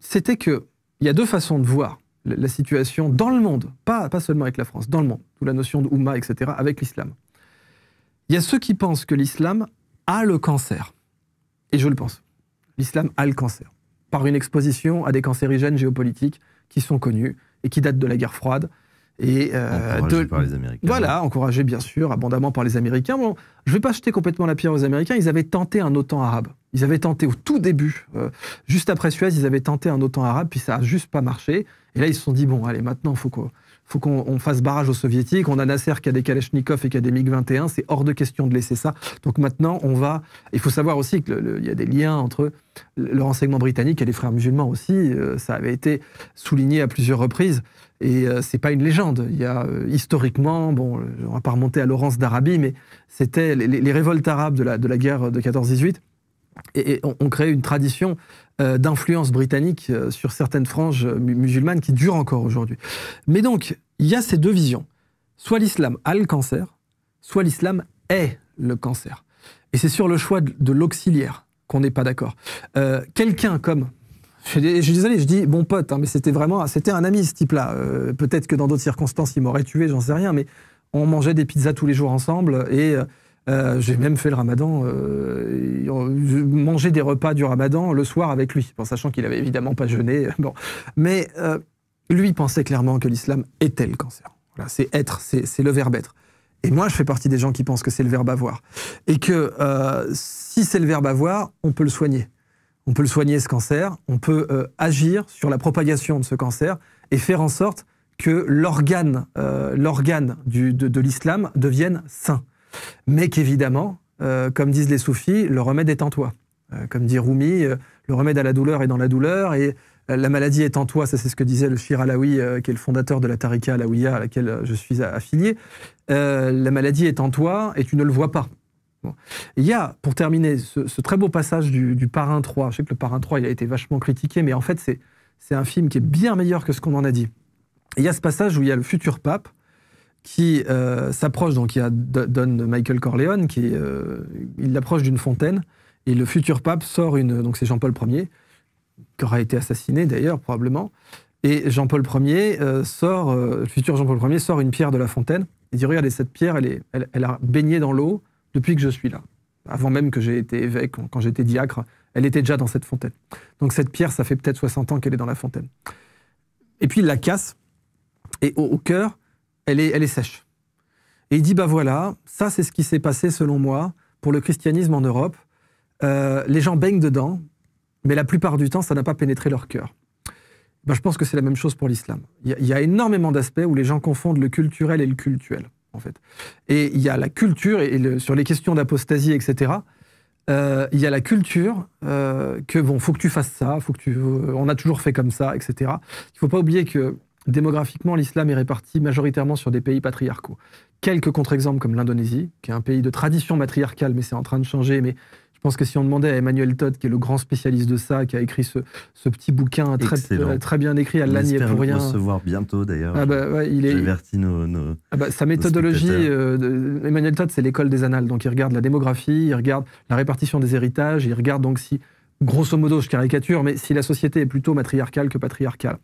Speaker 2: c'était qu'il y a deux façons de voir la situation dans le monde, pas, seulement avec la France, dans le monde, sous la notion de etc., avec l'islam. Il y a ceux qui pensent que l'islam a le cancer. Et je le pense. L'islam a le cancer. Par une exposition à des cancérigènes géopolitiques qui sont connus et qui datent de la guerre froide. Et euh, les Voilà, encouragé bien sûr, abondamment par les Américains. Bon, je ne vais pas jeter complètement la pierre aux Américains. Ils avaient tenté un OTAN arabe. Ils avaient tenté au tout début, euh, juste après Suez, ils avaient tenté un OTAN arabe, puis ça a juste pas marché. Et là, ils se sont dit bon, allez, maintenant, il faut quoi faut qu'on fasse barrage aux soviétiques. On a Nasser qui a des Kalachnikov et qui a des MiG-21. C'est hors de question de laisser ça. Donc maintenant, on va. Il faut savoir aussi qu'il y a des liens entre le renseignement britannique et les frères musulmans aussi. Euh, ça avait été souligné à plusieurs reprises. Et euh, c'est pas une légende. Il y a euh, historiquement, bon, on va pas remonter à Laurence d'Arabie, mais c'était les, révoltes arabes de la, de la guerre de 14-18. Et, on, crée une tradition d'influence britannique sur certaines franges musulmanes qui durent encore aujourd'hui. Mais donc, il y a ces deux visions. Soit l'islam a le cancer, soit l'islam est le cancer. Et c'est sur le choix de, l'auxiliaire qu'on n'est pas d'accord. Euh, quelqu'un comme je suis désolé, je dis bon pote, hein, mais c'était vraiment, c'était un ami ce type-là. Euh, peut-être que dans d'autres circonstances, il m'aurait tué, j'en sais rien, mais on mangeait des pizzas tous les jours ensemble et euh, j'ai même fait le ramadan, euh, je des repas du ramadan le soir avec lui, en sachant qu'il avait évidemment pas jeûné. Bon, mais lui pensait clairement que l'islam était le cancer. Voilà, c'est être, c'est le verbe être. Et moi, je fais partie des gens qui pensent que c'est le verbe avoir. Et que euh, si c'est le verbe avoir, on peut le soigner. On peut le soigner, ce cancer. On peut euh, agir sur la propagation de ce cancer et faire en sorte que l'organe euh, l'organe de, de l'islam devienne sain. Mais qu'évidemment, comme disent les soufis, le remède est en toi. comme dit Rumi, le remède à la douleur est dans la douleur. Et euh, la maladie est en toi, ça c'est ce que disait le Shir Alawi, euh, qui est le fondateur de la Tariqa Alawiya à laquelle euh, je suis affilié. la maladie est en toi et tu ne le vois pas. Il y a, pour terminer, ce, très beau passage du, Parrain 3. Je sais que le Parrain 3, il a été vachement critiqué, mais en fait, c'est un film qui est bien meilleur que ce qu'on en a dit. il y a ce passage où il y a le futur pape qui s'approche, donc il y a Don Michael Corleone, qui il l'approche d'une fontaine, et le futur pape sort une. Donc c'est Jean-Paul Ier qui aura été assassiné d'ailleurs, probablement. Et Jean-Paul Ier euh, sort, euh, le futur Jean-Paul Ier sort une pierre de la fontaine. Il dit Regardez, cette pierre, elle, est, elle, elle a baigné dans l'eau depuis que je suis là. Avant même que j'ai été évêque, quand j'étais diacre, elle était déjà dans cette fontaine. Donc cette pierre, ça fait peut-être 60 ans qu'elle est dans la fontaine. Et puis il la casse, et au, cœur, elle est, elle est sèche. Et il dit Bah voilà, ça c'est ce qui s'est passé selon moi pour le christianisme en Europe. Euh, les gens baignent dedans, mais la plupart du temps, ça n'a pas pénétré leur cœur. Ben, je pense que c'est la même chose pour l'islam. Il y, a énormément d'aspects où les gens confondent le culturel et le cultuel, en fait. Et il y a la culture, et sur les questions d'apostasie, etc., euh, il y a la culture euh, que, bon, faut que tu fasses ça, faut que tu, euh, on a toujours fait comme ça, etc. Il ne faut pas oublier que démographiquement, l'islam est réparti majoritairement sur des pays patriarcaux. Quelques contre-exemples comme l'Indonésie, qui est un pays de tradition matriarcale, mais c'est en train de changer, mais je pense que si on demandait à Emmanuel Todd, qui est le grand spécialiste de ça, qui a écrit ce, petit bouquin très, euh, très bien écrit, à l'année pour rien. recevoir
Speaker 1: bientôt d'ailleurs. Ah bah, il est. Nos, nos, ah bah, sa méthodologie,
Speaker 2: euh, Emmanuel Todd, c'est l'école des annales. Donc il regarde la démographie, il regarde la répartition des héritages, il regarde donc si, grosso modo, je caricature, mais si la société est plutôt matriarcale que patriarcale.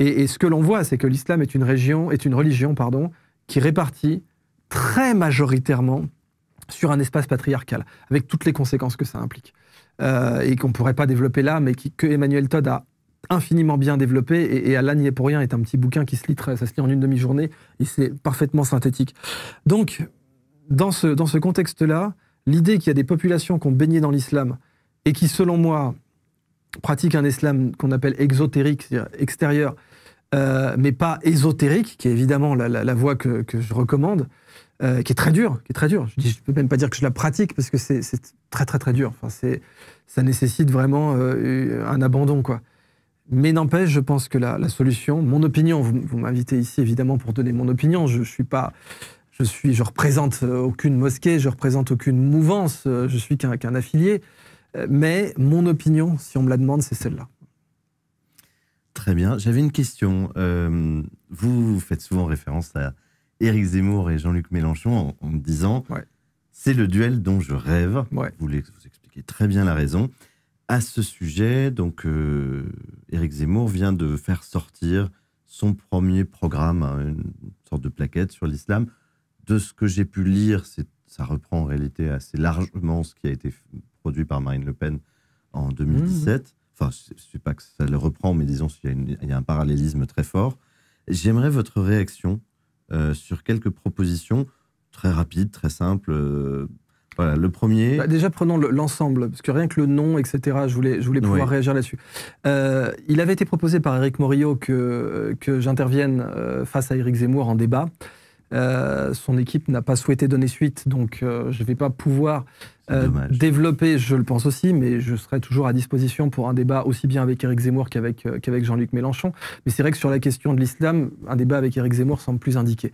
Speaker 2: Et, et ce que l'on voit, c'est que l'islam est une région, est une religion, pardon, qui répartit très majoritairement sur un espace patriarcal, avec toutes les conséquences que ça implique. Euh, et qu'on ne pourrait pas développer là, mais qui, que Emmanuel Todd a infiniment bien développé, et, et Alain n'y est pour rien, est un petit bouquin qui se lit, ça en une demi-journée, et c'est parfaitement synthétique. Donc, dans ce, dans ce contexte-là, l'idée qu'il y a des populations qui ont baigné dans l'islam, et qui, selon moi, pratiquent un islam qu'on appelle exotérique, c'est-à-dire extérieur, euh, mais pas ésotérique, qui est évidemment la, voie que, je recommande, euh, qui est très dure, qui est très dure. Je ne peux même pas dire que je la pratique parce que c'est très très très dur. Enfin, c'est ça nécessite vraiment euh, un abandon quoi. Mais n'empêche, je pense que la, solution, mon opinion, vous, m'invitez ici évidemment pour donner mon opinion. Je, ne suis pas, je suis, je représente aucune mosquée, je représente aucune mouvance, je suis qu'un affilié. Mais mon opinion, si on me la demande, c'est celle-là.
Speaker 1: Très bien. J'avais une question. Euh, vous faites souvent référence à Éric Zemmour et Jean-Luc Mélenchon en, me disant c'est le duel dont je rêve. Vous, les, vous expliquez très bien la raison. À ce sujet, donc, euh, Éric Zemmour vient de faire sortir son premier programme, hein, une sorte de plaquette sur l'islam. De ce que j'ai pu lire, ça reprend en réalité assez largement ce qui a été produit par Marine Le Pen en 2017. Mmh. Enfin, je ne sais pas que ça le reprend, mais disons qu'il y, a un parallélisme très fort. J'aimerais votre réaction euh, sur quelques propositions très rapides, très simples. Euh, voilà, le premier. Bah,
Speaker 2: déjà, prenons l'ensemble, parce que rien que le nom, etc., je voulais, pouvoir réagir là-dessus. Euh, il avait été proposé par Eric Morillo que, que j'intervienne face à Eric Zemmour en débat. Euh, son équipe n'a pas souhaité donner suite, donc euh, je ne vais pas pouvoir euh, développer, je le pense aussi, mais je serai toujours à disposition pour un débat aussi bien avec Éric Zemmour qu'avec Jean-Luc Mélenchon. Mais c'est vrai que sur la question de l'islam, un débat avec Éric Zemmour semble plus indiqué.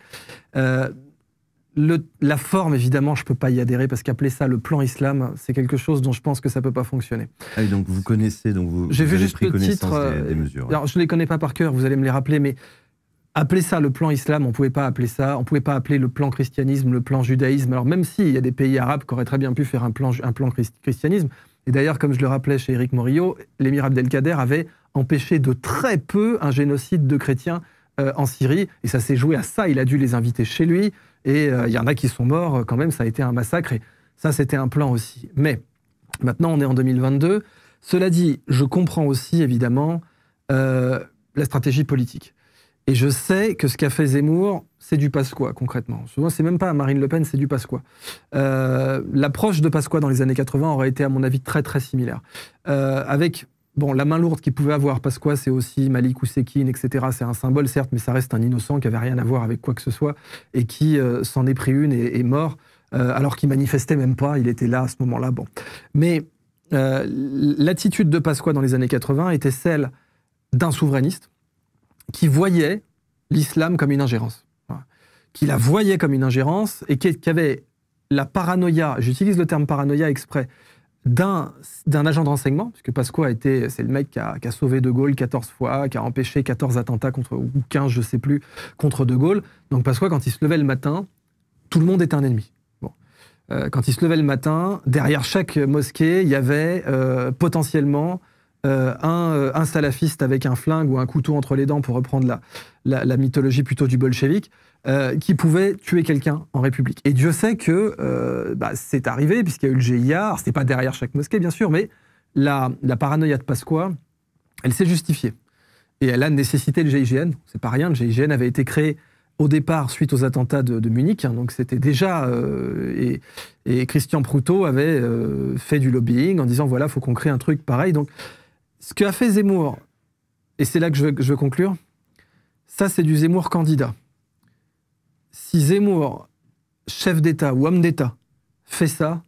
Speaker 2: Le, la forme, évidemment, je ne peux pas y adhérer parce qu'appeler ça le plan islam, c'est quelque chose dont je pense que ça ne peut pas fonctionner.
Speaker 1: Ah donc vous connaissez, donc vous, J'ai vu juste le titre, des, mesures. Alors,
Speaker 2: je ne les connais pas par cœur, vous allez me les rappeler, mais appeler ça le plan islam, on ne pouvait pas appeler ça, on pouvait pas appeler le plan christianisme, le plan judaïsme. Alors même s'il y a des pays arabes qui auraient très bien pu faire un plan, un plan christianisme, et d'ailleurs, comme je le rappelais chez Éric Morillo, l'émir Abdelkader avait empêché de très peu un génocide de chrétiens euh, en Syrie, et ça s'est joué à ça, il a dû les inviter chez lui, et euh, il y en a qui sont morts euh, quand même, ça a été un massacre, et ça c'était un plan aussi. Mais maintenant on est en 2022, cela dit, je comprends aussi évidemment la stratégie politique. Et je sais que ce qu'a fait Zemmour, c'est du Pasqua, concrètement. Souvent, c'est même pas Marine Le Pen, c'est du Pasqua. Euh, l'approche de Pasqua dans les années 80 aurait été, à mon avis, très, très similaire. Euh, avec, bon, la main lourde qu'il pouvait avoir. Pasqua, c'est aussi Malik Oussekine, etc. C'est un symbole, certes, mais ça reste un innocent qui avait rien à voir avec quoi que ce soit et qui euh, s'en est pris une et est mort, alors qu'il manifestait même pas. Il était là à ce moment-là. Bon. Mais l'attitude de Pasqua dans les années 80 était celle d'un souverainiste qui voyait l'islam comme une ingérence. Qui la voyait comme une ingérence et qui, avait la paranoïa, j'utilise le terme paranoïa exprès, d'un agent de renseignement, puisque Pasqua a été, c'est le mec qui a, sauvé De Gaulle 14 fois, qui a empêché 14 attentats contre, ou 15, je sais plus, contre De Gaulle. Donc Pasqua, quand il se levait le matin, tout le monde était un ennemi. Bon. Euh, quand il se levait le matin, derrière chaque mosquée, il y avait euh, potentiellement euh, euh, un, salafiste avec un flingue ou un couteau entre les dents, pour reprendre la, la, mythologie plutôt du bolchevique, euh, qui pouvait tuer quelqu'un en République. Et Dieu sait que bah, c'est arrivé, puisqu'il y a eu le GIA, c'était pas derrière chaque mosquée, bien sûr, mais la, la paranoïa de Pasqua, elle s'est justifiée. Et elle a nécessité le GIGN, c'est pas rien, le GIGN avait été créé au départ suite aux attentats de, Munich. Hein, donc c'était déjà et, et, Christian Proutot avait fait du lobbying en disant voilà faut qu'on crée un truc pareil. Donc ce qu'a fait Zemmour, et c'est là que je veux, conclure, ça c'est du Zemmour candidat. Si Zemmour, chef d'État ou homme d'État, fait ça,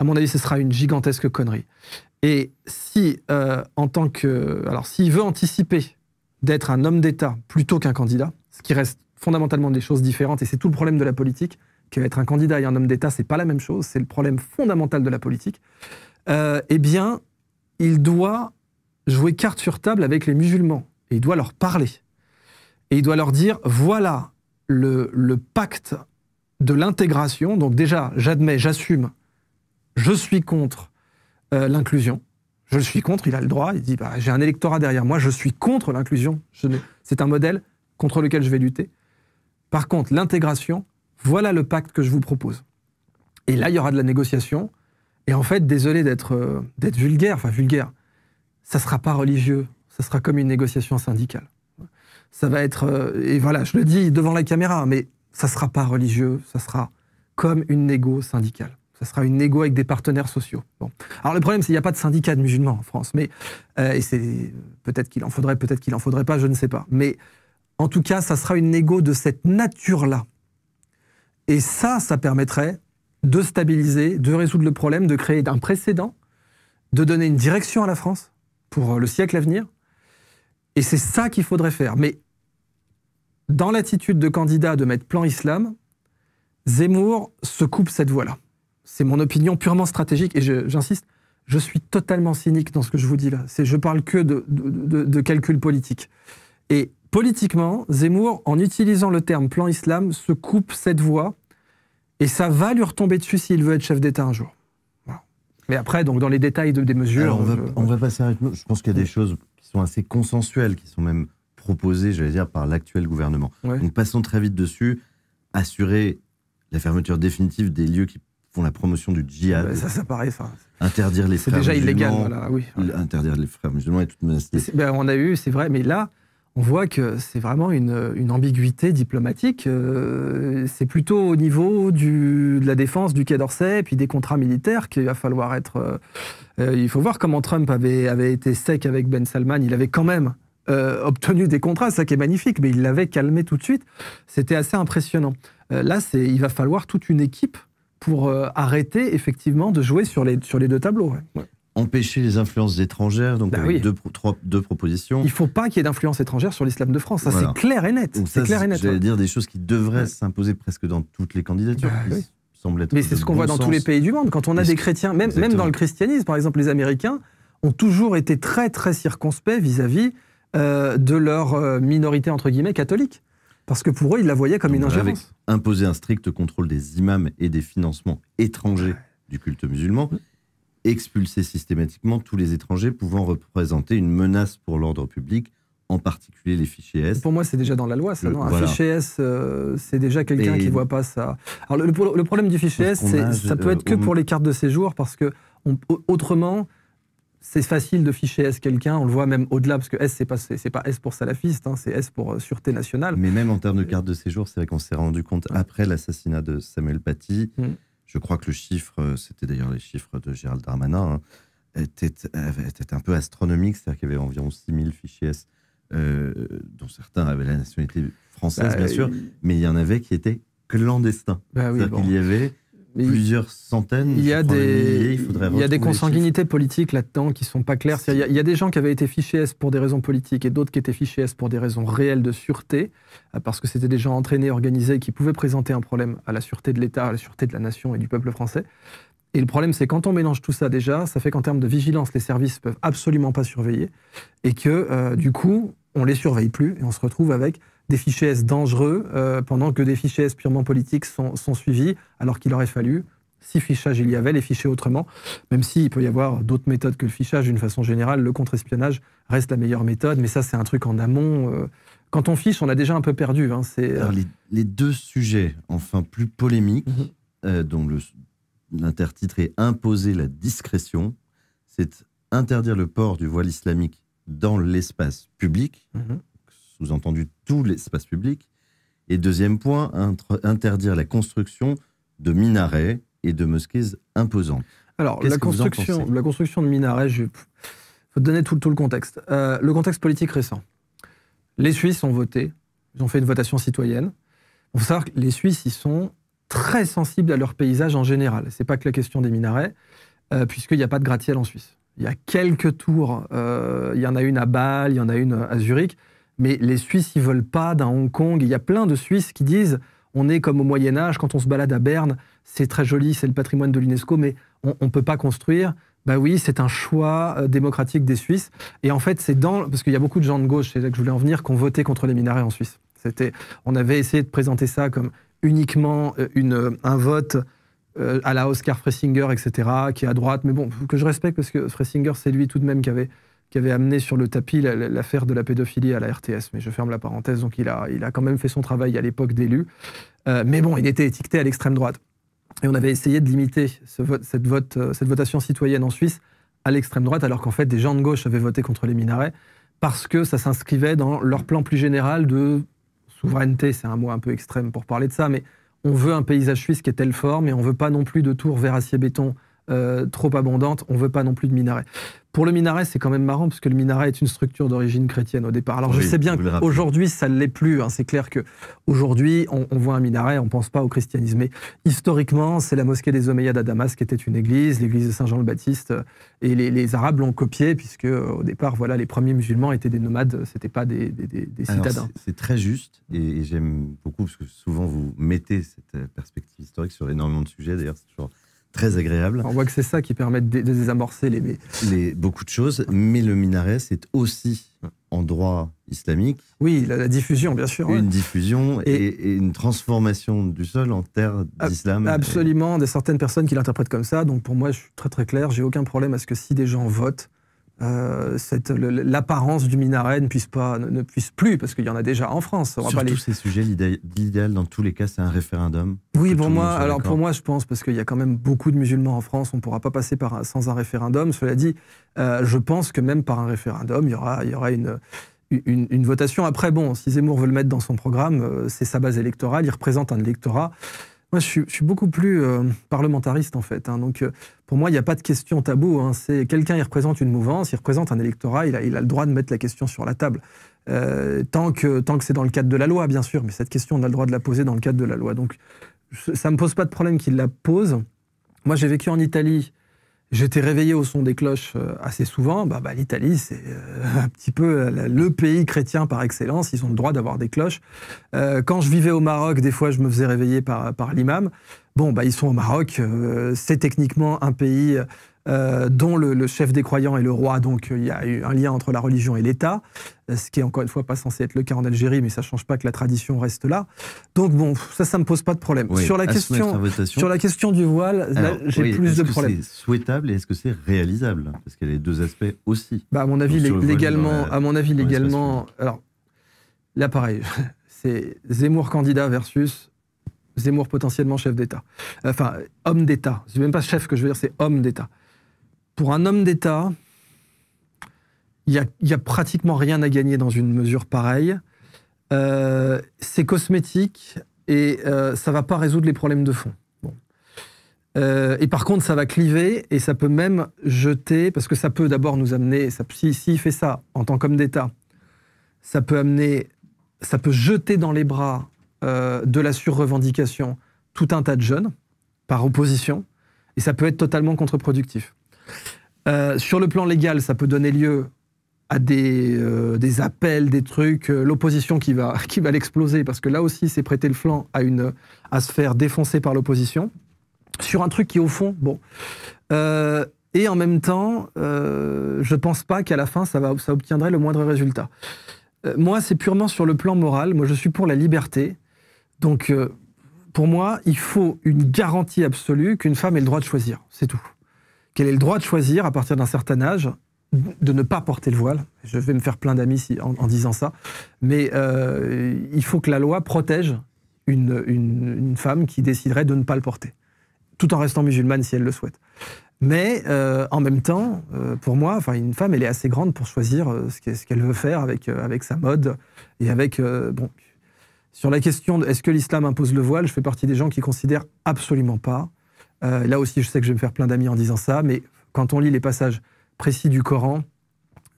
Speaker 2: à mon avis, ce sera une gigantesque connerie. Et si, euh, en tant que. Alors, s'il veut anticiper d'être un homme d'État plutôt qu'un candidat, ce qui reste fondamentalement des choses différentes, et c'est tout le problème de la politique, qu'être un candidat et un homme d'État, c'est pas la même chose, c'est le problème fondamental de la politique, euh, eh bien, il doit jouer carte sur table avec les musulmans. Et il doit leur parler. Et il doit leur dire, voilà le, pacte de l'intégration. Donc déjà, j'admets, j'assume, je suis contre euh, l'inclusion. Je le suis contre, il a le droit. Il dit, bah, j'ai un électorat derrière moi, je suis contre l'inclusion. C'est un modèle contre lequel je vais lutter. Par contre, l'intégration, voilà le pacte que je vous propose. Et là, il y aura de la négociation. Et en fait, désolé d'être euh, vulgaire, enfin vulgaire, ça sera pas religieux, ça sera comme une négociation syndicale. Ça va être, euh, et voilà, je le dis devant la caméra, mais ça ne sera pas religieux, ça sera comme une négo syndicale. Ça sera une négo avec des partenaires sociaux. Bon. Alors le problème, c'est qu'il n'y a pas de syndicat de musulmans en France, mais euh, et c'est peut-être qu'il en faudrait, peut-être qu'il en faudrait pas, je ne sais pas. Mais en tout cas, ça sera une négo de cette nature-là. Et ça, ça permettrait de stabiliser, de résoudre le problème, de créer un précédent, de donner une direction à la France pour euh, le siècle à venir. Et c'est ça qu'il faudrait faire. Mais dans l'attitude de candidat de mettre plan islam, Zemmour se coupe cette voie-là. C'est mon opinion purement stratégique et j'insiste, je, suis totalement cynique dans ce que je vous dis là. C'est, je parle que de, de calcul politique. Et politiquement, Zemmour, en utilisant le terme plan islam, se coupe cette voie et ça va lui retomber dessus s'il veut être chef d'État un jour. Mais après, donc, dans les détails des mesures. on, va,
Speaker 1: euh, va passer Je pense qu'il y a des choses qui sont assez consensuelles, qui sont même proposées, j'allais dire, par l'actuel gouvernement. Donc passons très vite dessus. Assurer la fermeture définitive des lieux qui font la promotion du djihad. ça, ça paraît, ça. Interdire les frères musulmans. C'est déjà illégal, voilà, oui. Interdire les frères musulmans et toute menace.
Speaker 2: Ben, on a eu, c'est vrai, mais là, on voit que c'est vraiment une, ambiguïté diplomatique. Euh, c'est plutôt au niveau du, de la défense du Quai d'Orsay puis des contrats militaires qu'il va falloir être. Euh, euh, il faut voir comment Trump avait, avait été sec avec Ben Salman. Il avait quand même obtenu des contrats, ça qui est magnifique, mais il l'avait calmé tout de suite. C'était assez impressionnant. là, c'est, il va falloir toute une équipe pour arrêter effectivement de jouer sur les, sur les deux tableaux
Speaker 1: empêcher les influences étrangères, donc bah deux, trois, deux propositions. Il
Speaker 2: ne faut pas qu'il y ait d'influence étrangère sur l'islam de France, ça c'est clair et net. C'est clair et net. J'allais hein.
Speaker 1: dire des choses qui devraient s'imposer presque dans toutes les candidatures. Bah Semble être. Mais c'est ce qu'on voit dans tous les pays du monde. Quand on a des chrétiens, même, même dans le
Speaker 2: christianisme, par exemple, les Américains ont toujours été très très circonspects vis-à-vis euh, de leur euh, minorité entre guillemets catholique. Parce que pour eux, ils la voyaient comme une ingérence.
Speaker 1: imposer un strict contrôle des imams et des financements étrangers du culte musulman, mmh expulser systématiquement tous les étrangers pouvant représenter une menace pour l'ordre public, en particulier les fichiers S. Pour moi, c'est déjà dans la loi, ça, Un fichier
Speaker 2: S, euh, c'est déjà quelqu'un qui ne voit pas ça. Alors, le, problème du fichier S, ça peut être euh, que pour les cartes de séjour, parce que autrement, c'est facile de ficher S quelqu'un, on le voit même au-delà, parce que S, c'est pas, pas S pour salafiste, hein, c'est S pour euh, Sûreté nationale. Mais
Speaker 1: même en termes de cartes de séjour, c'est vrai qu'on s'est rendu compte, après l'assassinat de Samuel Paty, mm. Je crois que le chiffre, euh, c'était d'ailleurs les chiffres de Gérald Darmanin, hein, était, un peu astronomique, c'est-à-dire qu'il y avait environ 6000 fichiers S, euh, dont certains avaient la nationalité française, bah, bien sûr, mais il y en avait qui étaient clandestins. Bah il y avait plusieurs centaines. Il y a des, il y a des consanguinités
Speaker 2: politiques là-dedans qui sont pas claires.
Speaker 1: Il y, a, des gens qui avaient été
Speaker 2: fichés S pour des raisons politiques et d'autres qui étaient fichés S pour des raisons réelles de sûreté, euh, parce que c'était des gens entraînés, organisés, qui pouvaient présenter un problème à la sûreté de l'État, à la sûreté de la nation et du peuple français. Et le problème, c'est quand on mélange tout ça déjà, ça fait qu'en termes de vigilance, les services peuvent absolument pas surveiller et que euh, du coup, on les surveille plus et on se retrouve avec des fichiers S dangereux, euh, pendant que des fichiers S purement politiques sont, sont suivis, alors qu'il aurait fallu, si fichage il y avait, les fichiers autrement, même s'il peut y avoir d'autres méthodes que le fichage d'une façon générale, le contre-espionnage reste la meilleure méthode, mais ça c'est un truc en amont. Euh. quand on fiche, on a déjà un peu perdu. Hein, euh,
Speaker 1: les, deux sujets, enfin plus polémiques, mhm. dont l'intertitre est Imposer la discrétion, c'est interdire le port du voile islamique dans l'espace public, mhm sous-entendu tout l'espace public. Et deuxième point, interdire la construction de minarets et de mosquées imposantes.
Speaker 2: Alors, la construction, la construction de minarets, il faut donner tout, tout le contexte. Euh, le contexte politique récent. Les Suisses ont voté, ils ont fait une votation citoyenne. Il faut savoir que les Suisses, ils sont très sensibles à leur paysage en général. C'est pas que la question des minarets, euh, puisqu'il n'y a pas de gratte-ciel en Suisse. Il y a quelques tours, euh, il y en a une à Bâle, il y en a une à Zurich mais les Suisses, ils veulent pas d'un Hong Kong. Il y a plein de Suisses qui disent on est comme au Moyen Âge, quand on se balade à Berne, c'est très joli, c'est le patrimoine de l'UNESCO, mais on ne peut pas construire. Bah oui, c'est un choix euh, démocratique des Suisses. Et en fait, c'est dans parce qu'il y a beaucoup de gens de gauche, c'est là que je voulais en venir, qui ont voté contre les minarets en Suisse. on avait essayé de présenter ça comme uniquement euh, euh, un vote à la Oscar Fressinger, etc., qui est à droite, mais bon, que je respecte parce que Freisinger c'est lui tout de même qui avait qui avait amené sur le tapis l'affaire de la pédophilie à la RTS. Mais je ferme la parenthèse, donc il a, il a quand même fait son travail à l'époque d'élu. Euh, mais bon, il était étiqueté à l'extrême droite. Et on avait essayé de limiter euh, cette, votation citoyenne en Suisse à l'extrême droite, alors qu'en fait, des gens de gauche avaient voté contre les minarets parce que ça s'inscrivait dans leur plan plus général de souveraineté. C'est un mot un peu extrême pour parler de ça, mais on veut un paysage suisse qui est telle forme et on veut pas non plus de tours verre acier béton euh, trop abondante. On veut pas non plus de minaret. Pour le minaret, c'est quand même marrant parce que le minaret est une structure d'origine chrétienne au départ. Alors je sais bien qu'aujourd'hui ça ne l'est plus. Hein. C'est clair que aujourd'hui on, voit un minaret, on ne pense pas au christianisme. Mais historiquement, c'est la mosquée des Omeyyades à Damas qui était une église, l'église de Saint Jean le Baptiste, et les, Arabes l'ont copiée puisque euh, au départ, voilà, les premiers musulmans étaient des nomades, c'était pas des, citadins.
Speaker 1: C'est très juste et, et j'aime beaucoup parce que souvent vous mettez cette euh, perspective historique sur énormément de sujets. D'ailleurs, c'est toujours très agréable. On voit que c'est ça qui permet de, désamorcer les... les... Beaucoup de choses, mais le minaret, c'est aussi en droit islamique. Oui, la, diffusion, bien sûr. Une diffusion et, une transformation du sol en terre d'islam. Absolument,
Speaker 2: y des certaines personnes qui l'interprètent comme ça. Donc pour moi, je suis très très clair, j'ai aucun problème à ce que si des gens votent, euh, l'apparence du minaret ne puisse, pas, ne, puisse plus, parce qu'il y en a déjà en France. On Sur tous ces
Speaker 1: sujets, l'idéal dans tous les cas, c'est un référendum. Oui, pour moi, alors pour
Speaker 2: moi, je pense, parce qu'il y a quand même beaucoup de musulmans en France, on ne pourra pas passer par sans un référendum. Cela dit, euh, je pense que même par un référendum, il y aura, y aura une, une, votation. Après, bon, si Zemmour veut le mettre dans son programme, euh, c'est sa base électorale, il représente un électorat. Moi, je suis, beaucoup plus parlementariste, en fait. Hein. donc, pour moi, il n'y a pas de question tabou. Hein. quelqu'un, il représente une mouvance, il représente un électorat, il a, le droit de mettre la question sur la table. Euh, tant que, tant que c'est dans le cadre de la loi, bien sûr, mais cette question, on a le droit de la poser dans le cadre de la loi. Donc, ça ne me pose pas de problème qu'il la pose. Moi, j'ai vécu en Italie J'étais réveillé au son des cloches euh, assez souvent. Bah, bah, L'Italie, c'est euh, un petit peu euh, le pays chrétien par excellence. Ils ont le droit d'avoir des cloches. quand je vivais au Maroc, des fois, je me faisais réveiller par, l'imam. Bon, bah, ils sont au Maroc. c'est techniquement un pays euh, dont le, chef des croyants est le roi, donc euh, il y a eu un lien entre la religion et l'État, euh, ce qui est encore une fois pas censé être le cas en Algérie, mais ça change pas que la tradition reste là. Donc bon, ça, ça me pose pas de problème. sur, la question, sur la question du voile, j'ai plus de problèmes. Est-ce que c'est
Speaker 1: souhaitable et est-ce que c'est réalisable Parce qu'il y a les deux aspects aussi. Bah, à mon avis, légalement, à mon avis, légalement,
Speaker 2: alors là, pareil, c'est Zemmour candidat versus Zemmour potentiellement chef d'État. Enfin, homme d'État. C'est même pas chef que je veux dire, c'est homme d'État pour un homme d'État, il n'y a, pratiquement rien à gagner dans une mesure pareille. Euh, c'est cosmétique et euh, ça ne va pas résoudre les problèmes de fond. Euh, et par contre, ça va cliver et ça peut même jeter, parce que ça peut d'abord nous amener, ça, si, il fait ça en tant qu'homme d'État, ça peut amener, ça peut jeter dans les bras de la surrevendication tout un tas de jeunes par opposition et ça peut être totalement contre-productif. Euh, sur le plan légal, ça peut donner lieu à des, euh, des appels, des trucs, euh, l'opposition qui va, qui va l'exploser, parce que là aussi, c'est prêter le flanc à, une, à se faire défoncer par l'opposition, sur un truc qui, au fond, bon. et en même temps, je pense pas qu'à la fin, ça, va, ça obtiendrait le moindre résultat. moi, c'est purement sur le plan moral. Moi, je suis pour la liberté. Donc, pour moi, il faut une garantie absolue qu'une femme ait le droit de choisir. C'est tout qu'elle ait le droit de choisir à partir d'un certain âge de ne pas porter le voile. Je vais me faire plein d'amis en, disant ça. Mais euh, il faut que la loi protège une, femme qui déciderait de ne pas le porter, tout en restant musulmane si elle le souhaite. Mais euh, en même temps, euh, pour moi, une femme, elle est assez grande pour choisir ce qu'elle veut faire avec, avec sa mode et avec... bon, sur la question de est-ce que l'islam impose le voile, je fais partie des gens qui considèrent absolument pas. Euh, là aussi, je sais que je vais me faire plein d'amis en disant ça, mais quand on lit les passages précis du Coran,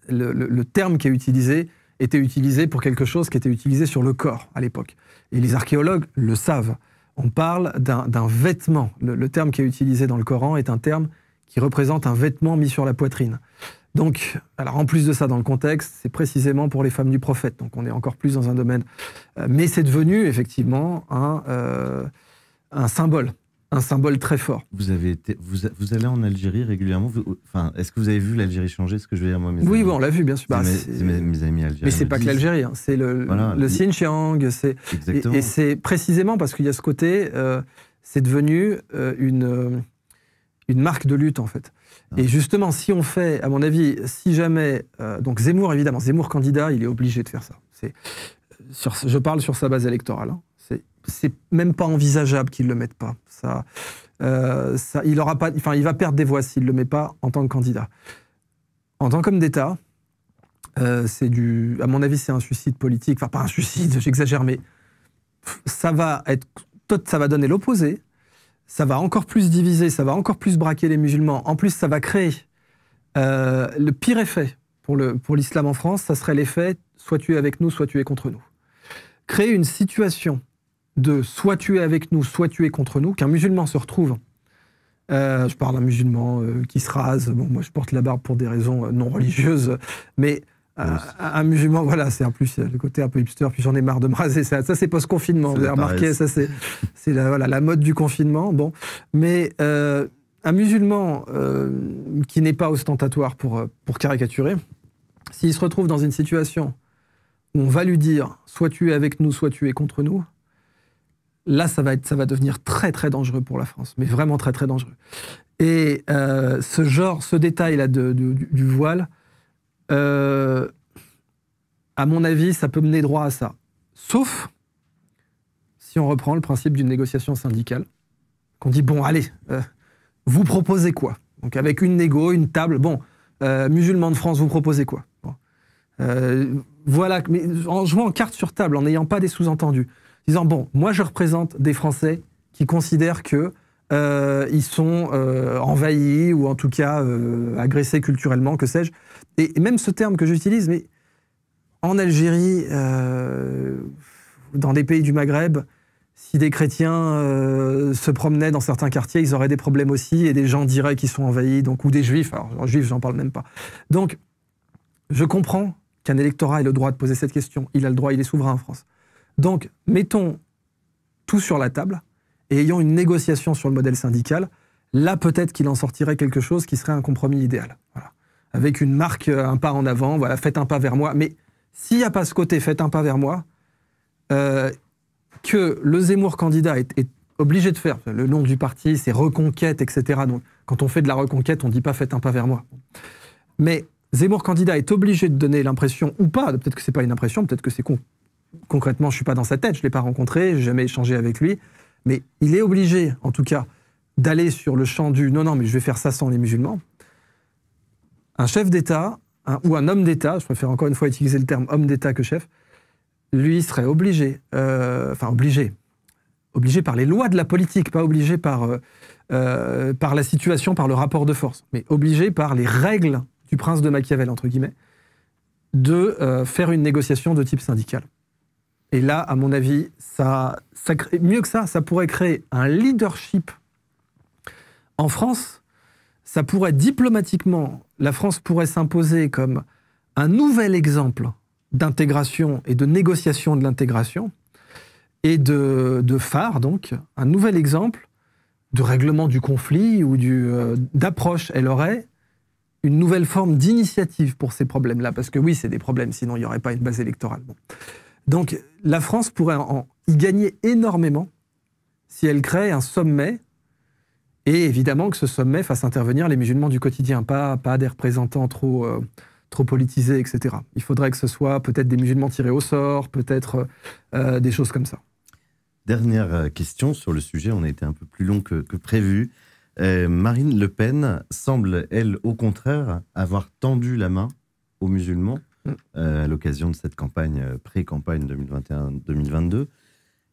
Speaker 2: le, terme qui est utilisé était utilisé pour quelque chose qui était utilisé sur le corps à l'époque. Et les archéologues le savent. On parle d'un vêtement. Le, terme qui est utilisé dans le Coran est un terme qui représente un vêtement mis sur la poitrine. Donc, alors en plus de ça, dans le contexte, c'est précisément pour les femmes du prophète. Donc, on est encore plus dans un domaine. Euh, mais c'est devenu effectivement
Speaker 1: un euh, symbole un symbole très fort. Vous, avez été, vous, allez en Algérie régulièrement enfin, Est-ce que vous avez vu l'Algérie changer ce que je veux dire, moi, Oui, on l'a vu, bien sûr. Bah, Mais mes, mes, amis algériens. Mais c'est pas que l'Algérie,
Speaker 2: hein, c'est le, le Xinjiang. Et, c'est précisément parce qu'il y a ce côté, euh, c'est devenu euh, une, euh, une marque de lutte, en fait. Ah. Et justement, si on fait, à mon avis, si jamais. donc Zemmour, évidemment, Zemmour candidat, il est obligé de faire ça. C'est, sur, je parle sur sa base électorale. Hein c'est même pas envisageable qu'il le mette pas. Ça, euh, il pas, enfin, il va perdre des voix s'il le met pas en tant que candidat. En tant qu'homme d'État, euh, c'est du, à mon avis, c'est un suicide politique. Enfin, pas un suicide, j'exagère, mais ça va être, ça va donner l'opposé. Ça va encore plus diviser, ça va encore plus braquer les musulmans. En plus, ça va créer euh, le pire effet pour le pour l'islam en France. Ça serait l'effet soit tu es avec nous, soit tu es contre nous. Créer une situation de soit tuer avec nous, soit tu contre nous, qu'un musulman se retrouve. Euh, je parle d'un musulman euh, qui se rase. Bon, moi, je porte la barbe pour des raisons euh, non religieuses, mais un musulman, voilà, c'est en plus le côté un peu hipster. Puis j'en ai marre de me raser. Ça, ça c'est post-confinement. Vous avez remarqué, ça, c'est la, voilà, la mode du confinement. Bon, mais un musulman qui n'est pas ostentatoire pour, pour caricaturer, s'il se retrouve dans une situation où on va lui dire soit tu es avec nous, soit tu es contre nous, là, ça va, être, ça va devenir très, très dangereux pour la France, mais vraiment très, très dangereux. Et euh, ce genre, ce détail-là du, du, voile, euh, à mon avis, ça peut mener droit à ça. Sauf si on reprend le principe d'une négociation syndicale, qu'on dit, bon, allez, euh, vous proposez quoi Donc avec une négo, une table, bon, musulmans de France, vous proposez quoi Voilà, mais en jouant carte sur table, en n'ayant pas des sous-entendus disant bon, moi je représente des Français qui considèrent que euh, ils sont euh, envahis ou en tout cas euh, agressés culturellement, que sais-je. Et même ce terme que j'utilise, mais en Algérie, dans des pays du Maghreb, si des chrétiens se promenaient dans certains quartiers, ils auraient des problèmes aussi et des gens diraient qu'ils sont envahis, donc ou des juifs. Alors juifs, j'en parle même pas. Donc, je comprends qu'un électorat ait le droit de poser cette question. Il a le droit, il est souverain en France. Donc, mettons tout sur la table et ayant une négociation sur le modèle syndical, là peut-être qu'il en sortirait quelque chose qui serait un compromis idéal. Avec une marque, euh, un pas en avant, voilà, faites un pas vers moi. Mais s'il n'y a pas ce côté faites un pas vers moi, euh, que le Zemmour candidat est, obligé de faire, le nom du parti, c'est reconquête, etc. Donc quand on fait de la reconquête, on ne dit pas faites un pas vers moi. Mais Zemmour candidat est obligé de donner l'impression, ou pas, peut-être que ce n'est pas une impression, peut-être que c'est con, concrètement, je suis pas dans sa tête, je l'ai pas rencontré, j'ai jamais échangé avec lui, mais il est obligé, en tout cas, d'aller sur le champ du non, non, mais je vais faire ça sans les musulmans. Un chef d'État ou un homme d'État, je préfère encore une fois utiliser le terme homme d'État que chef, lui serait obligé, euh, enfin obligé, obligé par les lois de la politique, pas obligé par, euh, euh, par la situation, par le rapport de force, mais obligé par les règles du prince de Machiavel, entre guillemets, de faire une négociation de type syndical. Et là, à mon avis, ça, ça mieux que ça, ça pourrait créer un leadership en France. Ça pourrait diplomatiquement, la France pourrait s'imposer comme un nouvel exemple d'intégration et de négociation de l'intégration et de, phare, donc, un nouvel exemple de règlement du conflit ou euh, d'approche. Du, d'approche. Elle aurait une nouvelle forme d'initiative pour ces problèmes-là, parce que oui, c'est des problèmes, sinon il n'y aurait pas une base électorale. Donc, la France pourrait en, y gagner énormément si elle crée un sommet, et évidemment que ce sommet fasse intervenir les musulmans du quotidien, pas, pas des représentants trop, euh, trop politisés, etc. Il faudrait que ce soit peut-être des musulmans tirés au sort, peut-être euh, euh, des choses comme ça.
Speaker 1: Dernière question sur le sujet, on a été un peu plus long que, prévu. Marine Le Pen semble, elle, au contraire, avoir tendu la main aux musulmans euh, à l'occasion de cette campagne, euh, pré-campagne 2021-2022.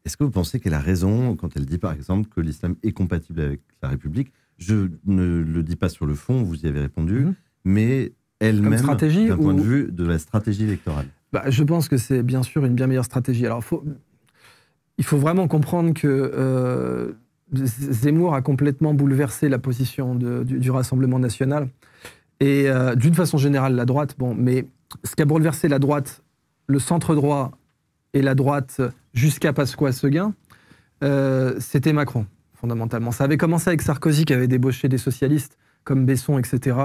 Speaker 1: Est-ce que vous pensez qu'elle a raison quand elle dit, par exemple, que l'islam est compatible avec la République Je ne le dis pas sur le fond, vous y avez répondu, mhm. mais elle-même, d'un point de vue de la stratégie électorale.
Speaker 2: Bah, je pense que c'est bien sûr une bien meilleure stratégie. Alors, faut... il faut vraiment comprendre que euh, Zemmour a complètement bouleversé la position du, Rassemblement national et d'une façon générale la droite. Bon, mais ce qui a bouleversé la droite, le centre droit et la droite jusqu'à Pasqua-Seguin, euh, c'était Macron, fondamentalement. Ça avait commencé avec Sarkozy qui avait débauché des socialistes comme Besson, etc.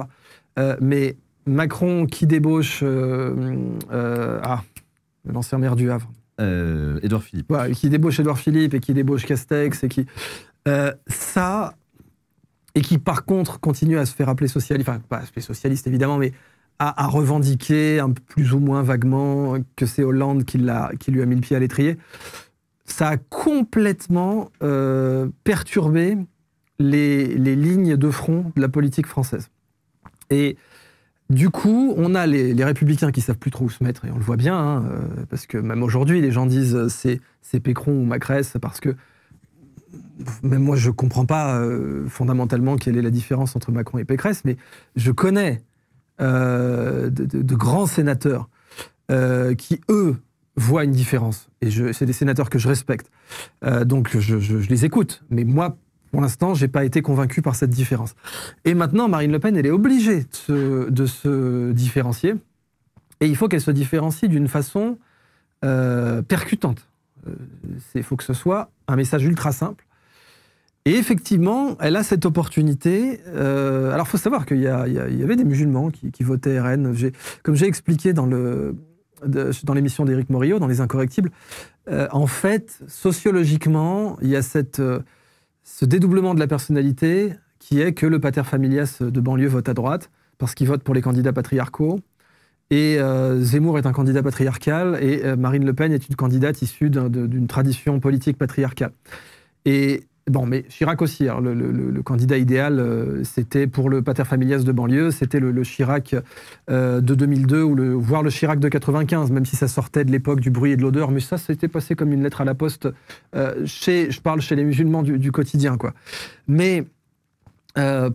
Speaker 2: Euh, mais Macron qui débauche. Euh, ah, l'ancien maire du Havre. Édouard Philippe. qui débauche Édouard Philippe et qui débauche Castex et qui. ça, et qui par contre continue à se faire appeler socialiste, enfin pas appeler socialiste évidemment, mais a, revendiquer revendiqué un plus ou moins vaguement que c'est Hollande qui, qui lui a mis le pied à l'étrier, ça a complètement euh, perturbé les, lignes de front de la politique française. Et du coup, on a les, républicains qui savent plus trop où se mettre, et on le voit bien, hein, euh, parce que même aujourd'hui, les gens disent euh, c'est Pécron ou Macresse, parce que même moi, je ne comprends pas fondamentalement quelle est la différence entre Macron et Pécresse, mais je connais euh, de, grands sénateurs euh, qui, eux, voient une différence. Et c'est des sénateurs que je respecte. Euh, donc, je, les écoute. Mais moi, pour l'instant, je n'ai pas été convaincu par cette différence. Et maintenant, Marine Le Pen, elle est obligée de se, de se différencier. Et il faut qu'elle se différencie d'une façon percutante. Il faut que ce soit un message ultra simple et effectivement, elle a cette opportunité. Euh, alors, il faut savoir qu'il y, avait des musulmans qui, votaient RN. Comme j'ai expliqué dans le, dans l'émission d'Éric Morillo, dans Les Incorrectibles, euh, en fait, sociologiquement, il y a cette, euh, ce dédoublement de la personnalité qui est que le pater familias de banlieue vote à droite parce qu'il vote pour les candidats patriarcaux. Et Zemmour est un candidat patriarcal et Marine Le Pen est une candidate issue d'une tradition politique patriarcale. Et Bon, mais Chirac aussi, hein, le, candidat idéal, euh, c'était pour le pater familias de banlieue, c'était le, Chirac euh, de 2002, ou le, voire le Chirac de 95, même si ça sortait de l'époque du bruit et de l'odeur, mais ça, c'était passé comme une lettre à la poste, euh, chez, je parle chez les musulmans du, du quotidien, quoi. Mais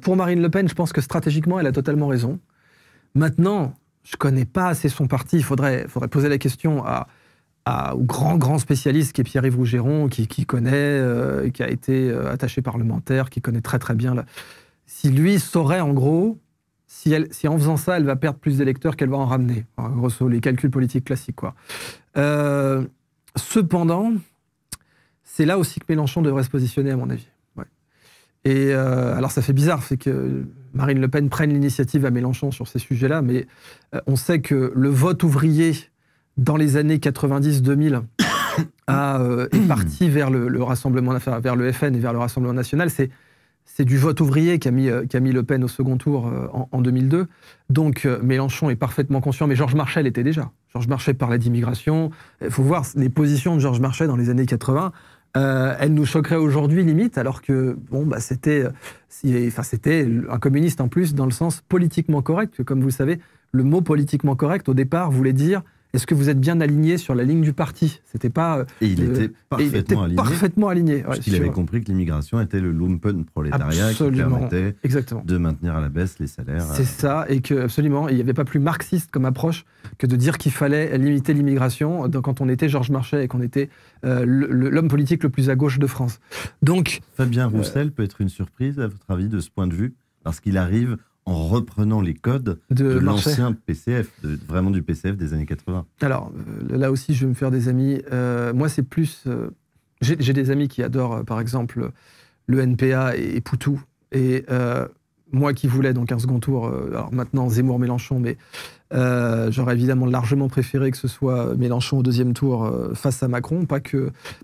Speaker 2: pour Marine Le Pen, je pense que stratégiquement, elle a totalement raison. Maintenant, je connais pas assez son parti, il faudrait, faudrait poser la question à au grand, grand spécialiste qui est Pierre-Yves Rougeron, qui, connaît, euh, qui a été euh, attaché parlementaire, qui connaît très très bien. Si lui saurait en gros, si, elle, si en faisant ça, elle va perdre plus d'électeurs qu'elle va en ramener. En grosso, les calculs politiques classiques. Quoi. Euh, cependant, c'est là aussi que Mélenchon devrait se positionner, à mon avis. Et alors ça fait bizarre, c'est que Marine Le Pen prenne l'initiative à Mélenchon sur ces sujets-là, mais on sait que le vote ouvrier dans les années 90-2000 euh, est parti vers le, rassemblement, vers le FN et vers le Rassemblement national, c'est c'est du vote ouvrier qui a, mis, mis, Le Pen au second tour euh, en, 2002. Donc euh, Mélenchon est parfaitement conscient, mais Georges Marchais l'était déjà. Georges Marchais parlait d'immigration. Il faut voir les positions de Georges Marchais dans les années 80. elles nous choqueraient aujourd'hui limite, alors que bon, bah, c'était, enfin, c'était un communiste en plus dans le sens politiquement correct. comme vous le savez, le mot politiquement correct au départ voulait dire est-ce que vous êtes bien aligné sur la ligne du parti C'était pas. Euh, et il était parfaitement aligné. Parfaitement avait
Speaker 1: compris que l'immigration était le lumpen prolétariat qui permettait exactement. de maintenir à la baisse les salaires. C'est euh,
Speaker 2: ça, et que absolument, il n'y avait pas plus marxiste comme approche que de dire qu'il fallait limiter l'immigration quand on était Georges Marchais et qu'on était euh, l'homme politique le plus à gauche de France. Donc. Fabien Roussel
Speaker 1: peut être une surprise, à votre avis, de ce point de vue, parce qu'il arrive en reprenant les codes de, l'ancien PCF, vraiment du PCF des années 80.
Speaker 2: Alors euh, là aussi, je vais me faire des amis. Euh, moi, c'est plus. Euh, j'ai des amis qui adorent, par exemple, le NPA et, Poutou. Et moi qui voulais donc un second tour, alors maintenant Zemmour-Mélenchon, mais euh, j'aurais évidemment largement préféré que ce soit Mélenchon au deuxième tour euh, face à Macron, pas,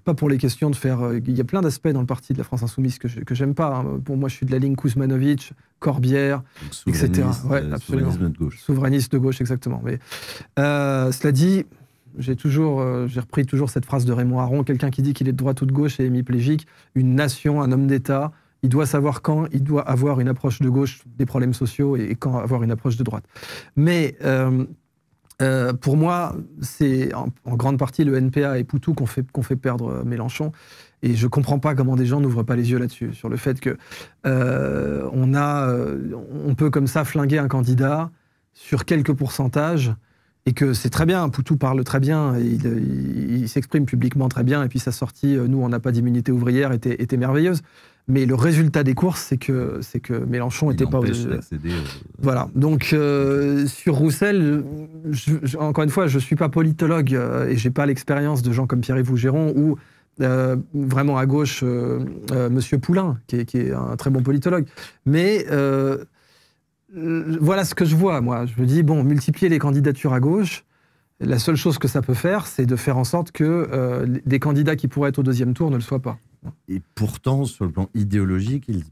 Speaker 2: pas pour les questions de faire... Euh, il y a plein d'aspects dans le parti de la France Insoumise que j'aime pas. Hein. Pour moi, je suis de la ligne Kusmanovic Corbière, etc. de gauche. Souverainiste de gauche, exactement. Mais, cela dit, j'ai toujours, j'ai repris toujours cette phrase de Raymond Aron, quelqu'un qui dit qu'il est de droite ou de gauche et hémiplégique, une nation, un homme d'État, il doit savoir quand il doit avoir une approche de gauche des problèmes sociaux et, quand avoir une approche de droite. Mais euh, euh, pour moi, c'est en, grande partie le NPA et Poutou qu'on fait, fait perdre euh, Mélenchon. Et je ne comprends pas comment des gens n'ouvrent pas les yeux là-dessus, sur le fait que on, on peut comme ça flinguer un candidat sur quelques pourcentages et que c'est très bien, Poutou parle très bien, il, il, s'exprime publiquement très bien, et puis sa sortie, euh, nous, on n'a pas d'immunité ouvrière, était, était, merveilleuse. Mais le résultat des courses, c'est que, c'est que Mélenchon n'était pas... aux... Euh, voilà. Donc, euh, sur Roussel, encore une fois, je ne suis pas politologue et je n'ai pas l'expérience de gens comme Pierre-Yves Géron ou vraiment à gauche, Monsieur Poulain, qui est, qui est, un très bon politologue. Mais euh, voilà ce que je vois, moi. Je me dis, bon, multiplier les candidatures à gauche, la seule chose que ça peut faire, c'est de faire en sorte que euh, des candidats qui pourraient être au deuxième tour ne le soient pas.
Speaker 1: Et pourtant, sur le plan idéologique, il,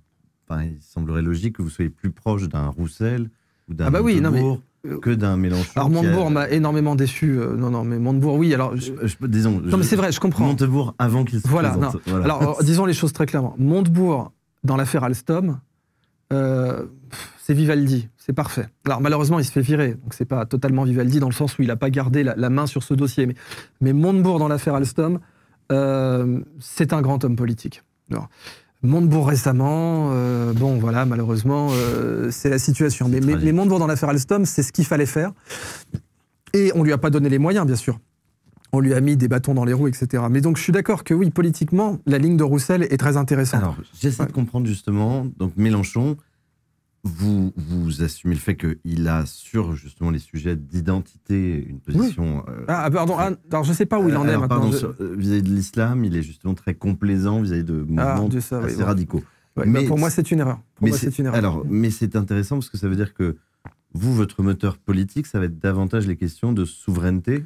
Speaker 1: il semblerait logique que vous soyez plus proche d'un Roussel ou d'un ah bah Montebourg euh, que d'un Mélenchon. Alors Montebourg m'a
Speaker 2: énormément déçu. non, non, mais Montebourg, oui. Alors, disons. Non, mais c'est vrai, je
Speaker 1: comprends. Montebourg
Speaker 2: avant qu'il se voilà, Voilà. Alors, disons les choses très clairement. Montebourg, dans l'affaire Alstom, euh, c'est Vivaldi, c'est parfait. Alors malheureusement, il se fait virer, donc c'est pas totalement Vivaldi dans le sens où il n'a pas gardé la, main sur ce dossier. Mais, mais Montebourg dans l'affaire Alstom, euh, c'est un grand homme politique. Alors, Montebourg récemment, euh, bon voilà, malheureusement, c'est la situation. Mais, mais, mais Montebourg dans l'affaire Alstom, c'est ce qu'il fallait faire. Et on lui a pas donné les moyens, bien sûr on lui a mis des bâtons dans les roues, etc. Mais donc je suis d'accord que oui, politiquement, la ligne de Roussel est très intéressante. Alors, j'essaie de comprendre justement,
Speaker 1: donc Mélenchon, vous, vous assumez le fait qu'il a sur justement les sujets d'identité une position... Euh, ah, ah
Speaker 2: pardon, ah, alors je ne sais pas où il en est maintenant.
Speaker 1: Euh, vis-à-vis de l'islam, il est justement très complaisant vis-à-vis de ah, mouvements assez radicaux. Bah, mais, pour moi, c'est une erreur. mais c'est une erreur. Alors, mais c'est intéressant parce que ça veut dire que vous, votre moteur politique, ça va être davantage les questions de souveraineté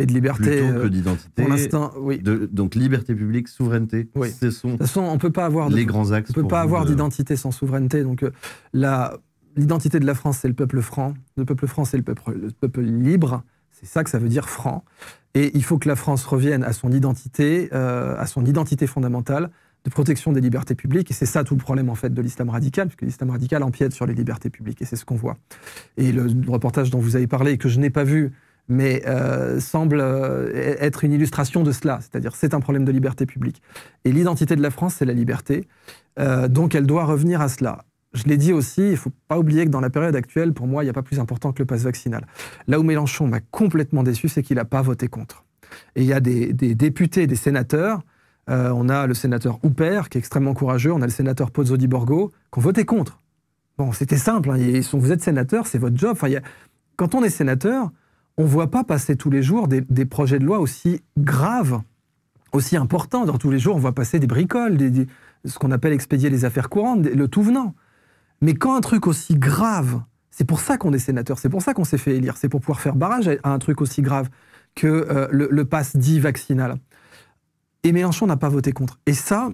Speaker 1: et de liberté. Plutôt que euh, d'identité. Pour l'instant, oui. donc liberté publique, souveraineté, ce de toute on peut pas avoir grands axes. ne peut pas avoir
Speaker 2: d'identité sans souveraineté. Donc euh, l'identité de la France, c'est le peuple franc. Le peuple franc, c'est le peuple, libre. C'est ça que ça veut dire franc. Et il faut que la France revienne à son identité, euh, à son identité fondamentale de protection des libertés publiques. Et c'est ça tout le problème en fait de l'islam radical, puisque l'islam radical empiète sur les libertés publiques. Et c'est ce qu'on voit. Et le reportage dont vous avez parlé, que je n'ai pas vu, mais euh, semble euh, être une illustration de cela. C'est-à-dire, c'est un problème de liberté publique. Et l'identité de la France, c'est la liberté. Euh, donc, elle doit revenir à cela. Je l'ai dit aussi, il ne faut pas oublier que dans la période actuelle, pour moi, il n'y a pas plus important que le passe vaccinal. Là où Mélenchon m'a complètement déçu, c'est qu'il n'a pas voté contre. Et il y a des, des députés, des sénateurs euh, on a le sénateur Huppert, qui est extrêmement courageux. On a le sénateur Pozzo di Borgo, qu'on votait contre. Bon, c'était simple. vous hein. êtes sénateur, c'est votre job. Quand on est sénateur, on ne voit pas passer tous les jours des, projets de loi aussi graves, aussi importants. Dans tous les jours, on voit passer des bricoles, ce qu'on appelle expédier les affaires courantes, le tout venant. Mais quand un truc aussi grave, c'est pour ça qu'on est sénateur, c'est pour ça qu'on s'est fait élire, c'est pour pouvoir faire barrage à, un truc aussi grave que euh, le, le pass dit vaccinal. Et Mélenchon n'a pas voté contre. Et ça,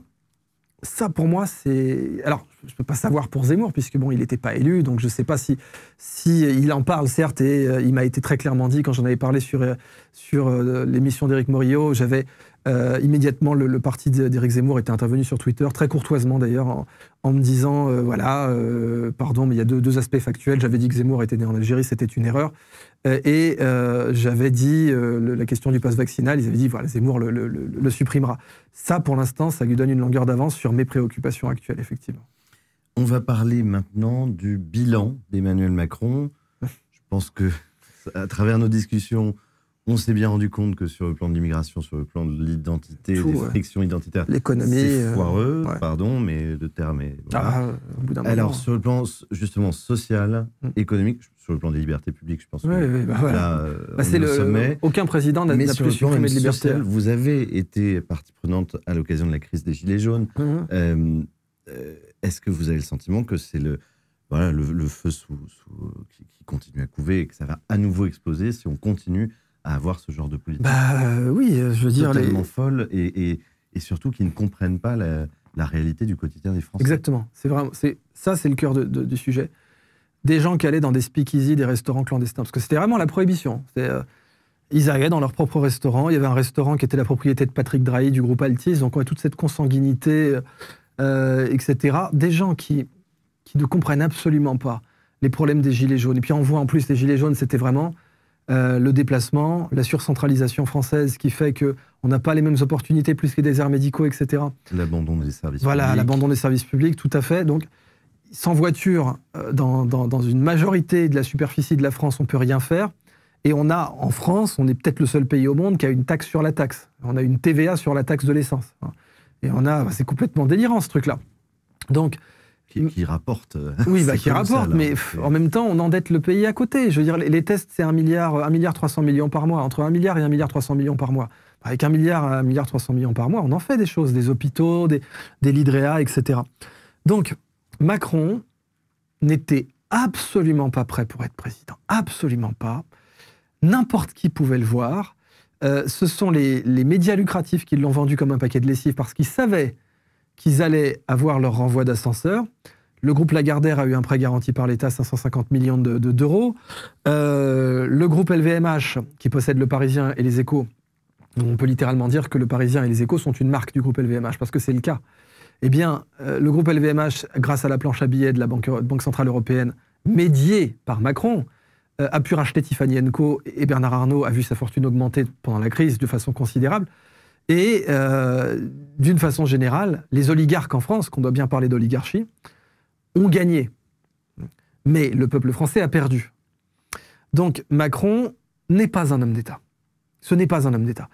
Speaker 2: pour moi, c'est. Alors, je ne peux pas savoir pour Zemmour, puisque bon, il n'était pas élu, donc je ne sais pas si, il en parle, certes, et euh, il m'a été très clairement dit quand j'en avais parlé sur, euh, euh, l'émission d'Éric Morillo, j'avais immédiatement le, parti d'Éric Zemmour était intervenu sur Twitter, très courtoisement d'ailleurs, en, me disant voilà, pardon, mais il y a deux, deux aspects factuels. J'avais dit que Zemmour était né en Algérie, c'était une erreur. Euh, et euh, j'avais dit, euh, la question du passe vaccinal, ils avaient dit, voilà, Zemmour le, supprimera. Ça, pour l'instant, ça lui donne une longueur d'avance sur mes préoccupations actuelles, effectivement.
Speaker 1: On va parler maintenant du bilan d'Emmanuel Macron. Je pense que, à travers nos discussions, on s'est bien rendu compte que sur le plan de l'immigration, sur le plan de l'identité, des frictions identitaires, l'économie, c'est foireux, pardon, mais le terme est. Ah, Alors sur le plan justement social, mm. économique, sur le plan des libertés publiques, je pense que oui, bah bah, euh, c'est le sommet. Aucun président n'a le supprimer de liberté. vous avez été partie prenante à l'occasion de la crise des Gilets jaunes. Mmh. Euh, euh, est-ce que vous avez le sentiment que c'est le, voilà, le, feu sous, qui, continue à couver et que ça va à nouveau exploser si on continue à avoir ce genre de politique bah, Oui, je veux dire. Totalement les... folle et, et, surtout qui ne comprennent pas la, réalité du quotidien des Français.
Speaker 2: Exactement. C'est vraiment, ça, c'est le cœur du sujet des gens qui allaient dans des speakeasy, des restaurants clandestins, parce que c'était vraiment la prohibition. Euh, ils allaient dans leur propre restaurant. Il y avait un restaurant qui était la propriété de Patrick Drahi du groupe Altis, donc on a toute cette consanguinité, euh, euh, etc. Des gens qui, ne comprennent absolument pas les problèmes des gilets jaunes. Et puis on voit en plus les gilets jaunes, c'était vraiment le déplacement, la surcentralisation française qui fait que on n'a pas les mêmes opportunités plus que des déserts médicaux, etc.
Speaker 1: L'abandon des services. Voilà, l'abandon
Speaker 2: des services publics, tout à fait. Donc sans voiture, euh, dans, une majorité de la superficie de la France, on ne peut rien faire. Et on a, en France, on est peut-être le seul pays au monde qui a une taxe sur la taxe. On a une TVA sur la taxe de l'essence. Hein. Et on a, bah, c'est complètement délirant ce truc-là. Donc, qui, rapporte. Oui, qui rapporte, euh, bah, mais en même temps, on endette le pays à côté. Je veux dire, les, tests, c'est 1 milliard, 1 milliard 300 millions par mois, entre 1 milliard et 1 milliard 300 millions par mois. Bah, avec 1 milliard, 1 milliard 300 millions par mois, on en fait des choses, des hôpitaux, des, des etc. Donc, Macron n'était absolument pas prêt pour être président. Absolument pas. N'importe qui pouvait le voir. Euh, ce sont les, médias lucratifs qui l'ont vendu comme un paquet de lessive parce qu'ils savaient qu'ils allaient avoir leur renvoi d'ascenseur. Le groupe Lagardère a eu un prêt garanti par l'État, 550 millions d'euros. Euh, le groupe LVMH, qui possède Le Parisien et Les Échos, on peut littéralement dire que Le Parisien et Les Échos sont une marque du groupe LVMH, parce que c'est le cas eh bien, euh, le groupe LVMH, grâce à la planche à billets de la Banque, Centrale Européenne, médiée par Macron, euh, a pu racheter Tiffany Co. Et Bernard Arnault a vu sa fortune augmenter pendant la crise de façon considérable. Et euh, d'une façon générale, les oligarques en France, qu'on doit bien parler d'oligarchie, ont gagné. Mais le peuple français a perdu. Donc Macron n'est pas un homme d'État. Ce n'est pas un homme d'État.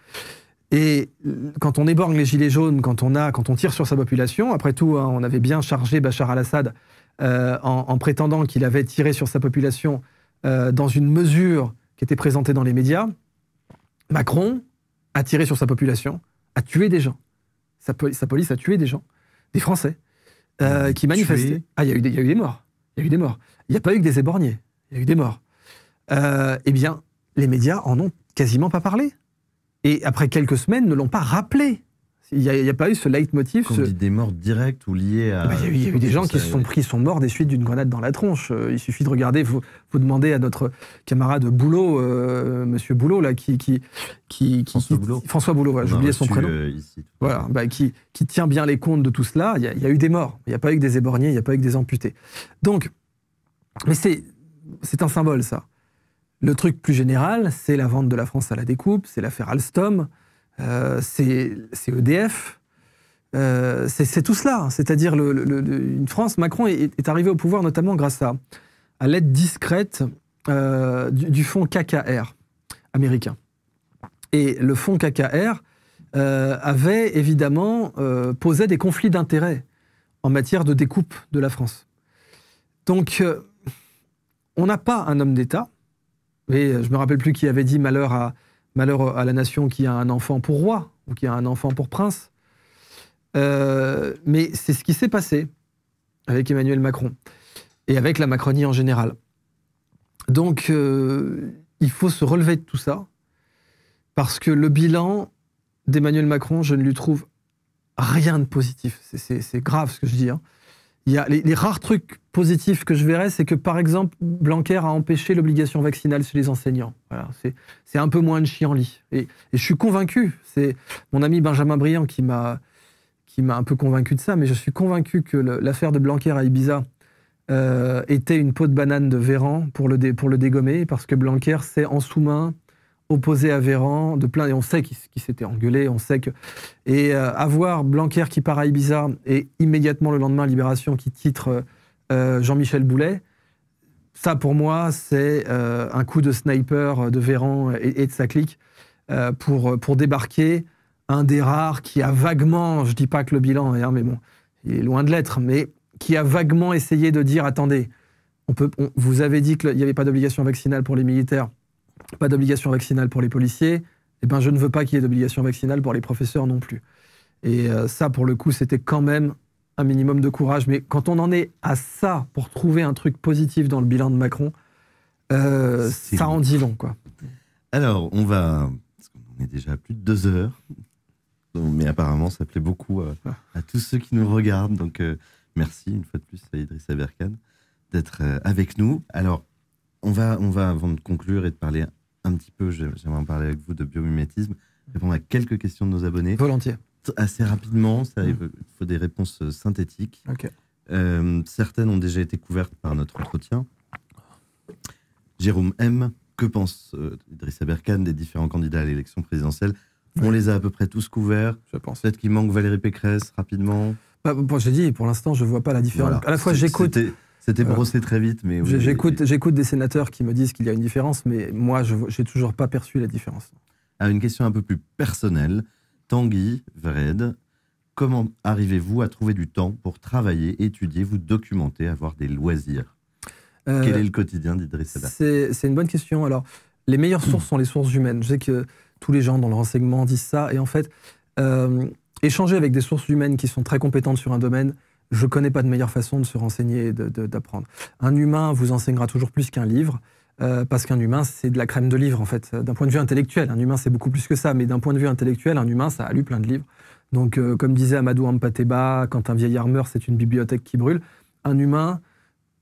Speaker 2: Et euh, quand on éborgne les gilets jaunes, quand on, tire sur sa population, après tout, hein, on avait bien chargé Bachar al-Assad euh, en, prétendant qu'il avait tiré sur sa population euh, dans une mesure qui était présentée dans les médias. Macron a tiré sur sa population, a tué des gens. Sa, police a tué des gens, des Français, qui manifestaient. Ah, il y, a eu des morts. Il y a eu des morts. Il n'y a pas eu que des éborgnés. Il y a eu des morts. eh bien, les médias en ont quasiment pas parlé et après quelques semaines, ne l'ont pas rappelé. Il n'y a, pas eu ce leitmotiv. motif. ce... Dit
Speaker 1: des morts directes ou liées à. Ah bah, il, y a eu, des gens qui, se sont
Speaker 2: pris, sont morts des suites d'une grenade dans la tronche. Euh, il suffit de regarder, vous demandez à notre camarade Boulot, M. Euh, monsieur Boulot, là, qui. qui, qui, François Boulot. François Boulot, j'ai oublié son prénom. Euh, voilà, bah, qui, qui, tient bien les comptes de tout cela. Il y a, eu des morts. Il n'y a pas eu que des éborgnés, il n'y a pas eu que des amputés. Donc, mais c'est un symbole, ça. Le truc plus général, c'est la vente de la France à la découpe, c'est l'affaire Alstom, euh, c'est EDF, e euh, c'est tout cela. C'est-à-dire une France, Macron est, arrivé au pouvoir notamment grâce à, à l'aide discrète euh, du, du, fonds KKR américain. Et le fonds KKR avait évidemment posé des conflits d'intérêts en matière de découpe de la France. Donc, on n'a pas un homme d'État mais euh, je me rappelle plus qui avait dit malheur à, malheur à la nation qui a un enfant pour roi ou qui a un enfant pour prince. Euh, mais c'est ce qui s'est passé avec Emmanuel Macron et avec la Macronie en général. Donc, euh, il faut se relever de tout ça parce que le bilan d'Emmanuel Macron, je ne lui trouve rien de positif. C'est grave ce que je dis. Hein les, rares trucs positifs que je verrais, c'est que par exemple, Blanquer a empêché l'obligation vaccinale chez les enseignants. c'est un peu moins de en lit. et je suis convaincu, c'est mon ami Benjamin Briand qui m'a qui m'a un peu convaincu de ça, mais je suis convaincu que l'affaire de Blanquer à Ibiza euh, était une peau de banane de Véran pour le, pour le dégommer, parce que Blanquer sait en sous-main opposé à Véran, de plein, et on sait qu'il s'était s'était engueulé on sait que. Et euh, avoir Blanquer qui part bizarre et immédiatement le lendemain Libération qui titre euh, euh, Jean-Michel Boulet, ça pour moi, c'est un coup de sniper de Véran et, de sa clique pour, pour débarquer un des rares qui a vaguement, je dis pas que le bilan est, hein, mais bon, il est loin de l'être, mais qui a vaguement essayé de dire attendez, on peut, vous avez dit qu'il n'y avait pas d'obligation vaccinale pour les militaires pas d'obligation vaccinale pour les policiers, eh ben, je ne veux pas qu'il y ait d'obligation vaccinale pour les professeurs non plus. Et euh, ça, pour le coup, c'était quand même un minimum de courage. Mais quand on en est à ça pour trouver un truc positif dans le bilan de Macron, euh, ça en dit long, quoi.
Speaker 1: Alors, on va... on est déjà à plus de deux heures. Mais apparemment, ça plaît beaucoup euh, ah. à, tous ceux qui nous regardent. Donc, merci une fois de plus à Idriss Berkan d'être avec nous. Alors, on va, on va, avant de conclure et de parler un petit peu, j'aimerais en parler avec vous de biomimétisme, répondre à quelques questions de nos abonnés. Volontiers. Assez rapidement, il faut des réponses euh, synthétiques. Euh, certaines ont déjà été couvertes par notre entretien. Jérôme M. Que pense euh, Idrissa Berkane des différents candidats à l'élection présidentielle On les a à peu près tous couverts. Je pense. Peut-être qu'il manque Valérie Pécresse rapidement.
Speaker 2: Bah, j'ai dit, pour l'instant, je ne vois pas la différence. À la fois, j'écoute. C'était brossé
Speaker 1: très vite, mais... j'écoute,
Speaker 2: j'écoute des sénateurs qui me disent qu'il y a une différence, mais moi, je n'ai toujours pas perçu la différence.
Speaker 1: À ah, une question un peu plus personnelle, Tanguy Vred, comment arrivez-vous à trouver du temps pour travailler, étudier, vous documenter, avoir des loisirs euh, Quel est le quotidien d'Idriss Elba
Speaker 2: C'est une bonne question. Alors, les meilleures sources sont les sources humaines. Je sais que tous les gens dans le renseignement disent ça, et en fait, euh, échanger avec des sources humaines qui sont très compétentes sur un domaine, je ne connais pas de meilleure façon de se renseigner et d'apprendre. Un humain vous enseignera toujours plus qu'un livre. Euh, parce qu'un humain, c'est de la crème de livre, en fait. D'un point de vue intellectuel, un humain, c'est beaucoup plus que ça, mais d'un point de vue intellectuel, un humain, ça a lu plein de livres. Donc, euh, comme disait Amadou Ampateba, quand un vieillard meurt, c'est une bibliothèque qui brûle. Un humain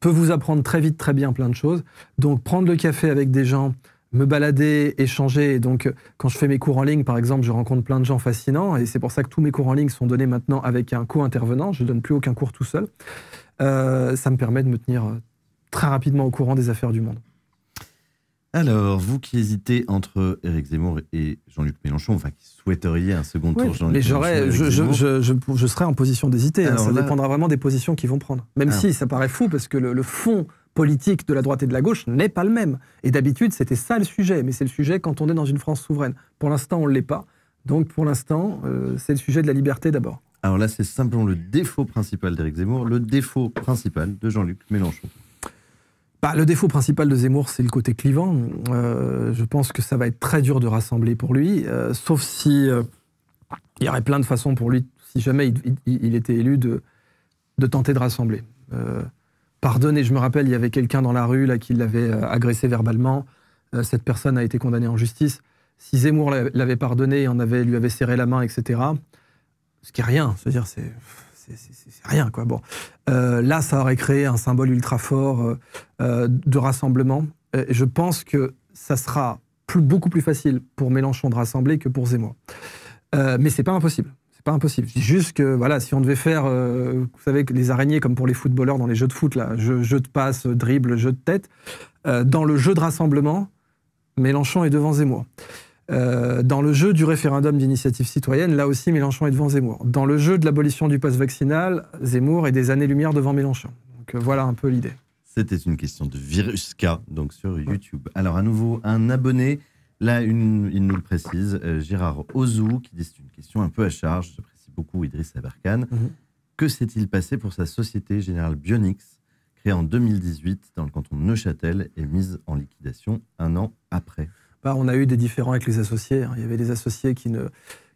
Speaker 2: peut vous apprendre très vite, très bien plein de choses. Donc, prendre le café avec des gens me balader, échanger. Et donc, euh, quand je fais mes cours en ligne, par exemple, je rencontre plein de gens fascinants. Et c'est pour ça que tous mes cours en ligne sont donnés maintenant avec un co-intervenant. Je ne donne plus aucun cours tout seul. Euh, ça me permet de me tenir euh, très rapidement au courant des affaires du monde.
Speaker 1: Alors, vous qui hésitez entre Éric Zemmour et Jean-Luc Mélenchon, enfin qui souhaiteriez un second tour Jean-Luc Mélenchon. Mais je, je,
Speaker 2: je, je, serais en position d'hésiter. Hein. ça dépendra vraiment des positions qu'ils vont prendre. Même ah. si ça paraît fou, parce que le, le fond politique de la droite et de la gauche n'est pas le même. Et d'habitude, c'était ça le sujet, mais c'est le sujet quand on est dans une France souveraine. Pour l'instant, on ne l'est pas. Donc pour l'instant, euh, c'est le sujet de la liberté d'abord.
Speaker 1: Alors là, c'est simplement le défaut principal d'Éric Zemmour, le défaut principal de Jean-Luc Mélenchon.
Speaker 2: Bah, le défaut principal de Zemmour, c'est le côté clivant. Euh, je pense que ça va être très dur de rassembler pour lui, euh, sauf si il y aurait plein de façons pour lui, si jamais il, était élu, de, de, tenter de rassembler pardonner, Je me rappelle, il y avait quelqu'un dans la rue là, qui l'avait euh, agressé verbalement. Euh, cette personne a été condamnée en justice. Si Zemmour l'avait pardonné et avait, lui avait serré la main, etc., ce qui est rien, c'est-à-dire c'est rien quoi. Bon, euh, là, ça aurait créé un symbole ultra fort de rassemblement. Et je pense que ça sera beaucoup plus facile pour Mélenchon de rassembler que pour Zemmour. Euh, mais c'est pas impossible. C'est pas impossible. Je juste que voilà, si on devait faire, euh, vous savez, les araignées comme pour les footballeurs dans les jeux de foot, là, jeu, de passe, dribble, jeu de tête, euh, dans le jeu de rassemblement, Mélenchon est devant Zemmour. Euh, dans le jeu du référendum d'initiative citoyenne, là aussi, Mélenchon est devant Zemmour. Dans le jeu de l'abolition du passe vaccinal, Zemmour est des années-lumière devant Mélenchon. Donc voilà
Speaker 1: un peu l'idée. C'était une question de Virusca, donc sur YouTube. Alors à nouveau, un abonné Là, il nous le précise, euh, Gérard Ozou, qui dit c'est une question un peu à charge, précise beaucoup Idriss Aberkan. Mhm. Que s'est-il passé pour sa société générale Bionix, créée en 2018 dans le canton de Neuchâtel et mise en liquidation un an après bah, On a eu des différends avec les
Speaker 2: associés. Hein. Il y avait des associés qui ne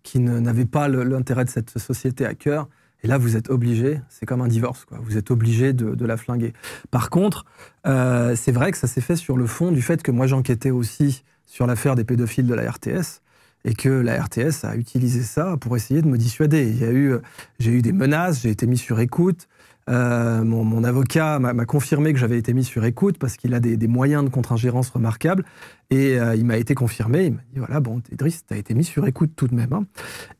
Speaker 2: qui n'avaient pas l'intérêt de cette société à cœur. Et là, vous êtes obligé, c'est comme un divorce, vous êtes obligé de, la flinguer. Par contre, euh, c'est vrai que ça s'est fait sur le fond du fait que moi j'enquêtais aussi sur l'affaire des pédophiles de la RTS et que la RTS a utilisé ça pour essayer de me dissuader. Il y eu, j'ai eu des menaces, j'ai été mis sur écoute. Euh, mon, avocat m'a confirmé que j'avais été mis sur écoute parce qu'il a des, moyens de contre-ingérence remarquables. Et euh, il m'a été confirmé. Il m'a dit voilà, bon, Idriss, as été mis sur écoute tout de même. Hein.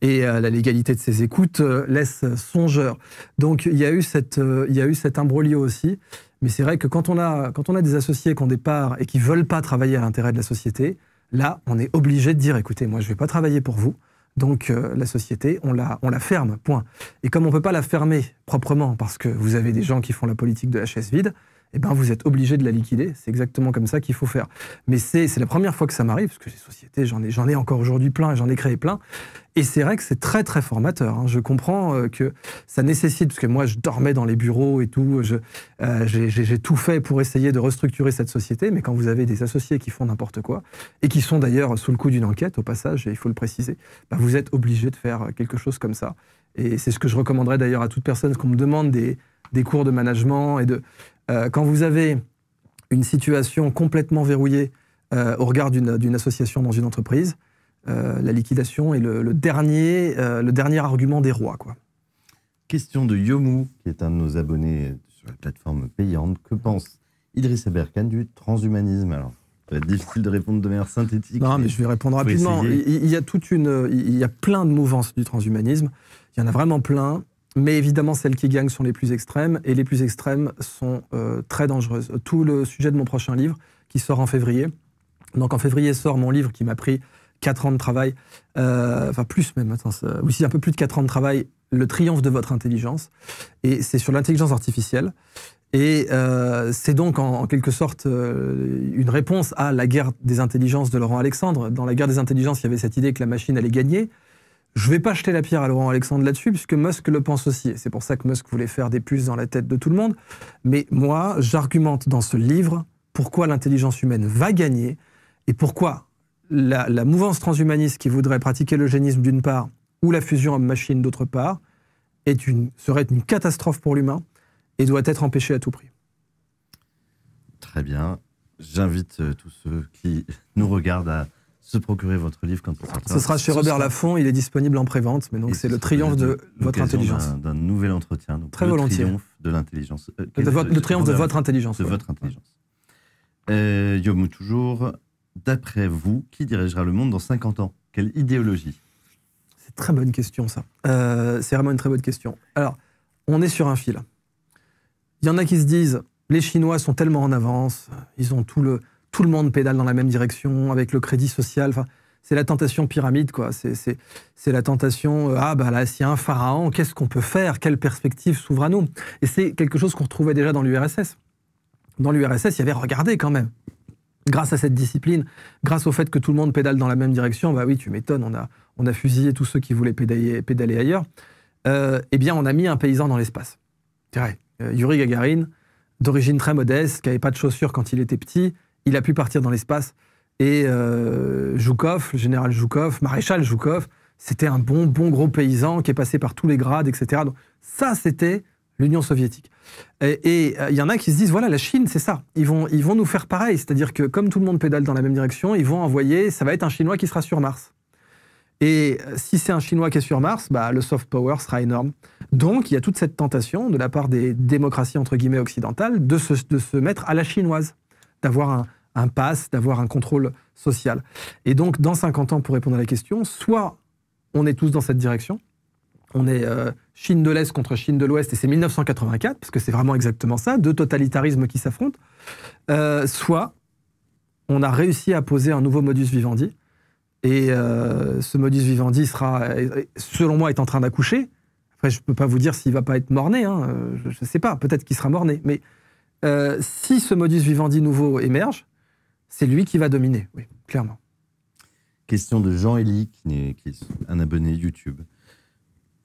Speaker 2: Et euh, la légalité de ces écoutes laisse songeur. Donc il y eu cette, il y a eu cet imbroglio aussi. Mais c'est vrai que quand on, a, quand on a des associés qui ont des parts et qui ne veulent pas travailler à l'intérêt de la société, là, on est obligé de dire, écoutez, moi, je ne vais pas travailler pour vous. Donc euh, la société, on la, on la ferme, point. Et comme on ne peut pas la fermer proprement parce que vous avez des gens qui font la politique de la chaise vide, eh ben vous êtes obligé de la liquider. C'est exactement comme ça qu'il faut faire. Mais c'est la première fois que ça m'arrive, parce que j'ai société, j'en ai, ai encore aujourd'hui plein, et j'en ai créé plein. Et c'est vrai que c'est très très formateur. Hein. Je comprends euh, que ça nécessite, parce que moi je dormais dans les bureaux et tout, euh, j'ai tout fait pour essayer de restructurer cette société, mais quand vous avez des associés qui font n'importe quoi, et qui sont d'ailleurs sous le coup d'une enquête, au passage, et il faut le préciser, bah, vous êtes obligé de faire quelque chose comme ça. Et c'est ce que je recommanderais d'ailleurs à toute personne qu'on me demande des, cours de management et de... Euh, quand vous avez une situation complètement verrouillée au regard d'une association dans une entreprise, euh,
Speaker 1: la liquidation est le,
Speaker 2: dernier, euh, le dernier argument des
Speaker 1: rois. Quoi. Question de Yomu, qui est un de nos abonnés sur la plateforme payante. Que pense Idriss Aberkan du transhumanisme Alors, ça va être difficile de répondre de manière synthétique. Non, mais, je vais répondre rapidement. Il,
Speaker 2: y a toute une, il y a plein de mouvances du transhumanisme. Il y en a vraiment plein. Mais évidemment, celles qui gagnent sont les plus extrêmes, et les plus extrêmes sont euh, très dangereuses. Tout le sujet de mon prochain livre, qui sort en février. Donc en février sort mon livre qui m'a pris 4 ans de travail, euh, enfin plus même, attends, oui, c'est un peu plus de 4 ans de travail, le triomphe de votre intelligence. Et c'est sur l'intelligence artificielle. Et euh, c'est donc en, quelque sorte euh, une réponse à la guerre des intelligences de Laurent Alexandre. Dans la guerre des intelligences, il y avait cette idée que la machine allait gagner. Je ne vais pas jeter la pierre à Laurent Alexandre là-dessus, puisque Musk le pense aussi. C'est pour ça que Musk voulait faire des puces dans la tête de tout le monde. Mais moi, j'argumente dans ce livre pourquoi l'intelligence humaine va gagner et pourquoi la, mouvance transhumaniste qui voudrait pratiquer l'eugénisme d'une part ou la fusion homme-machine d'autre part serait une catastrophe pour l'humain et doit être empêchée à tout prix.
Speaker 1: Très bien. J'invite euh, tous ceux qui nous regardent à se procurer votre livre quand il sortira. Ce sera chez Robert Laffont,
Speaker 2: il est disponible en prévente, mais donc c'est le triomphe de votre intelligence. D'un
Speaker 1: nouvel entretien, très le volontiers. de l'intelligence. Euh, le, triomphe de, votre
Speaker 2: intelligence. De votre
Speaker 1: intelligence. Euh, toujours d'après vous, qui dirigera le monde dans 50 ans Quelle idéologie
Speaker 2: C'est très bonne question, ça. Euh, c'est vraiment une très bonne question. Alors, on est sur un fil. Il y en a qui se disent, les Chinois sont tellement en avance, ils ont tout le, tout le monde pédale dans la même direction, avec le crédit social. Enfin, c'est la tentation pyramide, quoi. C'est la tentation, euh, ah bah là, s'il y a un pharaon, qu'est-ce qu'on peut faire Quelle perspective s'ouvre à nous Et c'est quelque chose qu'on retrouvait déjà dans l'URSS. Dans l'URSS, il y avait, regardez quand même, grâce à cette discipline, grâce au fait que tout le monde pédale dans la même direction, bah oui, tu m'étonnes, on a, fusillé tous ceux qui voulaient pédaler, ailleurs, euh, eh bien, on a mis un paysan dans l'espace. Euh, Yuri Gagarin, d'origine très modeste, qui n'avait pas de chaussures quand il était petit, il a pu partir dans l'espace. Et Zhukov, euh, le général Zhukov, maréchal Zhukov, c'était un bon, bon gros paysan qui est passé par tous les grades, etc. Donc, ça, c'était l'Union soviétique. Et euh, il y en a qui se disent, voilà, la Chine, c'est ça. Ils vont, ils vont nous faire pareil. C'est-à-dire que comme tout le monde pédale dans la même direction, ils vont envoyer, ça va être un Chinois qui sera sur Mars. Et euh, si c'est un Chinois qui est sur Mars, bah, le soft power sera énorme. Donc, il y a toute cette tentation de la part des démocraties, entre guillemets, occidentales, de se, de se mettre à la chinoise, d'avoir un, un pass, d'avoir un contrôle social. Et donc, dans 50 ans, pour répondre à la question, soit on est tous dans cette direction, on est euh, Chine de l'Est contre Chine de l'Ouest, et c'est 1984, parce que c'est vraiment exactement ça, deux totalitarismes qui s'affrontent, euh, soit on a réussi à poser un nouveau modus vivendi, et euh, ce modus vivendi sera, selon moi, est en train d'accoucher. Après, je ne peux pas vous dire s'il va pas être morné, hein, je ne sais pas, peut-être qu'il sera morné, mais si ce modus vivendi nouveau émerge, c'est lui qui va dominer, oui, clairement.
Speaker 1: Question de Jean-Élie, qui est un abonné YouTube.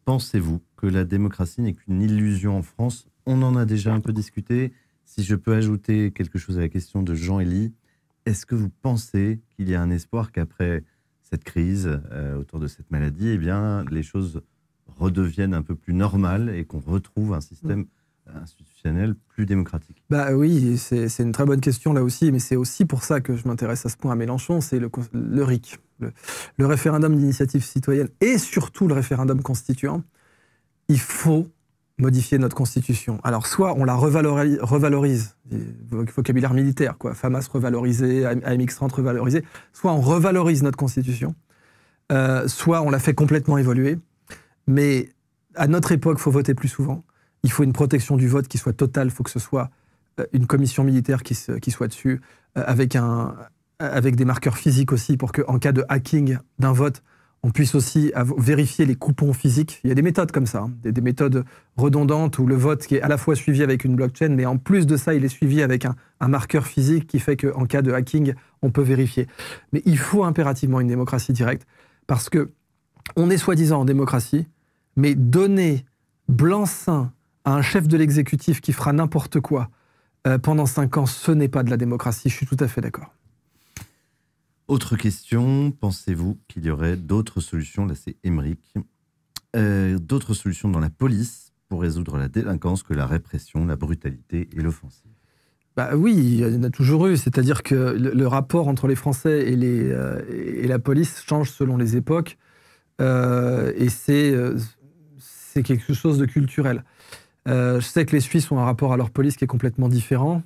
Speaker 1: Pensez-vous que la démocratie n'est qu'une illusion en France On en a déjà un peu discuté. Si je peux ajouter quelque chose à la question de Jean-Élie, est-ce que vous pensez qu'il y a un espoir qu'après cette crise euh, autour de cette maladie, eh bien, les choses redeviennent un peu plus normales et qu'on retrouve un système mm. institutionnel plus démocratique
Speaker 2: Bah oui, c'est une très bonne question là aussi, mais c'est aussi pour ça que je m'intéresse à ce point à Mélenchon, c'est le, le RIC, le, référendum d'initiative citoyenne et surtout le référendum constituant, il faut modifier notre constitution. Alors soit on la revalorise, vocabulaire militaire, quoi, FAMAS revalorisé, AMX30 revalorisé, soit on revalorise notre constitution, euh, soit on la fait complètement évoluer. Mais à notre époque, il faut voter plus souvent. Il faut une protection du vote qui soit totale. Il faut que ce soit euh, une commission militaire qui, qui soit dessus, euh, avec un, avec des marqueurs physiques aussi, pour qu'en cas de hacking d'un vote, on puisse aussi vérifier les coupons physiques. Il y a des méthodes comme ça, hein. des, méthodes redondantes où le vote qui est à la fois suivi avec une blockchain, mais en plus de ça, il est suivi avec un, marqueur physique qui fait qu'en cas de hacking, on peut vérifier. Mais il faut impérativement une démocratie directe parce que on est soi-disant en démocratie, mais donner blanc-seing à un chef de l'exécutif qui fera n'importe quoi euh, pendant cinq ans, ce n'est pas de la démocratie. Je suis tout à fait d'accord.
Speaker 1: Autre question, pensez-vous qu'il y aurait d'autres solutions, là c'est Emmerich, euh, d'autres solutions dans la police pour résoudre la délinquance que la répression, la brutalité et l'offensive bah oui, il y
Speaker 2: en a toujours eu. C'est-à-dire que le, rapport entre les Français et, les, euh, et, la police change selon les époques. Euh, et c'est c'est quelque chose de culturel. je sais que les Suisses ont un rapport à leur police qui est complètement différent.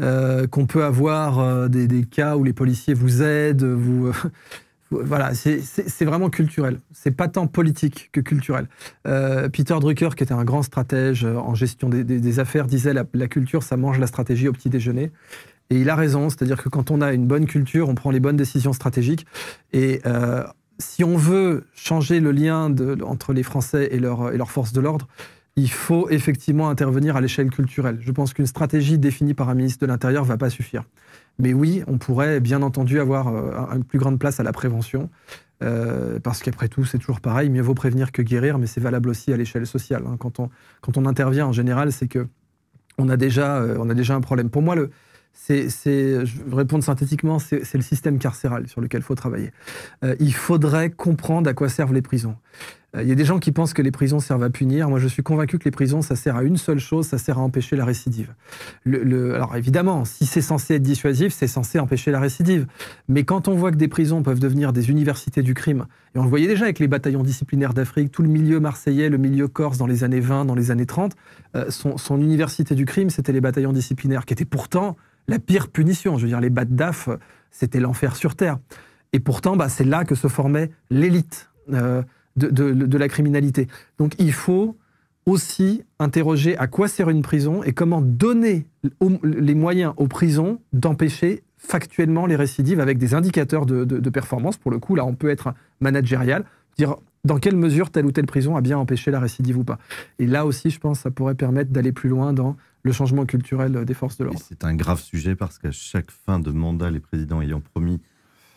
Speaker 2: Euh, qu'on peut avoir euh, des, cas où les policiers vous aident, vous. Euh, voilà, c'est vraiment culturel. C'est pas tant politique que culturel. Peter Drucker, qui était un grand stratège en gestion des, affaires, disait la, la culture, ça mange la stratégie au petit déjeuner. Et il a raison, c'est-à-dire que quand on a une bonne culture, on prend les bonnes décisions stratégiques. Et si on veut changer le lien entre les Français et leurs forces de l'ordre, il faut effectivement intervenir à l'échelle culturelle. Je pense qu'une stratégie définie par un ministre de l'Intérieur ne va pas suffire. Mais oui, on pourrait bien entendu avoir euh, une plus grande place à la prévention, euh, parce qu'après tout, c'est toujours pareil, mieux vaut prévenir que guérir, mais c'est valable aussi à l'échelle sociale. Hein. Quand, on, intervient, en général, c'est que on a, déjà, euh, on a déjà un problème. Pour moi, le, c'est, je vais répondre synthétiquement, c'est le système carcéral sur lequel il faut travailler. il faudrait comprendre à quoi servent les prisons. Il euh, y a des gens qui pensent que les prisons servent à punir. Moi, je suis convaincu que les prisons, ça sert à une seule chose, ça sert à empêcher la récidive. alors évidemment, si c'est censé être dissuasif, c'est censé empêcher la récidive. Mais quand on voit que des prisons peuvent devenir des universités du crime, et on le voyait déjà avec les bataillons disciplinaires d'Afrique, tout le milieu marseillais, le milieu corse dans les années 20, dans les années 30, euh, son, université du crime, c'était les bataillons disciplinaires, qui étaient pourtant la pire punition. Je veux dire, les bat d'AF, euh, c'était l'enfer sur Terre. Et pourtant, bah, c'est là que se formait l'élite de, la criminalité. Donc il faut aussi interroger à quoi sert une prison et comment donner les moyens aux prisons d'empêcher factuellement les récidives avec des indicateurs de, de, performance. Pour le coup, là, on peut être managérial, dire dans quelle mesure telle ou telle prison a bien empêché la récidive ou pas. Et là aussi, je pense, ça pourrait permettre d'aller plus loin dans le changement culturel des forces de l'ordre.
Speaker 1: C'est un grave sujet parce qu'à chaque fin de mandat, les présidents ayant promis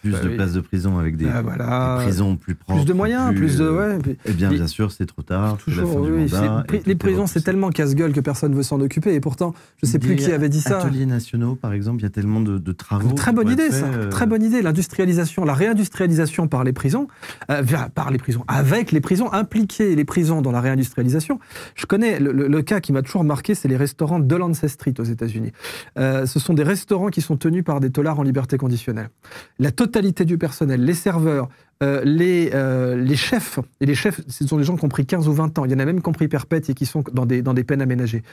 Speaker 1: plus bah de places de prison avec ah, des, prisons plus propres. Plus de moyens, plus, de. Ouais. Euh, eh bien, bien sûr, c'est trop tard.
Speaker 2: les, prisons, c'est tellement casse-gueule que personne ne veut s'en occuper. Et pourtant, je ne sais plus qui avait dit ça. Ateliers
Speaker 1: nationaux, par exemple, il y a tellement de, travaux. très bonne idée, ça. Euh. Très
Speaker 2: bonne idée. L'industrialisation, la réindustrialisation par les prisons, euh, par les prisons, avec les prisons, impliquer les prisons dans la réindustrialisation. Je connais le, cas qui m'a toujours marqué, c'est les restaurants de Street aux États-Unis. ce sont des restaurants qui sont tenus par des tolards en liberté conditionnelle. La totalité du personnel, les serveurs, euh, les, euh, les, chefs, et les chefs, ce sont des gens qui ont pris 15 ou 20 ans, il y en a même qui ont pris perpète et qui sont dans des, dans des peines aménagées.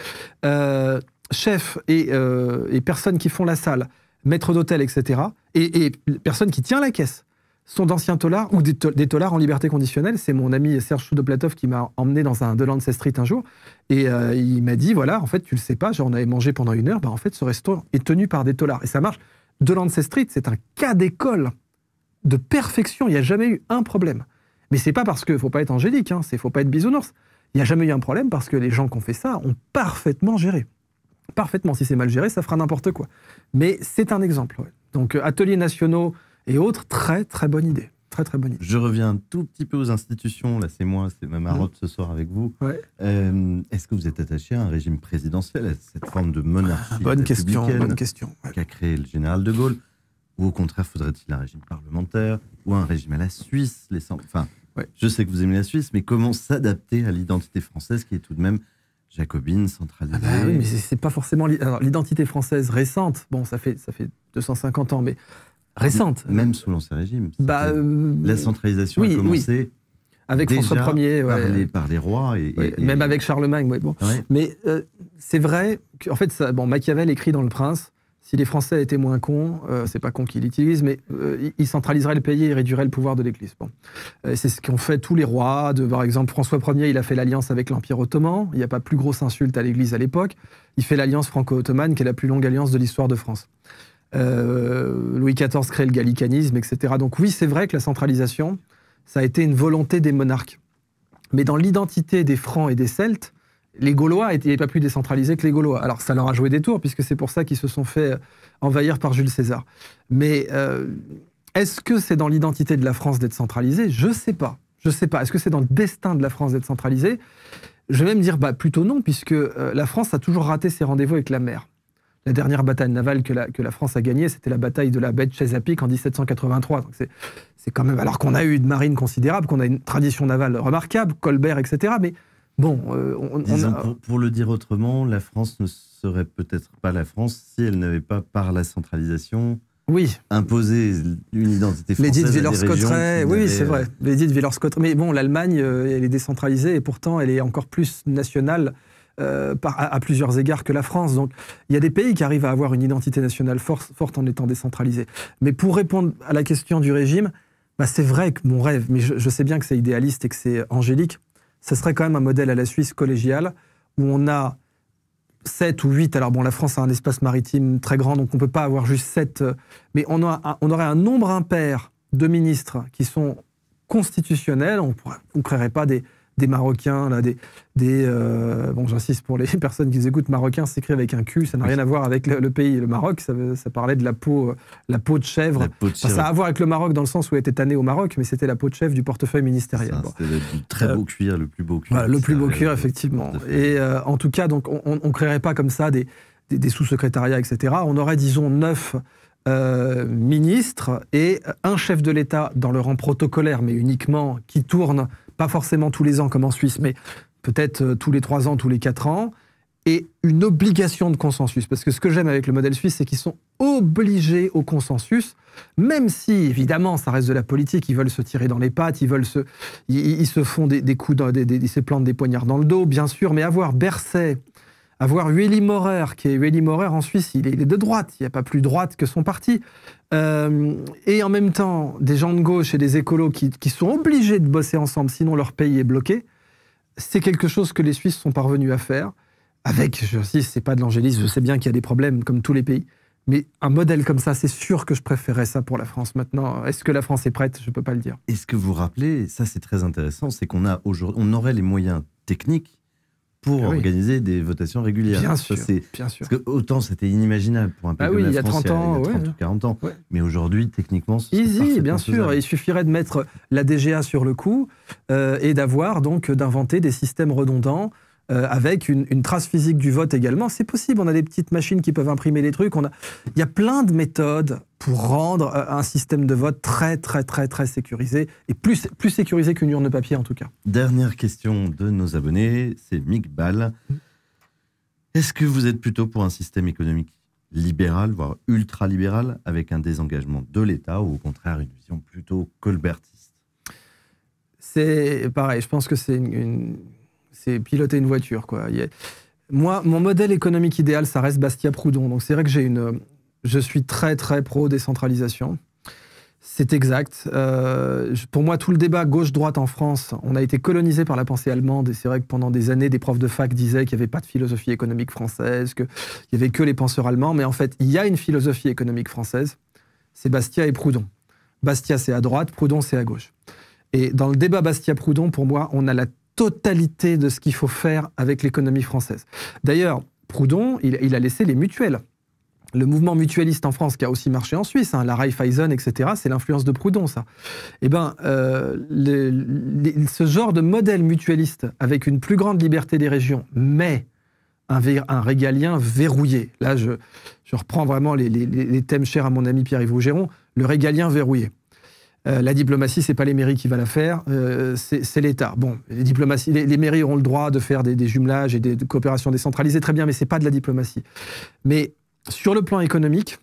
Speaker 2: Euh, chefs et, euh, et, personnes qui font la salle, maîtres d'hôtel, etc., et, et personnes qui tient la caisse sont d'anciens tolards ou des, tolards en liberté conditionnelle. C'est mon ami Serge Choudoplatov qui m'a emmené dans un Delancey Street un jour. Et il m'a dit voilà, en fait, tu le sais pas, genre, on avait mangé pendant une heure. Bah, en fait, ce restaurant est tenu par des tolards. Et ça marche. Delancey Street, c'est un cas d'école de perfection. Il n'y a jamais eu un problème. Mais c'est pas parce qu'il ne faut pas être angélique, il hein, ne faut pas être bisounours. Il n'y a jamais eu un problème parce que les gens qui ont fait ça ont parfaitement géré. Parfaitement. Si c'est mal géré, ça fera n'importe quoi.
Speaker 1: Mais c'est un exemple. Donc, euh, ateliers nationaux et autres, très très bonne idée. Très très bonne idée. Je reviens tout petit peu aux institutions. Là, c'est moi, c'est ma marotte ce soir avec vous. Euh, est-ce que vous êtes attaché à un régime présidentiel, à cette forme de monarchie ah, Bonne question, bonne question. Qu'a créé le général de Gaulle Ou au contraire, faudrait-il un régime parlementaire Ou un régime à la Suisse les... Enfin, je sais que vous aimez la Suisse, mais comment s'adapter à l'identité française qui est tout de même jacobine, centralisée. Ah bah oui, mais c'est
Speaker 2: pas forcément l'identité française récente. Bon, ça fait ça fait 250 ans, mais récente.
Speaker 1: Même sous l'ancien régime.
Speaker 2: Bah, euh,
Speaker 1: la centralisation a commencé.
Speaker 2: Avec François Ier, par,
Speaker 1: les, rois même
Speaker 2: avec Charlemagne. Mais euh, c'est vrai qu'en fait, ça, bon, Machiavel écrit dans Le Prince si les Français étaient moins cons, euh, c'est pas con qu'il utilise, mais il ils le pays et réduiraient le pouvoir de l'Église. c'est ce qu'ont fait tous les rois. De, par exemple, François Ier, il a fait l'alliance avec l'Empire ottoman. Il n'y a pas plus grosse insulte à l'Église à l'époque. Il fait l'alliance franco-ottomane, qui est la plus longue alliance de l'histoire de France. Euh, Louis XIV crée le gallicanisme, etc. Donc oui, c'est vrai que la centralisation, ça a été une volonté des monarques. Mais dans l'identité des Francs et des Celtes, les Gaulois n'étaient pas plus décentralisés que les Gaulois. Alors ça leur a joué des tours, puisque c'est pour ça qu'ils se sont fait envahir par Jules César. Mais euh, est-ce que c'est dans l'identité de la France d'être centralisée Je ne sais pas. Je sais pas. Est-ce que c'est dans le destin de la France d'être centralisée Je vais même dire bah, plutôt non, puisque euh, la France a toujours raté ses rendez-vous avec la mer la dernière bataille navale que la, France a gagnée, c'était la bataille de la baie de Chesapeake en 1783. C'est quand même, alors qu'on a eu une marine considérable, qu'on a une tradition navale remarquable, Colbert, etc. Mais bon, euh,
Speaker 1: pour, le dire autrement, la France ne serait peut-être pas la France si elle n'avait pas, par la centralisation, oui. une identité française. oui, c'est vrai. Euh,
Speaker 2: L'édit de Villers-Cotterêts. Mais bon, l'Allemagne, euh, elle est décentralisée et pourtant, elle est encore plus nationale euh, à, plusieurs égards que la France. Donc il y a des pays qui arrivent à avoir une identité nationale forte, en étant décentralisés. Mais pour répondre à la question du régime, bah c'est vrai que mon rêve, mais je, sais bien que c'est idéaliste et que c'est angélique, ce serait quand même un modèle à la Suisse collégiale où on a 7 ou 8. Alors bon, la France a un espace maritime très grand, donc on ne peut pas avoir juste 7. Euh, mais on, on aurait un nombre impair de ministres qui sont constitutionnels. On ne créerait pas des, des Marocains, là, des, des euh, bon, j'insiste pour les personnes qui les écoutent, Marocains s'écrit avec un cul, ça n'a rien à voir avec le, pays, le Maroc, ça, parlait de la peau, euh, la peau de chèvre. ça a à voir avec le Maroc dans le sens où il était tanné au Maroc, mais c'était la peau de chèvre du portefeuille ministériel.
Speaker 1: C'était du très euh, beau cuir, le plus beau cuir. le plus beau cuir,
Speaker 2: effectivement. Et en tout cas, donc, on ne créerait pas comme ça des, sous-secrétariats, etc. On aurait, disons, neuf. ministres et un chef de l'État dans le rang protocolaire, mais uniquement qui tourne pas forcément tous les ans comme en Suisse, mais peut-être euh, tous les trois ans, tous les quatre ans, et une obligation de consensus. Parce que ce que j'aime avec le modèle suisse, c'est qu'ils sont obligés au consensus, même si, évidemment, ça reste de la politique, ils veulent se tirer dans les pattes, ils, veulent se, ils, se font des, coups, dans, des, ils se plantent des poignards dans le dos, bien sûr, mais avoir bercé avoir Ueli Maurer, qui est Ueli Maurer en Suisse, il est, de droite, il n'y a pas plus droite que son parti, euh, et en même temps des gens de gauche et des écolos qui, sont obligés de bosser ensemble, sinon leur pays est bloqué, c'est quelque chose que les Suisses sont parvenus à faire, avec, je sais, c'est pas de l'angélisme, je sais bien qu'il y a des problèmes comme tous les pays, mais un modèle comme ça, c'est sûr que je préférais ça pour la France. Maintenant, est-ce que la France est prête Je ne peux pas le dire.
Speaker 1: Est-ce que vous rappelez, ça c'est très intéressant, c'est qu'on a aujourd'hui, on aurait les moyens techniques pour ah organiser des votations régulières. Bien sûr. Parce que autant c'était inimaginable pour un bah pays il y a 30 ans, ou 40 ans. Mais aujourd'hui, techniquement, c'est easy, bien sûr. Il
Speaker 2: suffirait de mettre la DGA sur le coup euh, et d'avoir donc d'inventer des systèmes redondants euh, avec une, trace physique du vote également. C'est possible, on a des petites machines qui peuvent imprimer les trucs. On a... Il y a plein de méthodes pour rendre euh, un système de vote très, très, très, très sécurisé, et plus, plus sécurisé qu'une urne de papier en tout cas.
Speaker 1: Dernière question de nos abonnés, c'est Mick Ball. Est-ce que vous êtes plutôt pour un système économique libéral, voire ultra-libéral, avec un désengagement de l'État, ou au contraire une vision plutôt colbertiste
Speaker 2: C'est pareil, je pense que c'est une c'est piloter une voiture. Quoi. Moi, mon modèle économique idéal, ça reste Bastia-Proudhon. Donc c'est vrai que j'ai une, je suis très très pro décentralisation. C'est exact. Euh, pour moi, tout le débat gauche-droite en France, on a été colonisé par la pensée allemande. Et c'est vrai que pendant des années, des profs de fac disaient qu'il n'y avait pas de philosophie économique française, qu'il n'y avait que les penseurs allemands. Mais en fait, il y a une philosophie économique française. C'est Bastia et Proudhon. Bastia, c'est à droite, Proudhon, c'est à gauche. Et dans le débat Bastia-Proudhon, pour moi, on a la totalité de ce qu'il faut faire avec l'économie française. D'ailleurs, Proudhon, il, a laissé les mutuelles le mouvement mutualiste en France, qui a aussi marché en Suisse, hein, la Raiffeisen, etc., c'est l'influence de Proudhon, ça. Eh bien, euh, ce genre de modèle mutualiste, avec une plus grande liberté des régions, mais un, régalien verrouillé. Là, je, reprends vraiment les, les, thèmes chers à mon ami Pierre-Yves Rougeron, le régalien verrouillé. Euh, la diplomatie, c'est pas les mairies qui va la faire, euh, c'est l'État. Bon, les, les, mairies auront le droit de faire des, jumelages et des coopérations décentralisées, très bien, mais c'est pas de la diplomatie. Mais sur le plan économique,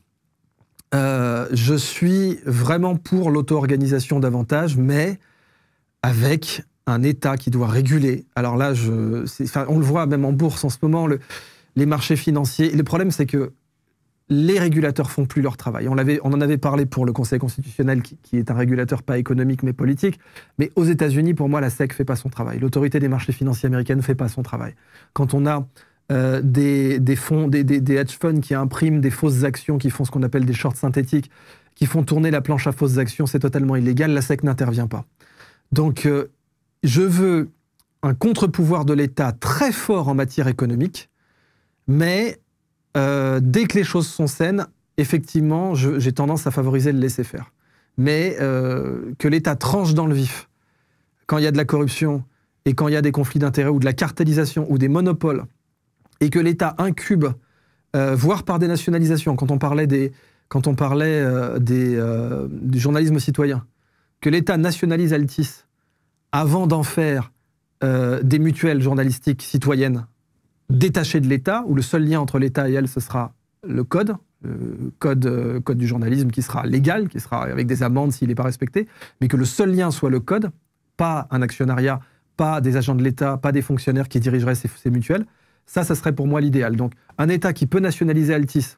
Speaker 2: euh, je suis vraiment pour l'auto-organisation davantage, mais avec un État qui doit réguler. Alors là, on le voit même en bourse en ce moment, les marchés financiers. Le problème, c'est que les régulateurs font plus leur travail. On, en avait parlé pour le Conseil constitutionnel, qui, est un régulateur pas économique mais politique. Mais aux États-Unis, pour moi, la SEC fait pas son travail. L'autorité des marchés financiers ne fait pas son travail. Quand on a euh, des, fonds, des, hedge funds qui impriment des fausses actions, qui font ce qu'on appelle des shorts synthétiques, qui font tourner la planche à fausses actions, c'est totalement illégal. La SEC n'intervient pas. Donc, euh, je veux un contre-pouvoir de l'État très fort en matière économique, mais euh, dès que les choses sont saines, effectivement, j'ai tendance à favoriser le laisser-faire. Mais euh, que l'État tranche dans le vif, quand il y a de la corruption et quand il y a des conflits d'intérêts ou de la cartélisation ou des monopoles, et que l'État incube, euh, voire par des nationalisations, quand on parlait des, quand on parlait, du journalisme citoyen, que l'État nationalise Altis avant d'en faire des mutuelles journalistiques citoyennes détachée de l'État, où le seul lien entre l'État et elle, ce sera le code, le euh, code, du journalisme qui sera légal, qui sera avec des amendes s'il n'est pas respecté, mais que le seul lien soit le code, pas un actionnariat, pas des agents de l'État, pas des fonctionnaires qui dirigeraient ces, mutuelles. Ça, ça serait pour moi l'idéal. Donc, un État qui peut nationaliser Altis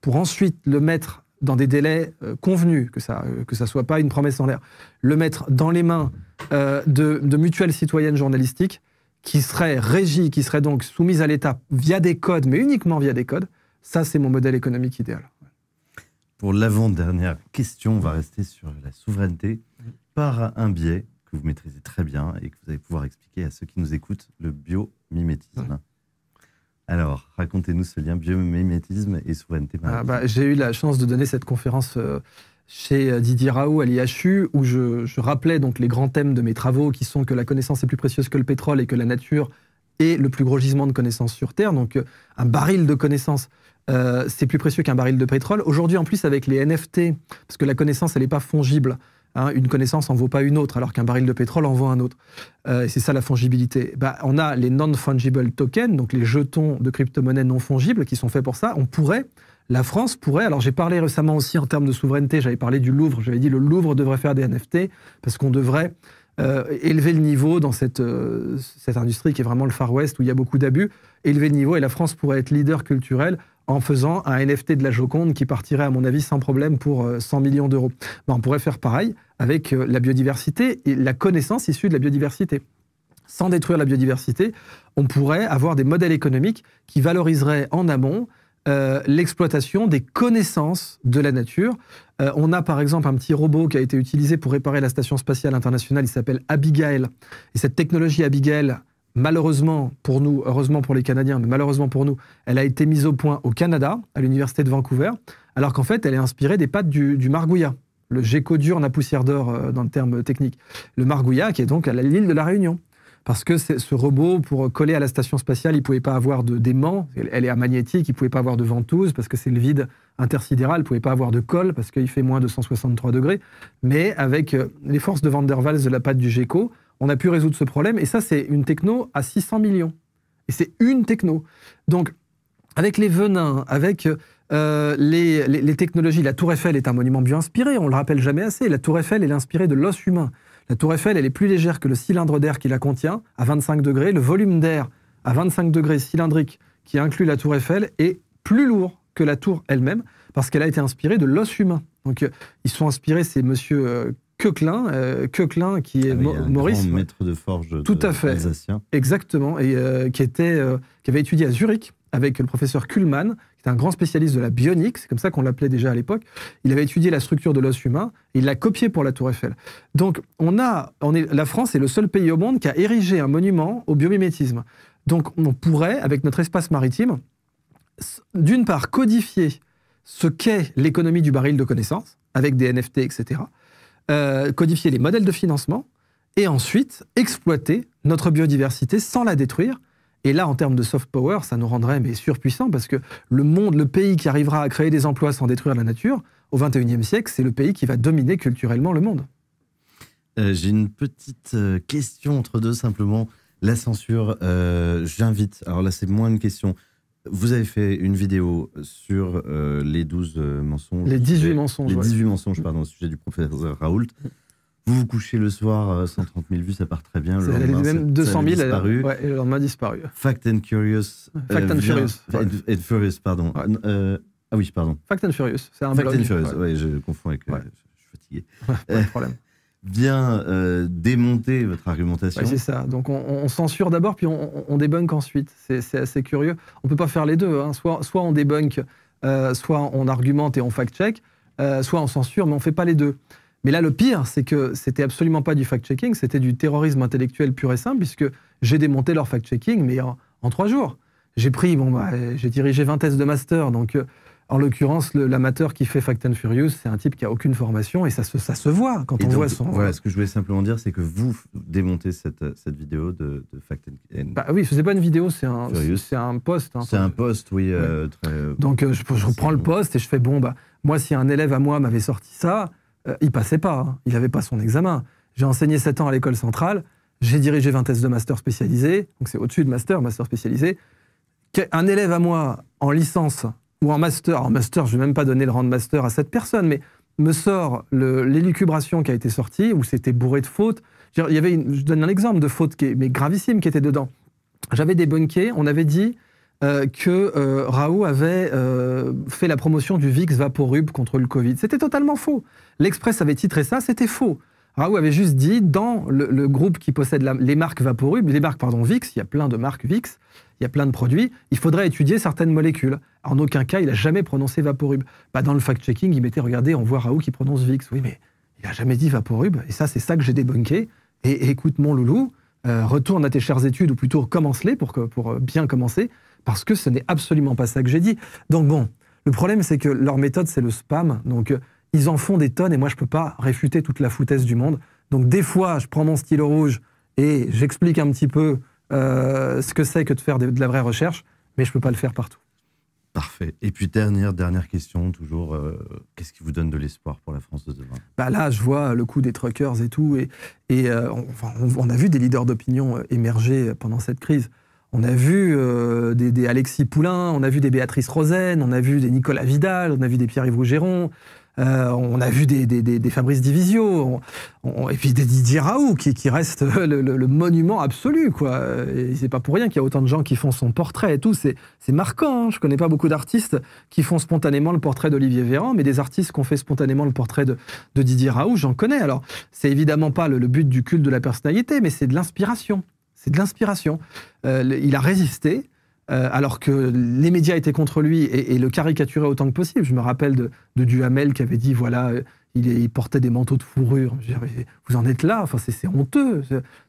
Speaker 2: pour ensuite le mettre dans des délais euh, convenus, que ça ne euh, soit pas une promesse en l'air, le mettre dans les mains de mutuelles citoyennes journalistiques, qui serait régie, qui serait donc soumise à l'État via des codes, mais uniquement via des codes, ça c'est mon modèle économique idéal.
Speaker 1: Pour l'avant-dernière question, on va rester sur la souveraineté par un biais que vous maîtrisez très bien et que vous allez pouvoir expliquer à ceux qui nous écoutent, le biomimétisme. Alors, racontez-nous ce lien biomimétisme et souveraineté ah bah, J'ai
Speaker 2: eu la chance de donner cette conférence euh, chez euh, Didier Raoult à l'IHU, où je, rappelais donc les grands thèmes de mes travaux, qui sont que la connaissance est plus précieuse que le pétrole et que la nature est le plus gros gisement de connaissances sur Terre. Donc euh, un baril de connaissances, euh, c'est plus précieux qu'un baril de pétrole. Aujourd'hui, en plus, avec les NFT, parce que la connaissance, elle n'est pas fongible. Hein, une connaissance n'en vaut pas une autre, alors qu'un baril de pétrole en vaut un autre. c'est ça la fongibilité. Bah, on a les non-fungible tokens, donc les jetons de crypto-monnaies non fongibles qui sont faits pour ça. On pourrait, la France pourrait, alors j'ai parlé récemment aussi en termes de souveraineté, j'avais parlé du Louvre, j'avais dit le Louvre devrait faire des NFT parce qu'on devrait euh, élever le niveau dans euh, cette, industrie qui est vraiment le Far West où il y a beaucoup d'abus, élever le niveau et la France pourrait être leader culturel en faisant un NFT de la Joconde qui partirait, à mon avis, sans problème pour 100 euh, millions d'euros. Ben, on pourrait faire pareil avec la biodiversité et la connaissance issue de la biodiversité. Sans détruire la biodiversité, on pourrait avoir des modèles économiques qui valoriseraient en amont euh, l'exploitation des connaissances de la nature. Euh, on a par exemple un petit robot qui a été utilisé pour réparer la station spatiale internationale, il s'appelle Abigail. Et cette technologie Abigail, malheureusement pour nous, heureusement pour les Canadiens, mais malheureusement pour nous, elle a été mise au point au Canada, à l'Université de Vancouver, alors qu'en fait elle est inspirée des pattes du, margouillat. Le gecko dur la poussière d'or euh, dans le terme technique. Le margouillat qui est donc à l'île de la Réunion parce que ce robot, pour coller à la station spatiale, il ne pouvait pas avoir d'aimant, elle, est magnétique, il ne pouvait pas avoir de ventouse, parce que c'est le vide intersidéral, il ne pouvait pas avoir de colle, parce qu'il fait moins de 163 degrés. Mais avec euh, les forces de Van der Waals de la patte du GECO, on a pu résoudre ce problème, et ça, c'est une techno à 600 millions. Et c'est une techno. Donc, avec les venins, avec euh, les, technologies, la Tour Eiffel est un monument bien inspiré on ne le rappelle jamais assez, la Tour Eiffel, est inspirée de l'os humain. La tour Eiffel, elle est plus légère que le cylindre d'air qui la contient, à 25 degrés. Le volume d'air à 25 degrés cylindrique qui inclut la tour Eiffel est plus lourd que la tour elle-même, parce qu'elle a été inspirée de l'os humain. Donc, euh, ils sont inspirés, c'est monsieur euh, euh qui est ah Maurice. Grand
Speaker 1: maître de forge Tout à fait.
Speaker 2: Exactement, et euh, qui, était, qui avait étudié à Zurich avec le professeur Kuhlmann, c'est un grand spécialiste de la bionique, c'est comme ça qu'on l'appelait déjà à l'époque. Il avait étudié la structure de l'os humain et il l'a copié pour la Tour Eiffel. Donc, on on la France est le seul pays au monde qui a érigé un monument au biomimétisme. Donc, on pourrait, avec notre espace maritime, d'une part codifier ce qu'est l'économie du baril de connaissances, avec des NFT, etc., euh, codifier les modèles de financement, et ensuite exploiter notre biodiversité sans la détruire, et là, en termes de soft power, ça nous rendrait mais surpuissants parce que le monde, le pays qui arrivera à créer des emplois sans détruire la nature, au XXIe siècle, c'est le pays qui va dominer culturellement le monde.
Speaker 1: Euh, j'ai une petite euh, question entre deux simplement. La censure, euh, j'invite, alors là c'est moins une question, vous avez fait une vidéo sur les 12 mensonges. Les 18 mensonges. Les 18 mensonges, pardon, au sujet du professeur Raoult. Vous vous couchez le soir, 130 euh, 000 vues, ça part très bien. Le lendemain, 200 000, disparu. et le disparu. Fact and Curious. Euh, Fact and Furious. Furious, pardon. Euh, ah oui, pardon. Fact and Furious,
Speaker 2: c'est un Fact and Furious, ouais.
Speaker 1: je confonds avec. je suis fatigué. pas de problème. Bien démonter votre argumentation. c'est
Speaker 2: ça. Donc on, censure d'abord, puis on, débunk ensuite. C'est assez curieux. On ne peut pas faire les deux. Hein. Soit, soit on débunk, soit on argumente et on fact-check, soit on censure, mais on ne fait pas les deux. Mais là, le pire, c'est que c'était absolument pas du fact-checking, c'était du terrorisme intellectuel pur et simple, puisque j'ai démonté leur fact-checking, mais en, trois jours. J'ai pris, bon, bah, j'ai dirigé 20 thèses de master, donc euh, en l'occurrence, l'amateur qui fait Fact and Furious, c'est un type qui a aucune formation et ça se, se voit quand on voit son. Voilà,
Speaker 1: ce que je voulais simplement dire, c'est que vous démontez cette, vidéo de, Fact and. Bah oui, n'est pas une vidéo, c'est un, poste. — post. c'est un poste, hein. oui. Euh, très... Euh,
Speaker 2: donc je, reprends le poste, et je fais bon, bah moi, si un élève à moi m'avait sorti ça, euh, il passait pas, hein. il n'avait pas son examen. J'ai enseigné 7 ans à l'école centrale, j'ai dirigé 20 tests de master spécialisé, donc c'est au-dessus de master, master spécialisé. Un élève à moi en licence ou en master, en master, je vais même pas donner le rang de master à cette personne, mais me sort l'élucubration qui a été sortie, où c'était bourré de fautes. Il y je donne un exemple de faute qui mais gravissime qui était dedans. J'avais des quais, on avait dit, euh, que euh, avait euh, fait la promotion du VIX Vaporub contre le Covid. C'était totalement faux. L'Express avait titré ça, c'était faux. Raoult avait juste dit, dans le, groupe qui possède les marques Vaporub, les marques, pardon, VIX, il y a plein de marques VIX, il y a plein de produits, il faudrait étudier certaines molécules. En aucun cas, il n'a jamais prononcé Vaporub. Bah, dans le fact-checking, il mettait, regardez, on voit Raoult qui prononce VIX. Oui, mais il n'a jamais dit Vaporub, et ça, c'est ça que j'ai débunké. Et, écoute, mon loulou, euh, retourne à tes chères études, ou plutôt commence-les pour, pour bien commencer. Parce que ce n'est absolument pas ça que j'ai dit. Donc bon, le problème, c'est que leur méthode, c'est le spam. Donc euh, ils en font des tonnes et moi, je ne peux pas réfuter toute la foutaise du monde. Donc des fois, je prends mon stylo rouge et j'explique un petit peu euh, ce que c'est que de faire de, la vraie recherche, mais je ne peux pas le faire partout.
Speaker 1: Parfait. Et puis dernière, dernière question, toujours, euh, qu'est-ce qui vous donne de l'espoir pour la France de demain
Speaker 2: bah Là, je vois le coup des truckers et tout, et, on, a vu des leaders d'opinion émerger pendant cette crise. On a vu euh, des, Alexis Poulain, on a vu des Béatrice Rosen, on a vu des Nicolas Vidal, on a vu des Pierre-Yves Rougeron, euh, on a vu des, des, des Fabrice Divisio, on, on, et puis des Didier Raoult, qui, qui reste le, monument absolu. quoi. c'est pas pour rien qu'il y a autant de gens qui font son portrait et tout. C'est, marquant. Hein. Je connais pas beaucoup d'artistes qui font spontanément le portrait d'Olivier Véran, mais des artistes qui ont fait spontanément le portrait de, Didier Raoult, j'en connais. Alors, c'est évidemment pas le but du culte de la personnalité, mais c'est de l'inspiration. C'est de l'inspiration. Euh, il a résisté euh, alors que les médias étaient contre lui et, le caricaturaient autant que possible. Je me rappelle de, Duhamel qui avait dit voilà, euh, il, portait des manteaux de fourrure. vous en êtes là, enfin, c'est honteux.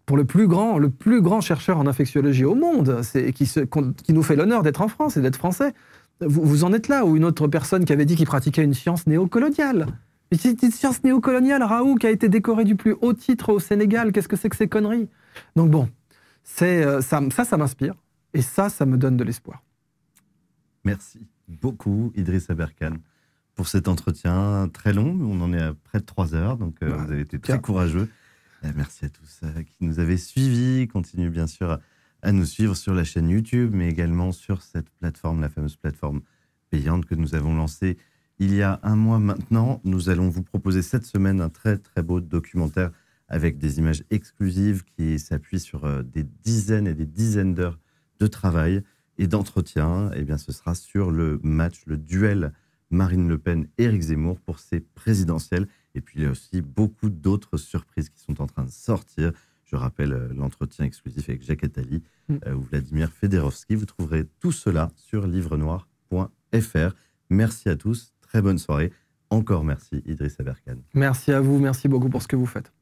Speaker 2: Pour le plus grand, le plus grand chercheur en infectiologie au monde, qui, nous fait l'honneur d'être en France et d'être français. Vous, vous, en êtes là, ou une autre personne qui avait dit qu'il pratiquait une science néocoloniale. C'est une science néocoloniale, Raoult, qui a été décoré du plus haut titre au Sénégal. Qu'est-ce que c'est que ces conneries Donc bon, c'est euh, ça, ça, m'inspire. Et ça, ça
Speaker 1: me donne de l'espoir. Merci beaucoup, Idriss Aberkan, pour cet entretien très long. On en est à près de trois heures, donc euh, bah, vous avez été très courageux. Euh, merci à tous qui nous avez suivis. Continuez bien sûr à nous suivre sur la chaîne YouTube, mais également sur cette plateforme, la fameuse plateforme payante que nous avons lancée il y a un mois maintenant. Nous allons vous proposer cette semaine un très très beau documentaire avec des images exclusives qui s'appuient sur euh, des dizaines et des dizaines d'heures de travail et d'entretien. Et eh bien, ce sera sur le match, le duel Marine Le Pen Éric Zemmour pour ses présidentielles. Et puis, il y a aussi beaucoup d'autres surprises qui sont en train de sortir. Je rappelle euh, l'entretien exclusif avec Jacques Attali mm. euh, ou Vladimir Federovski. Vous trouverez tout cela sur livrenoir.fr. Merci à tous. Très bonne soirée. Encore merci, Idriss Aberkan.
Speaker 2: Merci à vous. Merci beaucoup pour ce que vous faites.